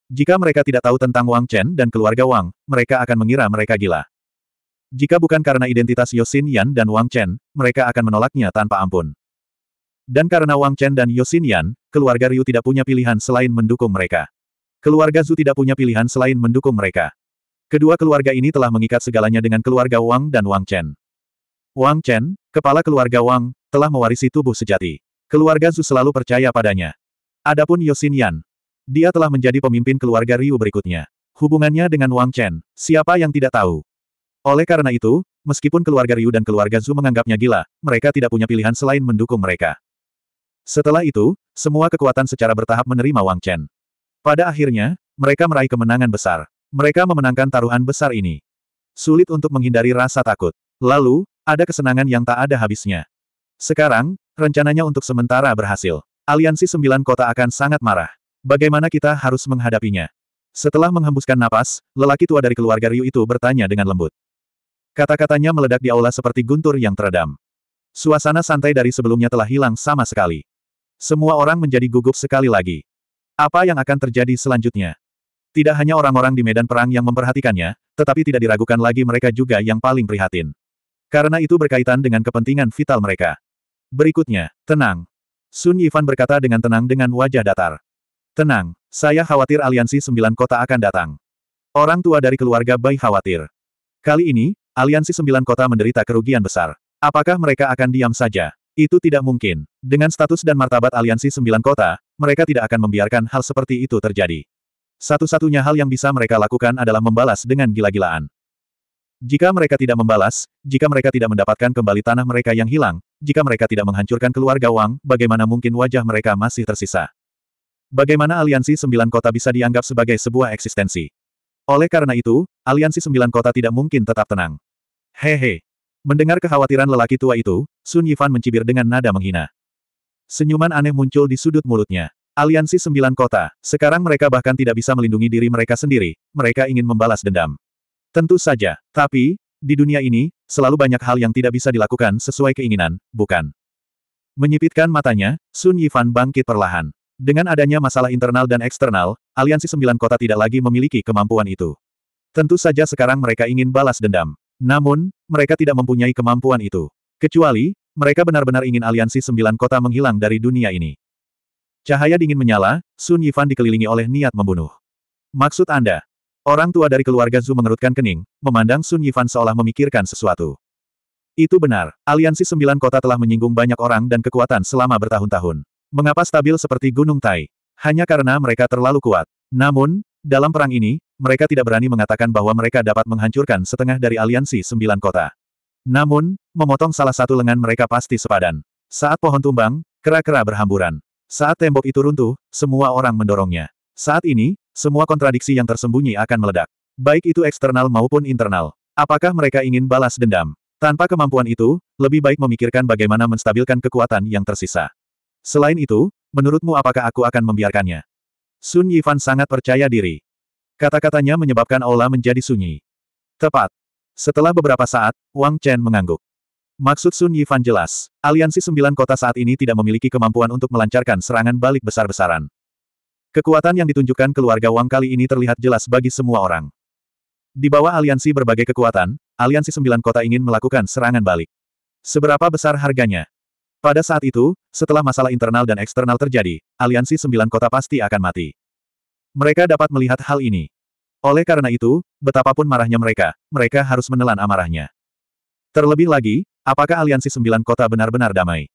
Jika mereka tidak tahu tentang Wang Chen dan keluarga Wang, mereka akan mengira mereka gila. Jika bukan karena identitas Yosin Yan dan Wang Chen, mereka akan menolaknya tanpa ampun. Dan karena Wang Chen dan Yosin Yan, keluarga Ryu tidak punya pilihan selain mendukung mereka. Keluarga Zhu tidak punya pilihan selain mendukung mereka. Kedua keluarga ini telah mengikat segalanya dengan keluarga Wang dan Wang Chen. Wang Chen, kepala keluarga Wang, telah mewarisi tubuh sejati. Keluarga Zhu selalu percaya padanya. Adapun Yosin Yan, dia telah menjadi pemimpin keluarga Ryu berikutnya. Hubungannya dengan Wang Chen, siapa yang tidak tahu? Oleh karena itu, meskipun keluarga Ryu dan keluarga Zhu menganggapnya gila, mereka tidak punya pilihan selain mendukung mereka. Setelah itu, semua kekuatan secara bertahap menerima Wang Chen. Pada akhirnya, mereka meraih kemenangan besar. Mereka memenangkan taruhan besar ini. Sulit untuk menghindari rasa takut. Lalu, ada kesenangan yang tak ada habisnya. Sekarang, rencananya untuk sementara berhasil. Aliansi Sembilan Kota akan sangat marah. Bagaimana kita harus menghadapinya? Setelah menghembuskan napas, lelaki tua dari keluarga Ryu itu bertanya dengan lembut. Kata-katanya meledak di aula seperti guntur yang teredam. Suasana santai dari sebelumnya telah hilang sama sekali. Semua orang menjadi gugup sekali lagi. Apa yang akan terjadi selanjutnya? Tidak hanya orang-orang di medan perang yang memperhatikannya, tetapi tidak diragukan lagi mereka juga yang paling prihatin. Karena itu berkaitan dengan kepentingan vital mereka. Berikutnya, tenang. Sun Yifan berkata dengan tenang dengan wajah datar. Tenang, saya khawatir aliansi sembilan kota akan datang. Orang tua dari keluarga Bai khawatir. Kali ini, aliansi sembilan kota menderita kerugian besar. Apakah mereka akan diam saja? Itu tidak mungkin. Dengan status dan martabat aliansi sembilan kota, mereka tidak akan membiarkan hal seperti itu terjadi. Satu-satunya hal yang bisa mereka lakukan adalah membalas dengan gila-gilaan. Jika mereka tidak membalas, jika mereka tidak mendapatkan kembali tanah mereka yang hilang, jika mereka tidak menghancurkan keluarga Wang, bagaimana mungkin wajah mereka masih tersisa? Bagaimana aliansi sembilan kota bisa dianggap sebagai sebuah eksistensi? Oleh karena itu, aliansi sembilan kota tidak mungkin tetap tenang. Hehe. Mendengar kekhawatiran lelaki tua itu, Sun Yifan mencibir dengan nada menghina. Senyuman aneh muncul di sudut mulutnya. Aliansi Sembilan Kota, sekarang mereka bahkan tidak bisa melindungi diri mereka sendiri, mereka ingin membalas dendam. Tentu saja, tapi, di dunia ini, selalu banyak hal yang tidak bisa dilakukan sesuai keinginan, bukan? Menyipitkan matanya, Sun Yifan bangkit perlahan. Dengan adanya masalah internal dan eksternal, Aliansi Sembilan Kota tidak lagi memiliki kemampuan itu. Tentu saja sekarang mereka ingin balas dendam. Namun, mereka tidak mempunyai kemampuan itu. Kecuali, mereka benar-benar ingin aliansi sembilan kota menghilang dari dunia ini. Cahaya dingin menyala, Sun Yifan dikelilingi oleh niat membunuh. Maksud Anda? Orang tua dari keluarga Zhu mengerutkan kening, memandang Sun Yifan seolah memikirkan sesuatu. Itu benar, aliansi sembilan kota telah menyinggung banyak orang dan kekuatan selama bertahun-tahun. Mengapa stabil seperti Gunung Tai? Hanya karena mereka terlalu kuat. Namun, dalam perang ini, mereka tidak berani mengatakan bahwa mereka dapat menghancurkan setengah dari aliansi sembilan kota. Namun, memotong salah satu lengan mereka pasti sepadan. Saat pohon tumbang, kera-kera berhamburan. Saat tembok itu runtuh, semua orang mendorongnya. Saat ini, semua kontradiksi yang tersembunyi akan meledak. Baik itu eksternal maupun internal. Apakah mereka ingin balas dendam? Tanpa kemampuan itu, lebih baik memikirkan bagaimana menstabilkan kekuatan yang tersisa. Selain itu, menurutmu apakah aku akan membiarkannya? Sun Yifan sangat percaya diri. Kata-katanya menyebabkan Ola menjadi sunyi. Tepat. Setelah beberapa saat, Wang Chen mengangguk. Maksud Sun Yifan jelas, aliansi sembilan kota saat ini tidak memiliki kemampuan untuk melancarkan serangan balik besar-besaran. Kekuatan yang ditunjukkan keluarga Wang kali ini terlihat jelas bagi semua orang. Di bawah aliansi berbagai kekuatan, aliansi sembilan kota ingin melakukan serangan balik. Seberapa besar harganya? Pada saat itu, setelah masalah internal dan eksternal terjadi, aliansi sembilan kota pasti akan mati. Mereka dapat melihat hal ini. Oleh karena itu, betapapun marahnya mereka, mereka harus menelan amarahnya. Terlebih lagi, Apakah aliansi sembilan kota benar-benar damai?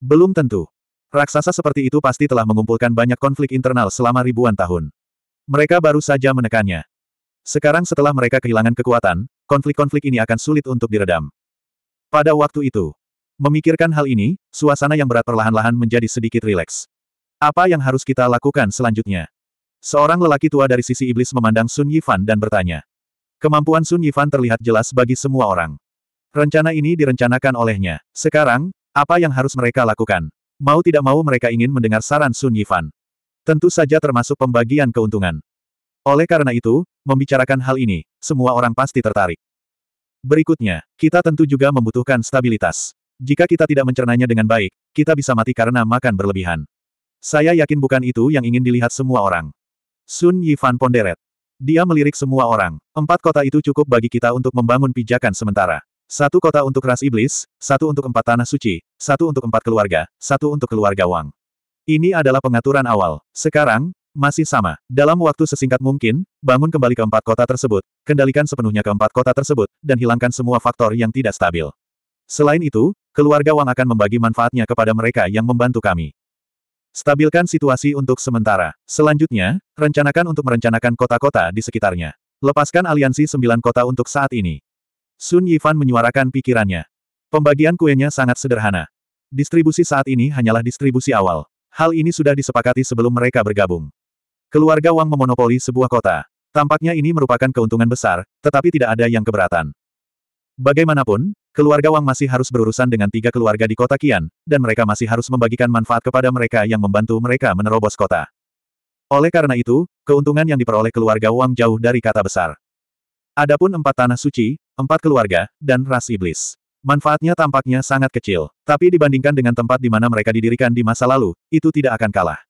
Belum tentu. Raksasa seperti itu pasti telah mengumpulkan banyak konflik internal selama ribuan tahun. Mereka baru saja menekannya. Sekarang setelah mereka kehilangan kekuatan, konflik-konflik ini akan sulit untuk diredam. Pada waktu itu, memikirkan hal ini, suasana yang berat perlahan-lahan menjadi sedikit rileks. Apa yang harus kita lakukan selanjutnya? Seorang lelaki tua dari sisi iblis memandang Sun Yifan dan bertanya. Kemampuan Sun Yifan terlihat jelas bagi semua orang. Rencana ini direncanakan olehnya. Sekarang, apa yang harus mereka lakukan? Mau tidak mau mereka ingin mendengar saran Sun Yifan. Tentu saja termasuk pembagian keuntungan. Oleh karena itu, membicarakan hal ini, semua orang pasti tertarik. Berikutnya, kita tentu juga membutuhkan stabilitas. Jika kita tidak mencernanya dengan baik, kita bisa mati karena makan berlebihan. Saya yakin bukan itu yang ingin dilihat semua orang. Sun Yifan ponderet. Dia melirik semua orang. Empat kota itu cukup bagi kita untuk membangun pijakan sementara. Satu kota untuk ras iblis, satu untuk empat tanah suci, satu untuk empat keluarga, satu untuk keluarga Wang. Ini adalah pengaturan awal. Sekarang, masih sama. Dalam waktu sesingkat mungkin, bangun kembali keempat kota tersebut, kendalikan sepenuhnya keempat kota tersebut, dan hilangkan semua faktor yang tidak stabil. Selain itu, keluarga Wang akan membagi manfaatnya kepada mereka yang membantu kami. Stabilkan situasi untuk sementara. Selanjutnya, rencanakan untuk merencanakan kota-kota di sekitarnya. Lepaskan aliansi sembilan kota untuk saat ini. Sun Yifan menyuarakan pikirannya. Pembagian kuenya sangat sederhana. Distribusi saat ini hanyalah distribusi awal. Hal ini sudah disepakati sebelum mereka bergabung. Keluarga Wang memonopoli sebuah kota. Tampaknya ini merupakan keuntungan besar, tetapi tidak ada yang keberatan. Bagaimanapun, keluarga Wang masih harus berurusan dengan tiga keluarga di kota Kian, dan mereka masih harus membagikan manfaat kepada mereka yang membantu mereka menerobos kota. Oleh karena itu, keuntungan yang diperoleh keluarga Wang jauh dari kata besar. Adapun empat tanah suci, empat keluarga, dan ras iblis. Manfaatnya tampaknya sangat kecil, tapi dibandingkan dengan tempat di mana mereka didirikan di masa lalu, itu tidak akan kalah.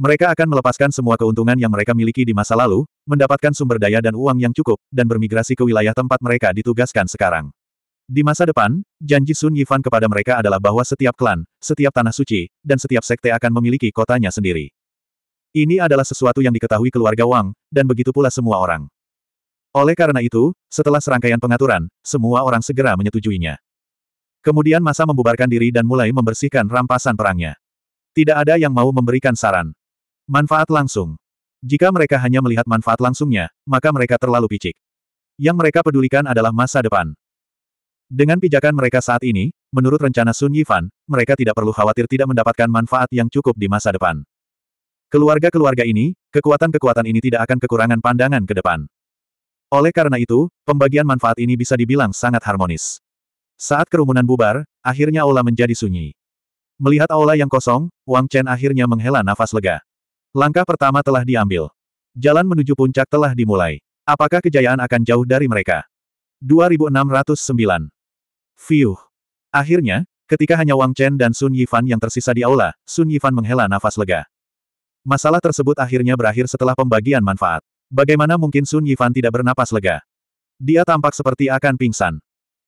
Mereka akan melepaskan semua keuntungan yang mereka miliki di masa lalu, mendapatkan sumber daya dan uang yang cukup, dan bermigrasi ke wilayah tempat mereka ditugaskan sekarang. Di masa depan, janji Sun Yifan kepada mereka adalah bahwa setiap klan, setiap tanah suci, dan setiap sekte akan memiliki kotanya sendiri. Ini adalah sesuatu yang diketahui keluarga Wang, dan begitu pula semua orang. Oleh karena itu, setelah serangkaian pengaturan, semua orang segera menyetujuinya. Kemudian masa membubarkan diri dan mulai membersihkan rampasan perangnya. Tidak ada yang mau memberikan saran. Manfaat langsung. Jika mereka hanya melihat manfaat langsungnya, maka mereka terlalu picik. Yang mereka pedulikan adalah masa depan. Dengan pijakan mereka saat ini, menurut rencana Sun Yifan, mereka tidak perlu khawatir tidak mendapatkan manfaat yang cukup di masa depan. Keluarga-keluarga ini, kekuatan-kekuatan ini tidak akan kekurangan pandangan ke depan. Oleh karena itu, pembagian manfaat ini bisa dibilang sangat harmonis. Saat kerumunan bubar, akhirnya aula menjadi sunyi. Melihat aula yang kosong, Wang Chen akhirnya menghela nafas lega. Langkah pertama telah diambil. Jalan menuju puncak telah dimulai. Apakah kejayaan akan jauh dari mereka? 2609. Fiuh. Akhirnya, ketika hanya Wang Chen dan Sun Yifan yang tersisa di aula, Sun Yifan menghela nafas lega. Masalah tersebut akhirnya berakhir setelah pembagian manfaat. Bagaimana mungkin Sun Yifan tidak bernapas lega? Dia tampak seperti akan pingsan.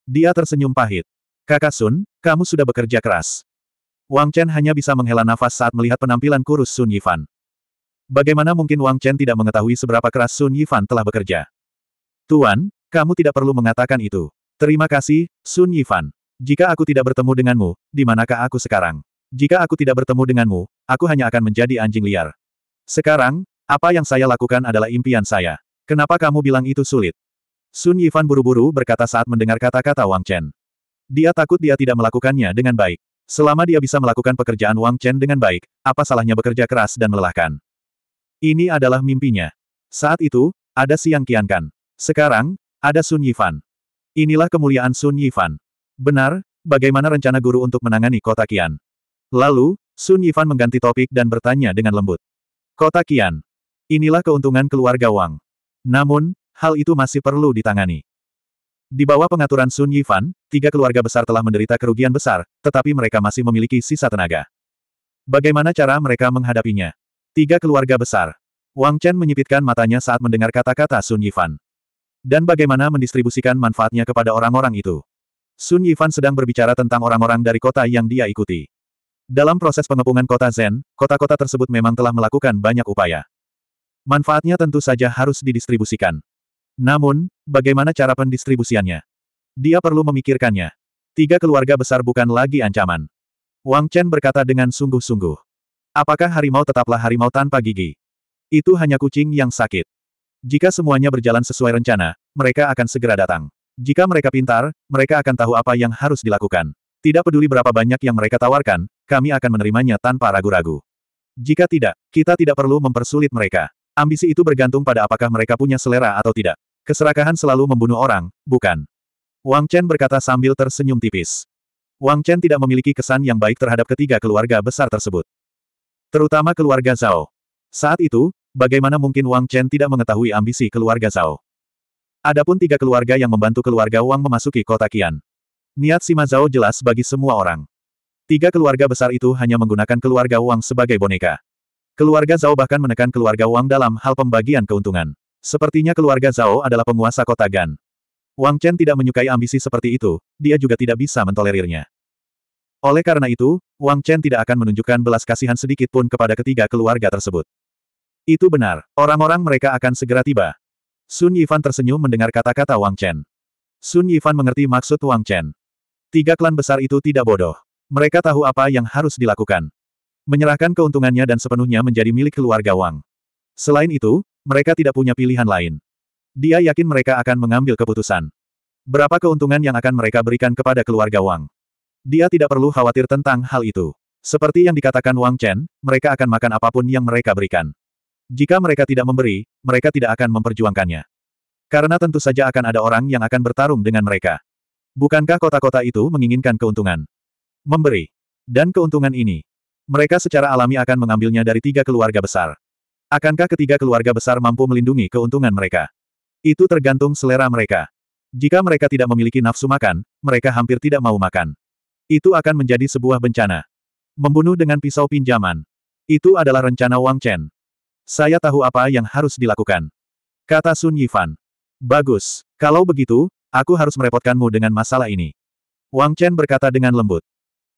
Dia tersenyum pahit. Kakak Sun, kamu sudah bekerja keras. Wang Chen hanya bisa menghela nafas saat melihat penampilan kurus Sun Yifan. Bagaimana mungkin Wang Chen tidak mengetahui seberapa keras Sun Yifan telah bekerja? Tuan, kamu tidak perlu mengatakan itu. Terima kasih, Sun Yifan. Jika aku tidak bertemu denganmu, di manakah aku sekarang? Jika aku tidak bertemu denganmu, aku hanya akan menjadi anjing liar. Sekarang, apa yang saya lakukan adalah impian saya. Kenapa kamu bilang itu sulit? Sun Yifan buru-buru berkata saat mendengar kata-kata Wang Chen. Dia takut dia tidak melakukannya dengan baik. Selama dia bisa melakukan pekerjaan Wang Chen dengan baik, apa salahnya bekerja keras dan melelahkan? Ini adalah mimpinya. Saat itu, ada Siang Qiankan. Sekarang, ada Sun Yifan. Inilah kemuliaan Sun Yifan. Benar, bagaimana rencana guru untuk menangani kota Qian? Lalu, Sun Yifan mengganti topik dan bertanya dengan lembut. Kota Qian, Inilah keuntungan keluarga Wang. Namun, hal itu masih perlu ditangani. Di bawah pengaturan Sun Yifan, tiga keluarga besar telah menderita kerugian besar, tetapi mereka masih memiliki sisa tenaga. Bagaimana cara mereka menghadapinya? Tiga keluarga besar. Wang Chen menyipitkan matanya saat mendengar kata-kata Sun Yifan. Dan bagaimana mendistribusikan manfaatnya kepada orang-orang itu? Sun Yifan sedang berbicara tentang orang-orang dari kota yang dia ikuti. Dalam proses pengepungan kota Zen, kota-kota tersebut memang telah melakukan banyak upaya. Manfaatnya tentu saja harus didistribusikan. Namun, bagaimana cara pendistribusiannya? Dia perlu memikirkannya. Tiga keluarga besar bukan lagi ancaman. Wang Chen berkata dengan sungguh-sungguh. Apakah harimau tetaplah harimau tanpa gigi? Itu hanya kucing yang sakit. Jika semuanya berjalan sesuai rencana, mereka akan segera datang. Jika mereka pintar, mereka akan tahu apa yang harus dilakukan. Tidak peduli berapa banyak yang mereka tawarkan, kami akan menerimanya tanpa ragu-ragu. Jika tidak, kita tidak perlu mempersulit mereka. Ambisi itu bergantung pada apakah mereka punya selera atau tidak. Keserakahan selalu membunuh orang, bukan? Wang Chen berkata sambil tersenyum tipis. Wang Chen tidak memiliki kesan yang baik terhadap ketiga keluarga besar tersebut. Terutama keluarga Zhao. Saat itu, bagaimana mungkin Wang Chen tidak mengetahui ambisi keluarga Zhao? Adapun tiga keluarga yang membantu keluarga Wang memasuki kota Qian. Niat Sima Zhao jelas bagi semua orang. Tiga keluarga besar itu hanya menggunakan keluarga Wang sebagai boneka. Keluarga Zhao bahkan menekan keluarga Wang dalam hal pembagian keuntungan. Sepertinya keluarga Zhao adalah penguasa kota Gan. Wang Chen tidak menyukai ambisi seperti itu, dia juga tidak bisa mentolerirnya. Oleh karena itu, Wang Chen tidak akan menunjukkan belas kasihan sedikit pun kepada ketiga keluarga tersebut. Itu benar, orang-orang mereka akan segera tiba. Sun Yifan tersenyum mendengar kata-kata Wang Chen. Sun Yifan mengerti maksud Wang Chen. Tiga klan besar itu tidak bodoh. Mereka tahu apa yang harus dilakukan. Menyerahkan keuntungannya dan sepenuhnya menjadi milik keluarga Wang. Selain itu, mereka tidak punya pilihan lain. Dia yakin mereka akan mengambil keputusan. Berapa keuntungan yang akan mereka berikan kepada keluarga Wang? Dia tidak perlu khawatir tentang hal itu. Seperti yang dikatakan Wang Chen, mereka akan makan apapun yang mereka berikan. Jika mereka tidak memberi, mereka tidak akan memperjuangkannya. Karena tentu saja akan ada orang yang akan bertarung dengan mereka. Bukankah kota-kota itu menginginkan keuntungan? Memberi. Dan keuntungan ini, mereka secara alami akan mengambilnya dari tiga keluarga besar. Akankah ketiga keluarga besar mampu melindungi keuntungan mereka? Itu tergantung selera mereka. Jika mereka tidak memiliki nafsu makan, mereka hampir tidak mau makan. Itu akan menjadi sebuah bencana. Membunuh dengan pisau pinjaman. Itu adalah rencana Wang Chen. Saya tahu apa yang harus dilakukan. Kata Sun Yifan. Bagus. Kalau begitu, aku harus merepotkanmu dengan masalah ini. Wang Chen berkata dengan lembut.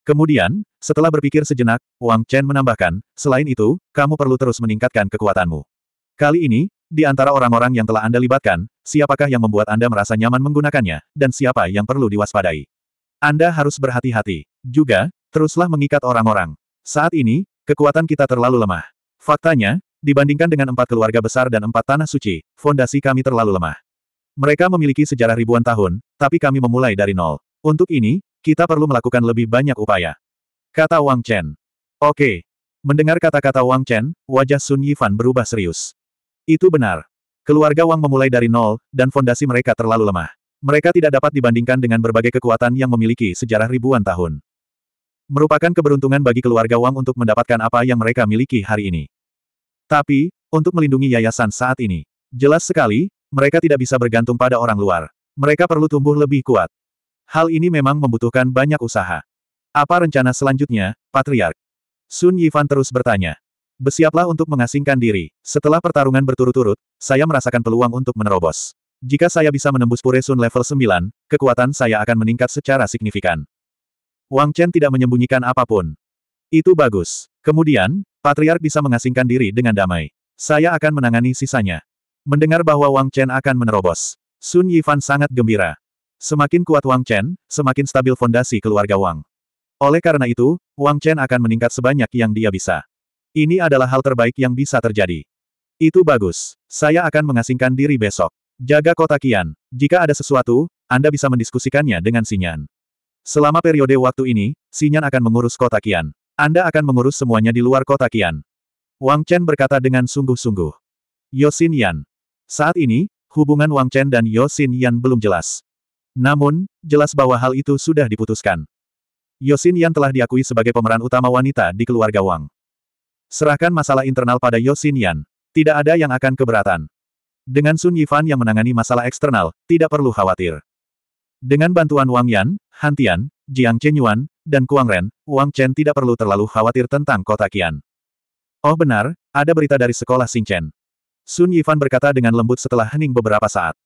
Kemudian, setelah berpikir sejenak, Wang Chen menambahkan, selain itu, kamu perlu terus meningkatkan kekuatanmu. Kali ini, di antara orang-orang yang telah Anda libatkan, siapakah yang membuat Anda merasa nyaman menggunakannya, dan siapa yang perlu diwaspadai. Anda harus berhati-hati. Juga, teruslah mengikat orang-orang. Saat ini, kekuatan kita terlalu lemah. Faktanya, dibandingkan dengan empat keluarga besar dan empat tanah suci, fondasi kami terlalu lemah. Mereka memiliki sejarah ribuan tahun, tapi kami memulai dari nol. Untuk ini, kita perlu melakukan lebih banyak upaya. Kata Wang Chen. Oke. Mendengar kata-kata Wang Chen, wajah Sun Yifan berubah serius. Itu benar. Keluarga Wang memulai dari nol, dan fondasi mereka terlalu lemah. Mereka tidak dapat dibandingkan dengan berbagai kekuatan yang memiliki sejarah ribuan tahun. Merupakan keberuntungan bagi keluarga Wang untuk mendapatkan apa yang mereka miliki hari ini. Tapi, untuk melindungi yayasan saat ini, jelas sekali, mereka tidak bisa bergantung pada orang luar. Mereka perlu tumbuh lebih kuat. Hal ini memang membutuhkan banyak usaha. Apa rencana selanjutnya, Patriark? Sun Yifan terus bertanya. Bersiaplah untuk mengasingkan diri. Setelah pertarungan berturut-turut, saya merasakan peluang untuk menerobos. Jika saya bisa menembus Pure Sun level 9, kekuatan saya akan meningkat secara signifikan. Wang Chen tidak menyembunyikan apapun. Itu bagus. Kemudian, Patriark bisa mengasingkan diri dengan damai. Saya akan menangani sisanya. Mendengar bahwa Wang Chen akan menerobos. Sun Yifan sangat gembira. Semakin kuat Wang Chen, semakin stabil fondasi keluarga Wang. Oleh karena itu, Wang Chen akan meningkat sebanyak yang dia bisa. Ini adalah hal terbaik yang bisa terjadi. Itu bagus. Saya akan mengasingkan diri besok. Jaga kota Kian. Jika ada sesuatu, Anda bisa mendiskusikannya dengan Sinyan. Selama periode waktu ini, Sinyan akan mengurus kota Kian. Anda akan mengurus semuanya di luar kota Kian. Wang Chen berkata dengan sungguh-sungguh. Yosin Yan. Saat ini, hubungan Wang Chen dan Yosin Yan belum jelas. Namun, jelas bahwa hal itu sudah diputuskan. Yosin Yan telah diakui sebagai pemeran utama wanita di keluarga Wang. Serahkan masalah internal pada Yosin Yan. Tidak ada yang akan keberatan. Dengan Sun Yifan yang menangani masalah eksternal, tidak perlu khawatir. Dengan bantuan Wang Yan, Han Tian, Jiang Yuan, dan Kuang Ren, Wang Chen tidak perlu terlalu khawatir tentang kota Qian. Oh benar, ada berita dari sekolah Chen. Sun Yifan berkata dengan lembut setelah hening beberapa saat.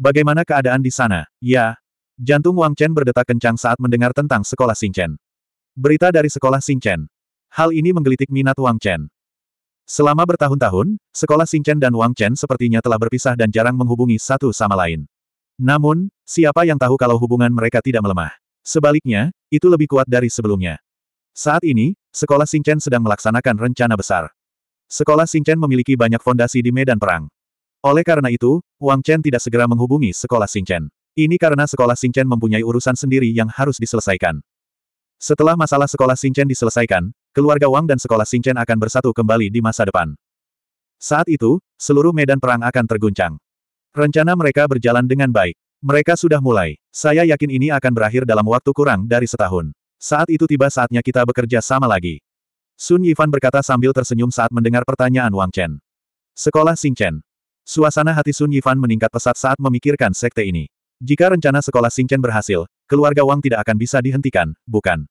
Bagaimana keadaan di sana? Ya. Jantung Wang Chen berdetak kencang saat mendengar tentang sekolah Chen. Berita dari sekolah Chen. Hal ini menggelitik minat Wang Chen. Selama bertahun-tahun, sekolah Chen dan Wang Chen sepertinya telah berpisah dan jarang menghubungi satu sama lain. Namun, siapa yang tahu kalau hubungan mereka tidak melemah? Sebaliknya, itu lebih kuat dari sebelumnya. Saat ini, sekolah Chen sedang melaksanakan rencana besar. Sekolah Chen memiliki banyak fondasi di medan perang. Oleh karena itu, Wang Chen tidak segera menghubungi sekolah Chen. Ini karena sekolah Chen mempunyai urusan sendiri yang harus diselesaikan. Setelah masalah sekolah Chen diselesaikan, keluarga Wang dan sekolah Chen akan bersatu kembali di masa depan. Saat itu, seluruh medan perang akan terguncang. Rencana mereka berjalan dengan baik. Mereka sudah mulai. Saya yakin ini akan berakhir dalam waktu kurang dari setahun. Saat itu tiba saatnya kita bekerja sama lagi. Sun Yifan berkata sambil tersenyum saat mendengar pertanyaan Wang Chen. Sekolah Chen. Suasana hati Sun Yifan meningkat pesat saat memikirkan sekte ini. Jika rencana sekolah Xingchen berhasil, keluarga Wang tidak akan bisa dihentikan, bukan?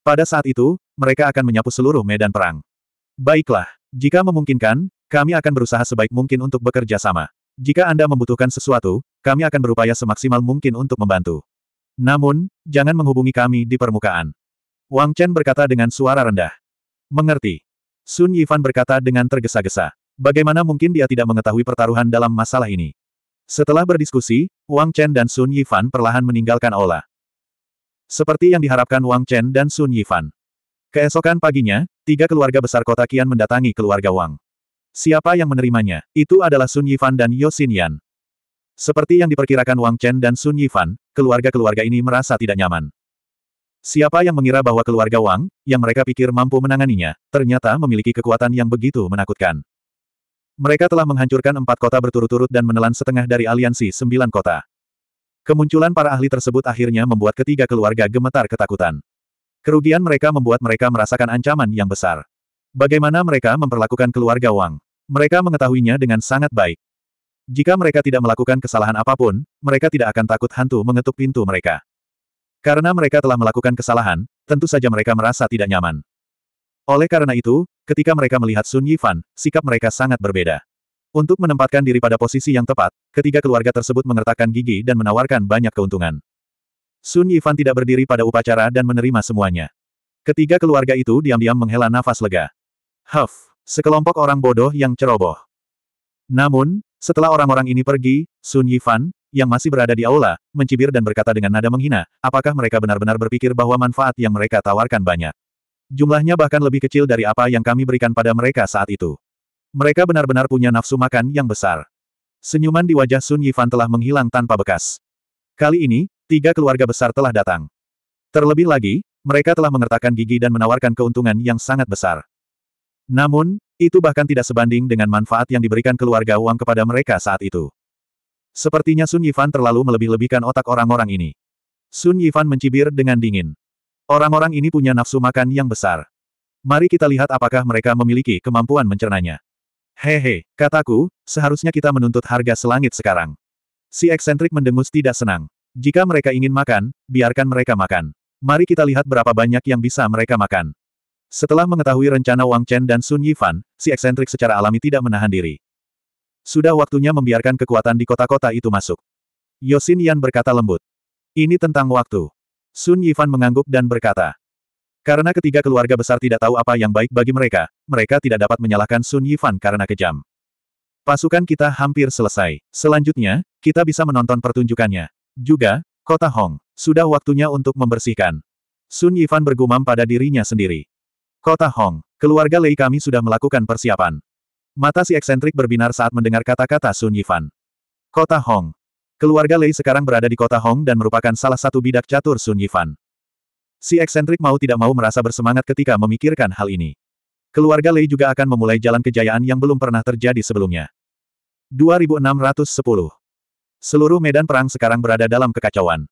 Pada saat itu, mereka akan menyapu seluruh medan perang. Baiklah, jika memungkinkan, kami akan berusaha sebaik mungkin untuk bekerja sama. Jika Anda membutuhkan sesuatu, kami akan berupaya semaksimal mungkin untuk membantu. Namun, jangan menghubungi kami di permukaan. Wang Chen berkata dengan suara rendah. Mengerti. Sun Yifan berkata dengan tergesa-gesa. Bagaimana mungkin dia tidak mengetahui pertaruhan dalam masalah ini? Setelah berdiskusi, Wang Chen dan Sun Yifan perlahan meninggalkan aula. Seperti yang diharapkan Wang Chen dan Sun Yifan. Keesokan paginya, tiga keluarga besar kota Qian mendatangi keluarga Wang. Siapa yang menerimanya? Itu adalah Sun Yifan dan Yosin Yan. Seperti yang diperkirakan Wang Chen dan Sun Yifan, keluarga-keluarga ini merasa tidak nyaman. Siapa yang mengira bahwa keluarga Wang, yang mereka pikir mampu menanganinya, ternyata memiliki kekuatan yang begitu menakutkan. Mereka telah menghancurkan empat kota berturut-turut dan menelan setengah dari aliansi sembilan kota. Kemunculan para ahli tersebut akhirnya membuat ketiga keluarga gemetar ketakutan. Kerugian mereka membuat mereka merasakan ancaman yang besar. Bagaimana mereka memperlakukan keluarga Wang? Mereka mengetahuinya dengan sangat baik. Jika mereka tidak melakukan kesalahan apapun, mereka tidak akan takut hantu mengetuk pintu mereka. Karena mereka telah melakukan kesalahan, tentu saja mereka merasa tidak nyaman. Oleh karena itu, ketika mereka melihat Sun Yifan, sikap mereka sangat berbeda. Untuk menempatkan diri pada posisi yang tepat, ketiga keluarga tersebut mengertakkan gigi dan menawarkan banyak keuntungan. Sun Yifan tidak berdiri pada upacara dan menerima semuanya. Ketiga keluarga itu diam-diam menghela nafas lega. Huff, sekelompok orang bodoh yang ceroboh. Namun, setelah orang-orang ini pergi, Sun Yifan, yang masih berada di aula, mencibir dan berkata dengan nada menghina, apakah mereka benar-benar berpikir bahwa manfaat yang mereka tawarkan banyak. Jumlahnya bahkan lebih kecil dari apa yang kami berikan pada mereka saat itu. Mereka benar-benar punya nafsu makan yang besar. Senyuman di wajah Sun Yifan telah menghilang tanpa bekas. Kali ini, tiga keluarga besar telah datang. Terlebih lagi, mereka telah mengertakkan gigi dan menawarkan keuntungan yang sangat besar. Namun, itu bahkan tidak sebanding dengan manfaat yang diberikan keluarga Wang kepada mereka saat itu. Sepertinya Sun Yifan terlalu melebih-lebihkan otak orang-orang ini. Sun Yifan mencibir dengan dingin. Orang-orang ini punya nafsu makan yang besar. Mari kita lihat apakah mereka memiliki kemampuan mencernanya. Hehe, kataku, seharusnya kita menuntut harga selangit sekarang. Si eksentrik mendengus tidak senang. Jika mereka ingin makan, biarkan mereka makan. Mari kita lihat berapa banyak yang bisa mereka makan. Setelah mengetahui rencana Wang Chen dan Sun Yifan, si eksentrik secara alami tidak menahan diri. Sudah waktunya membiarkan kekuatan di kota-kota itu masuk. Yosin Yan berkata lembut. Ini tentang waktu. Sun Yifan mengangguk dan berkata. Karena ketiga keluarga besar tidak tahu apa yang baik bagi mereka, mereka tidak dapat menyalahkan Sun Yifan karena kejam. Pasukan kita hampir selesai. Selanjutnya, kita bisa menonton pertunjukannya. Juga, kota Hong, sudah waktunya untuk membersihkan. Sun Yifan bergumam pada dirinya sendiri. Kota Hong, keluarga Lei kami sudah melakukan persiapan. Mata si eksentrik berbinar saat mendengar kata-kata Sun Yifan. Kota Hong, Keluarga Lei sekarang berada di kota Hong dan merupakan salah satu bidak catur Sun Yifan. Si eksentrik mau tidak mau merasa bersemangat ketika memikirkan hal ini. Keluarga Lei juga akan memulai jalan kejayaan yang belum pernah terjadi sebelumnya. 2610 Seluruh medan perang sekarang berada dalam kekacauan.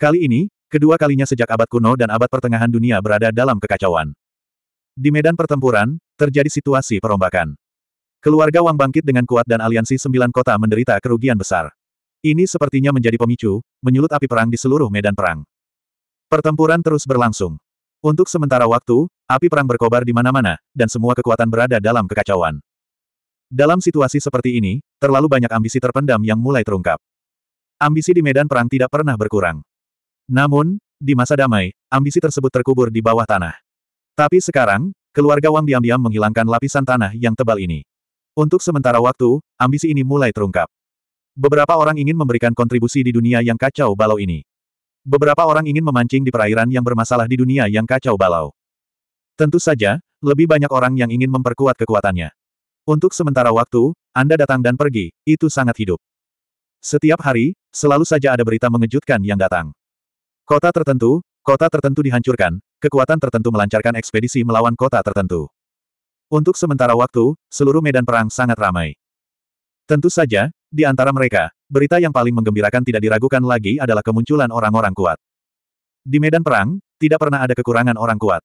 Kali ini, kedua kalinya sejak abad kuno dan abad pertengahan dunia berada dalam kekacauan. Di medan pertempuran, terjadi situasi perombakan. Keluarga Wang bangkit dengan kuat dan aliansi sembilan kota menderita kerugian besar. Ini sepertinya menjadi pemicu, menyulut api perang di seluruh medan perang. Pertempuran terus berlangsung. Untuk sementara waktu, api perang berkobar di mana-mana, dan semua kekuatan berada dalam kekacauan. Dalam situasi seperti ini, terlalu banyak ambisi terpendam yang mulai terungkap. Ambisi di medan perang tidak pernah berkurang. Namun, di masa damai, ambisi tersebut terkubur di bawah tanah. Tapi sekarang, keluarga Wang diam-diam menghilangkan lapisan tanah yang tebal ini. Untuk sementara waktu, ambisi ini mulai terungkap. Beberapa orang ingin memberikan kontribusi di dunia yang kacau balau ini. Beberapa orang ingin memancing di perairan yang bermasalah di dunia yang kacau balau. Tentu saja, lebih banyak orang yang ingin memperkuat kekuatannya. Untuk sementara waktu, Anda datang dan pergi, itu sangat hidup. Setiap hari, selalu saja ada berita mengejutkan yang datang. Kota tertentu, kota tertentu dihancurkan, kekuatan tertentu melancarkan ekspedisi melawan kota tertentu. Untuk sementara waktu, seluruh medan perang sangat ramai. Tentu saja, di antara mereka, berita yang paling menggembirakan tidak diragukan lagi adalah kemunculan orang-orang kuat. Di medan perang, tidak pernah ada kekurangan orang kuat.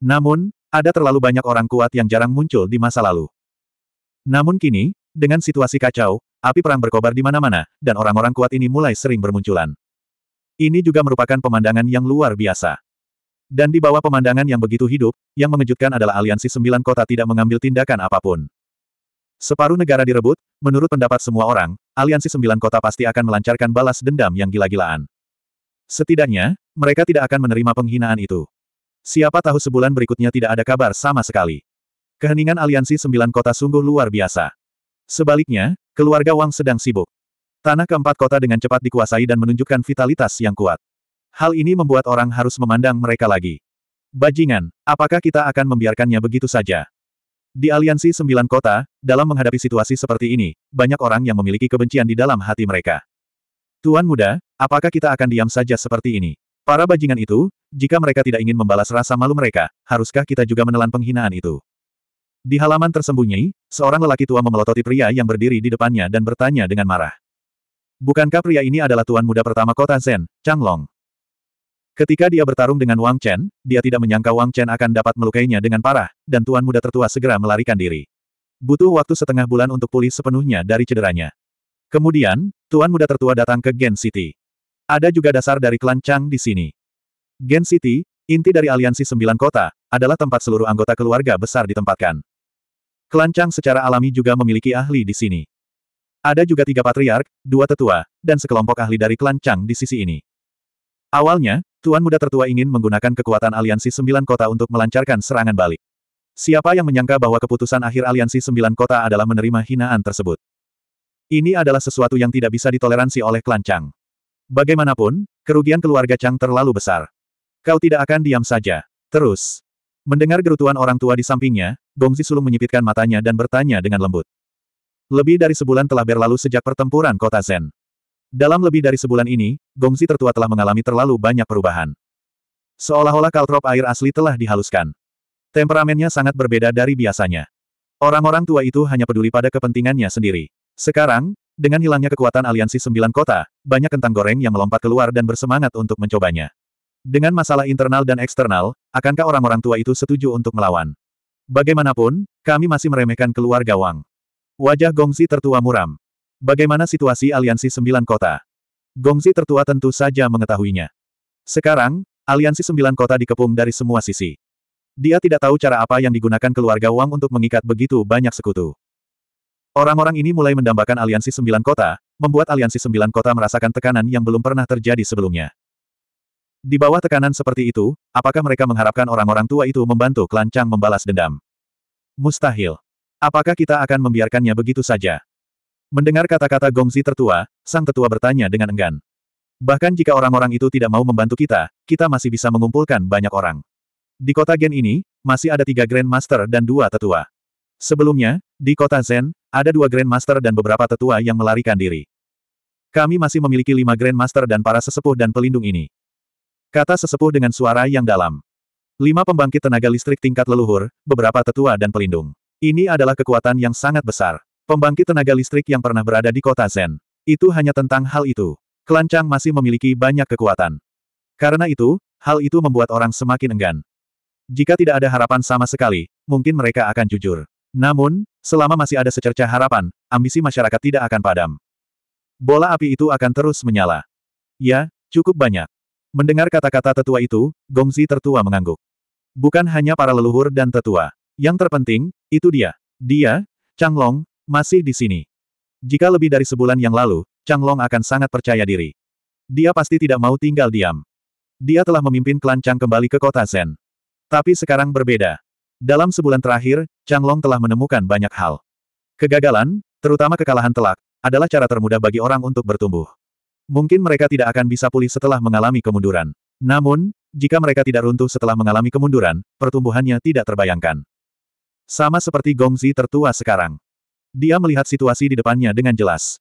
Namun, ada terlalu banyak orang kuat yang jarang muncul di masa lalu. Namun kini, dengan situasi kacau, api perang berkobar di mana-mana, dan orang-orang kuat ini mulai sering bermunculan. Ini juga merupakan pemandangan yang luar biasa. Dan di bawah pemandangan yang begitu hidup, yang mengejutkan adalah aliansi sembilan kota tidak mengambil tindakan apapun. Separuh negara direbut, menurut pendapat semua orang, aliansi sembilan kota pasti akan melancarkan balas dendam yang gila-gilaan. Setidaknya, mereka tidak akan menerima penghinaan itu. Siapa tahu sebulan berikutnya tidak ada kabar sama sekali. Keheningan aliansi sembilan kota sungguh luar biasa. Sebaliknya, keluarga Wang sedang sibuk. Tanah keempat kota dengan cepat dikuasai dan menunjukkan vitalitas yang kuat. Hal ini membuat orang harus memandang mereka lagi. Bajingan, apakah kita akan membiarkannya begitu saja? Di aliansi sembilan kota, dalam menghadapi situasi seperti ini, banyak orang yang memiliki kebencian di dalam hati mereka. Tuan muda, apakah kita akan diam saja seperti ini? Para bajingan itu, jika mereka tidak ingin membalas rasa malu mereka, haruskah kita juga menelan penghinaan itu? Di halaman tersembunyi, seorang lelaki tua memelototi pria yang berdiri di depannya dan bertanya dengan marah. Bukankah pria ini adalah tuan muda pertama kota Zen, Changlong? Ketika dia bertarung dengan Wang Chen, dia tidak menyangka Wang Chen akan dapat melukainya dengan parah, dan tuan muda tertua segera melarikan diri. Butuh waktu setengah bulan untuk pulih sepenuhnya dari cederanya. Kemudian, tuan muda tertua datang ke Gen City. Ada juga dasar dari klan Chang di sini. Gen City, inti dari aliansi sembilan kota, adalah tempat seluruh anggota keluarga besar ditempatkan. Klan Chang secara alami juga memiliki ahli di sini. Ada juga tiga patriark, dua tetua, dan sekelompok ahli dari klan Chang di sisi ini. Awalnya, Tuan muda tertua ingin menggunakan kekuatan aliansi sembilan kota untuk melancarkan serangan balik. Siapa yang menyangka bahwa keputusan akhir aliansi sembilan kota adalah menerima hinaan tersebut? Ini adalah sesuatu yang tidak bisa ditoleransi oleh klan Chang. Bagaimanapun, kerugian keluarga Chang terlalu besar. Kau tidak akan diam saja. Terus. Mendengar gerutuan orang tua di sampingnya, Gongzi Sulung menyipitkan matanya dan bertanya dengan lembut. Lebih dari sebulan telah berlalu sejak pertempuran kota Zen. Dalam lebih dari sebulan ini, Gongzi tertua telah mengalami terlalu banyak perubahan. Seolah-olah kaltrop air asli telah dihaluskan. Temperamennya sangat berbeda dari biasanya. Orang-orang tua itu hanya peduli pada kepentingannya sendiri. Sekarang, dengan hilangnya kekuatan aliansi sembilan kota, banyak kentang goreng yang melompat keluar dan bersemangat untuk mencobanya. Dengan masalah internal dan eksternal, akankah orang-orang tua itu setuju untuk melawan? Bagaimanapun, kami masih meremehkan keluarga Wang. Wajah Gongzi tertua muram. Bagaimana situasi aliansi sembilan kota? Gongzi tertua tentu saja mengetahuinya. Sekarang, aliansi sembilan kota dikepung dari semua sisi. Dia tidak tahu cara apa yang digunakan keluarga Wang untuk mengikat begitu banyak sekutu. Orang-orang ini mulai mendambakan aliansi sembilan kota, membuat aliansi sembilan kota merasakan tekanan yang belum pernah terjadi sebelumnya. Di bawah tekanan seperti itu, apakah mereka mengharapkan orang-orang tua itu membantu kelancang membalas dendam? Mustahil. Apakah kita akan membiarkannya begitu saja? Mendengar kata-kata Gongzi tertua, sang tetua bertanya dengan enggan. Bahkan jika orang-orang itu tidak mau membantu kita, kita masih bisa mengumpulkan banyak orang. Di kota Gen ini, masih ada tiga Grand Master dan dua tetua. Sebelumnya, di kota Zen, ada dua Grand Master dan beberapa tetua yang melarikan diri. Kami masih memiliki lima Grand Master dan para sesepuh dan pelindung ini. Kata sesepuh dengan suara yang dalam. Lima pembangkit tenaga listrik tingkat leluhur, beberapa tetua dan pelindung. Ini adalah kekuatan yang sangat besar. Pembangkit tenaga listrik yang pernah berada di kota Zen. Itu hanya tentang hal itu. Kelancang masih memiliki banyak kekuatan. Karena itu, hal itu membuat orang semakin enggan. Jika tidak ada harapan sama sekali, mungkin mereka akan jujur. Namun, selama masih ada secerca harapan, ambisi masyarakat tidak akan padam. Bola api itu akan terus menyala. Ya, cukup banyak. Mendengar kata-kata tetua itu, Gongzi tertua mengangguk. Bukan hanya para leluhur dan tetua. Yang terpenting, itu dia. Dia, Changlong, masih di sini. Jika lebih dari sebulan yang lalu, Chang Long akan sangat percaya diri. Dia pasti tidak mau tinggal diam. Dia telah memimpin klan Chang kembali ke kota Zen. Tapi sekarang berbeda. Dalam sebulan terakhir, Chang Long telah menemukan banyak hal. Kegagalan, terutama kekalahan telak, adalah cara termudah bagi orang untuk bertumbuh. Mungkin mereka tidak akan bisa pulih setelah mengalami kemunduran. Namun, jika mereka tidak runtuh setelah mengalami kemunduran, pertumbuhannya tidak terbayangkan. Sama seperti Gongzi tertua sekarang. Dia melihat situasi di depannya dengan jelas.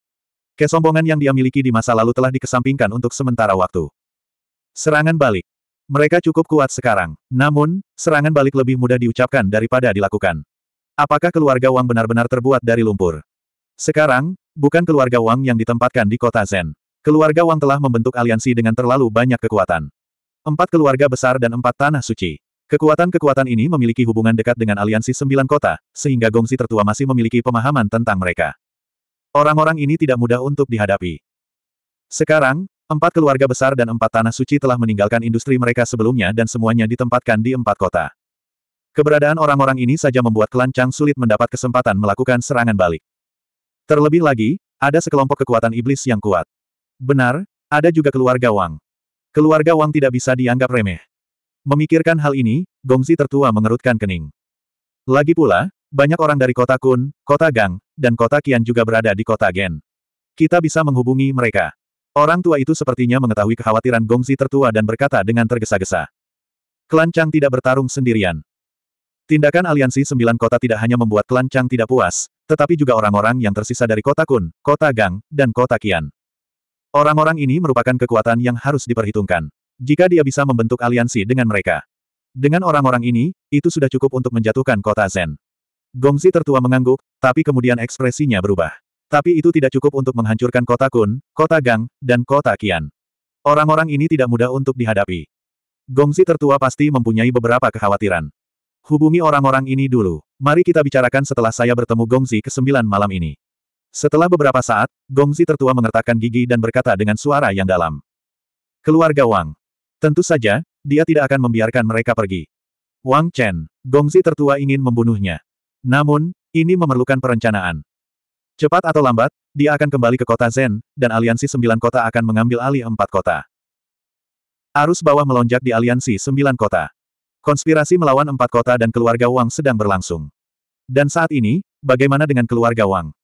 Kesombongan yang dia miliki di masa lalu telah dikesampingkan untuk sementara waktu. Serangan balik. Mereka cukup kuat sekarang. Namun, serangan balik lebih mudah diucapkan daripada dilakukan. Apakah keluarga Wang benar-benar terbuat dari lumpur? Sekarang, bukan keluarga Wang yang ditempatkan di kota Zen. Keluarga Wang telah membentuk aliansi dengan terlalu banyak kekuatan. Empat keluarga besar dan empat tanah suci. Kekuatan-kekuatan ini memiliki hubungan dekat dengan aliansi sembilan kota, sehingga Gongsi tertua masih memiliki pemahaman tentang mereka. Orang-orang ini tidak mudah untuk dihadapi. Sekarang, empat keluarga besar dan empat tanah suci telah meninggalkan industri mereka sebelumnya dan semuanya ditempatkan di empat kota. Keberadaan orang-orang ini saja membuat Kelancang sulit mendapat kesempatan melakukan serangan balik. Terlebih lagi, ada sekelompok kekuatan iblis yang kuat. Benar, ada juga keluarga Wang. Keluarga Wang tidak bisa dianggap remeh. Memikirkan hal ini, Gongzi tertua mengerutkan kening. Lagi pula, banyak orang dari kota Kun, kota Gang, dan kota Kian juga berada di kota Gen. Kita bisa menghubungi mereka. Orang tua itu sepertinya mengetahui kekhawatiran Gongzi tertua dan berkata dengan tergesa-gesa. Klan Chang tidak bertarung sendirian. Tindakan aliansi sembilan kota tidak hanya membuat klan Chang tidak puas, tetapi juga orang-orang yang tersisa dari kota Kun, kota Gang, dan kota Kian. Orang-orang ini merupakan kekuatan yang harus diperhitungkan. Jika dia bisa membentuk aliansi dengan mereka. Dengan orang-orang ini, itu sudah cukup untuk menjatuhkan kota Zen. Gongzi tertua mengangguk, tapi kemudian ekspresinya berubah. Tapi itu tidak cukup untuk menghancurkan kota Kun, kota Gang, dan kota Qian. Orang-orang ini tidak mudah untuk dihadapi. Gongzi tertua pasti mempunyai beberapa kekhawatiran. Hubungi orang-orang ini dulu. Mari kita bicarakan setelah saya bertemu Gongzi ke-9 malam ini. Setelah beberapa saat, Gongzi tertua mengertakkan gigi dan berkata dengan suara yang dalam. Keluarga Wang, Tentu saja, dia tidak akan membiarkan mereka pergi. Wang Chen, Gongzi tertua ingin membunuhnya. Namun, ini memerlukan perencanaan. Cepat atau lambat, dia akan kembali ke kota Zen, dan aliansi sembilan kota akan mengambil alih empat kota. Arus bawah melonjak di aliansi sembilan kota. Konspirasi melawan empat kota dan keluarga Wang sedang berlangsung. Dan saat ini, bagaimana dengan keluarga Wang?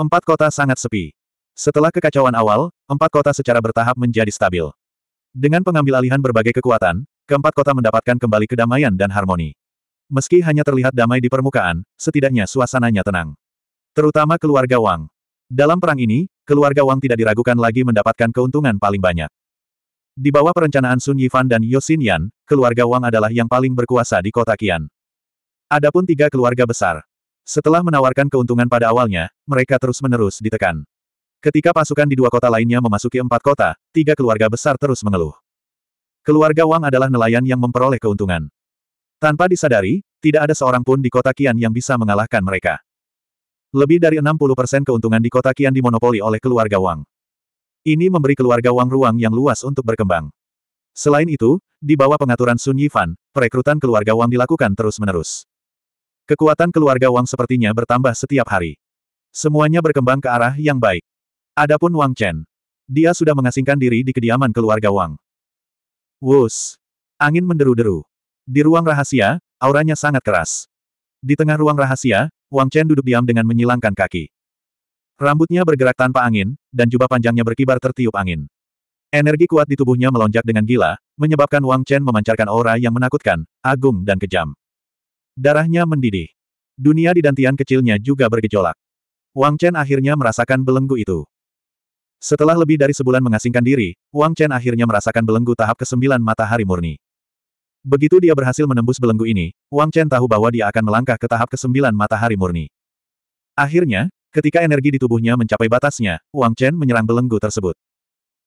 Empat kota sangat sepi. Setelah kekacauan awal, empat kota secara bertahap menjadi stabil. Dengan pengambil alihan berbagai kekuatan, keempat kota mendapatkan kembali kedamaian dan harmoni. Meski hanya terlihat damai di permukaan, setidaknya suasananya tenang. Terutama keluarga Wang. Dalam perang ini, keluarga Wang tidak diragukan lagi mendapatkan keuntungan paling banyak. Di bawah perencanaan Sun Yifan dan Yosin Yan, keluarga Wang adalah yang paling berkuasa di kota Qian. Adapun tiga keluarga besar. Setelah menawarkan keuntungan pada awalnya, mereka terus-menerus ditekan. Ketika pasukan di dua kota lainnya memasuki empat kota, tiga keluarga besar terus mengeluh. Keluarga Wang adalah nelayan yang memperoleh keuntungan. Tanpa disadari, tidak ada seorang pun di kota Kian yang bisa mengalahkan mereka. Lebih dari 60% keuntungan di kota Kian dimonopoli oleh keluarga Wang. Ini memberi keluarga Wang ruang yang luas untuk berkembang. Selain itu, di bawah pengaturan Sun Yifan, perekrutan keluarga Wang dilakukan terus-menerus. Kekuatan keluarga Wang sepertinya bertambah setiap hari. Semuanya berkembang ke arah yang baik. Adapun Wang Chen. Dia sudah mengasingkan diri di kediaman keluarga Wang. Wus. Angin menderu-deru. Di ruang rahasia, auranya sangat keras. Di tengah ruang rahasia, Wang Chen duduk diam dengan menyilangkan kaki. Rambutnya bergerak tanpa angin, dan jubah panjangnya berkibar tertiup angin. Energi kuat di tubuhnya melonjak dengan gila, menyebabkan Wang Chen memancarkan aura yang menakutkan, agung dan kejam. Darahnya mendidih. Dunia di dantian kecilnya juga bergejolak. Wang Chen akhirnya merasakan belenggu itu. Setelah lebih dari sebulan mengasingkan diri, Wang Chen akhirnya merasakan belenggu tahap ke-9 matahari murni. Begitu dia berhasil menembus belenggu ini, Wang Chen tahu bahwa dia akan melangkah ke tahap ke-9 matahari murni. Akhirnya, ketika energi di tubuhnya mencapai batasnya, Wang Chen menyerang belenggu tersebut.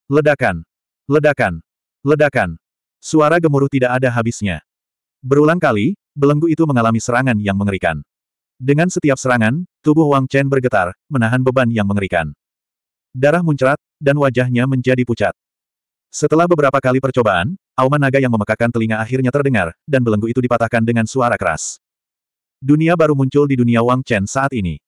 Ledakan! Ledakan! Ledakan! Suara gemuruh tidak ada habisnya. Berulang kali, belenggu itu mengalami serangan yang mengerikan. Dengan setiap serangan, tubuh Wang Chen bergetar, menahan beban yang mengerikan darah muncrat, dan wajahnya menjadi pucat. Setelah beberapa kali percobaan, auman naga yang memekakan telinga akhirnya terdengar, dan belenggu itu dipatahkan dengan suara keras. Dunia baru muncul di dunia Wang Chen saat ini.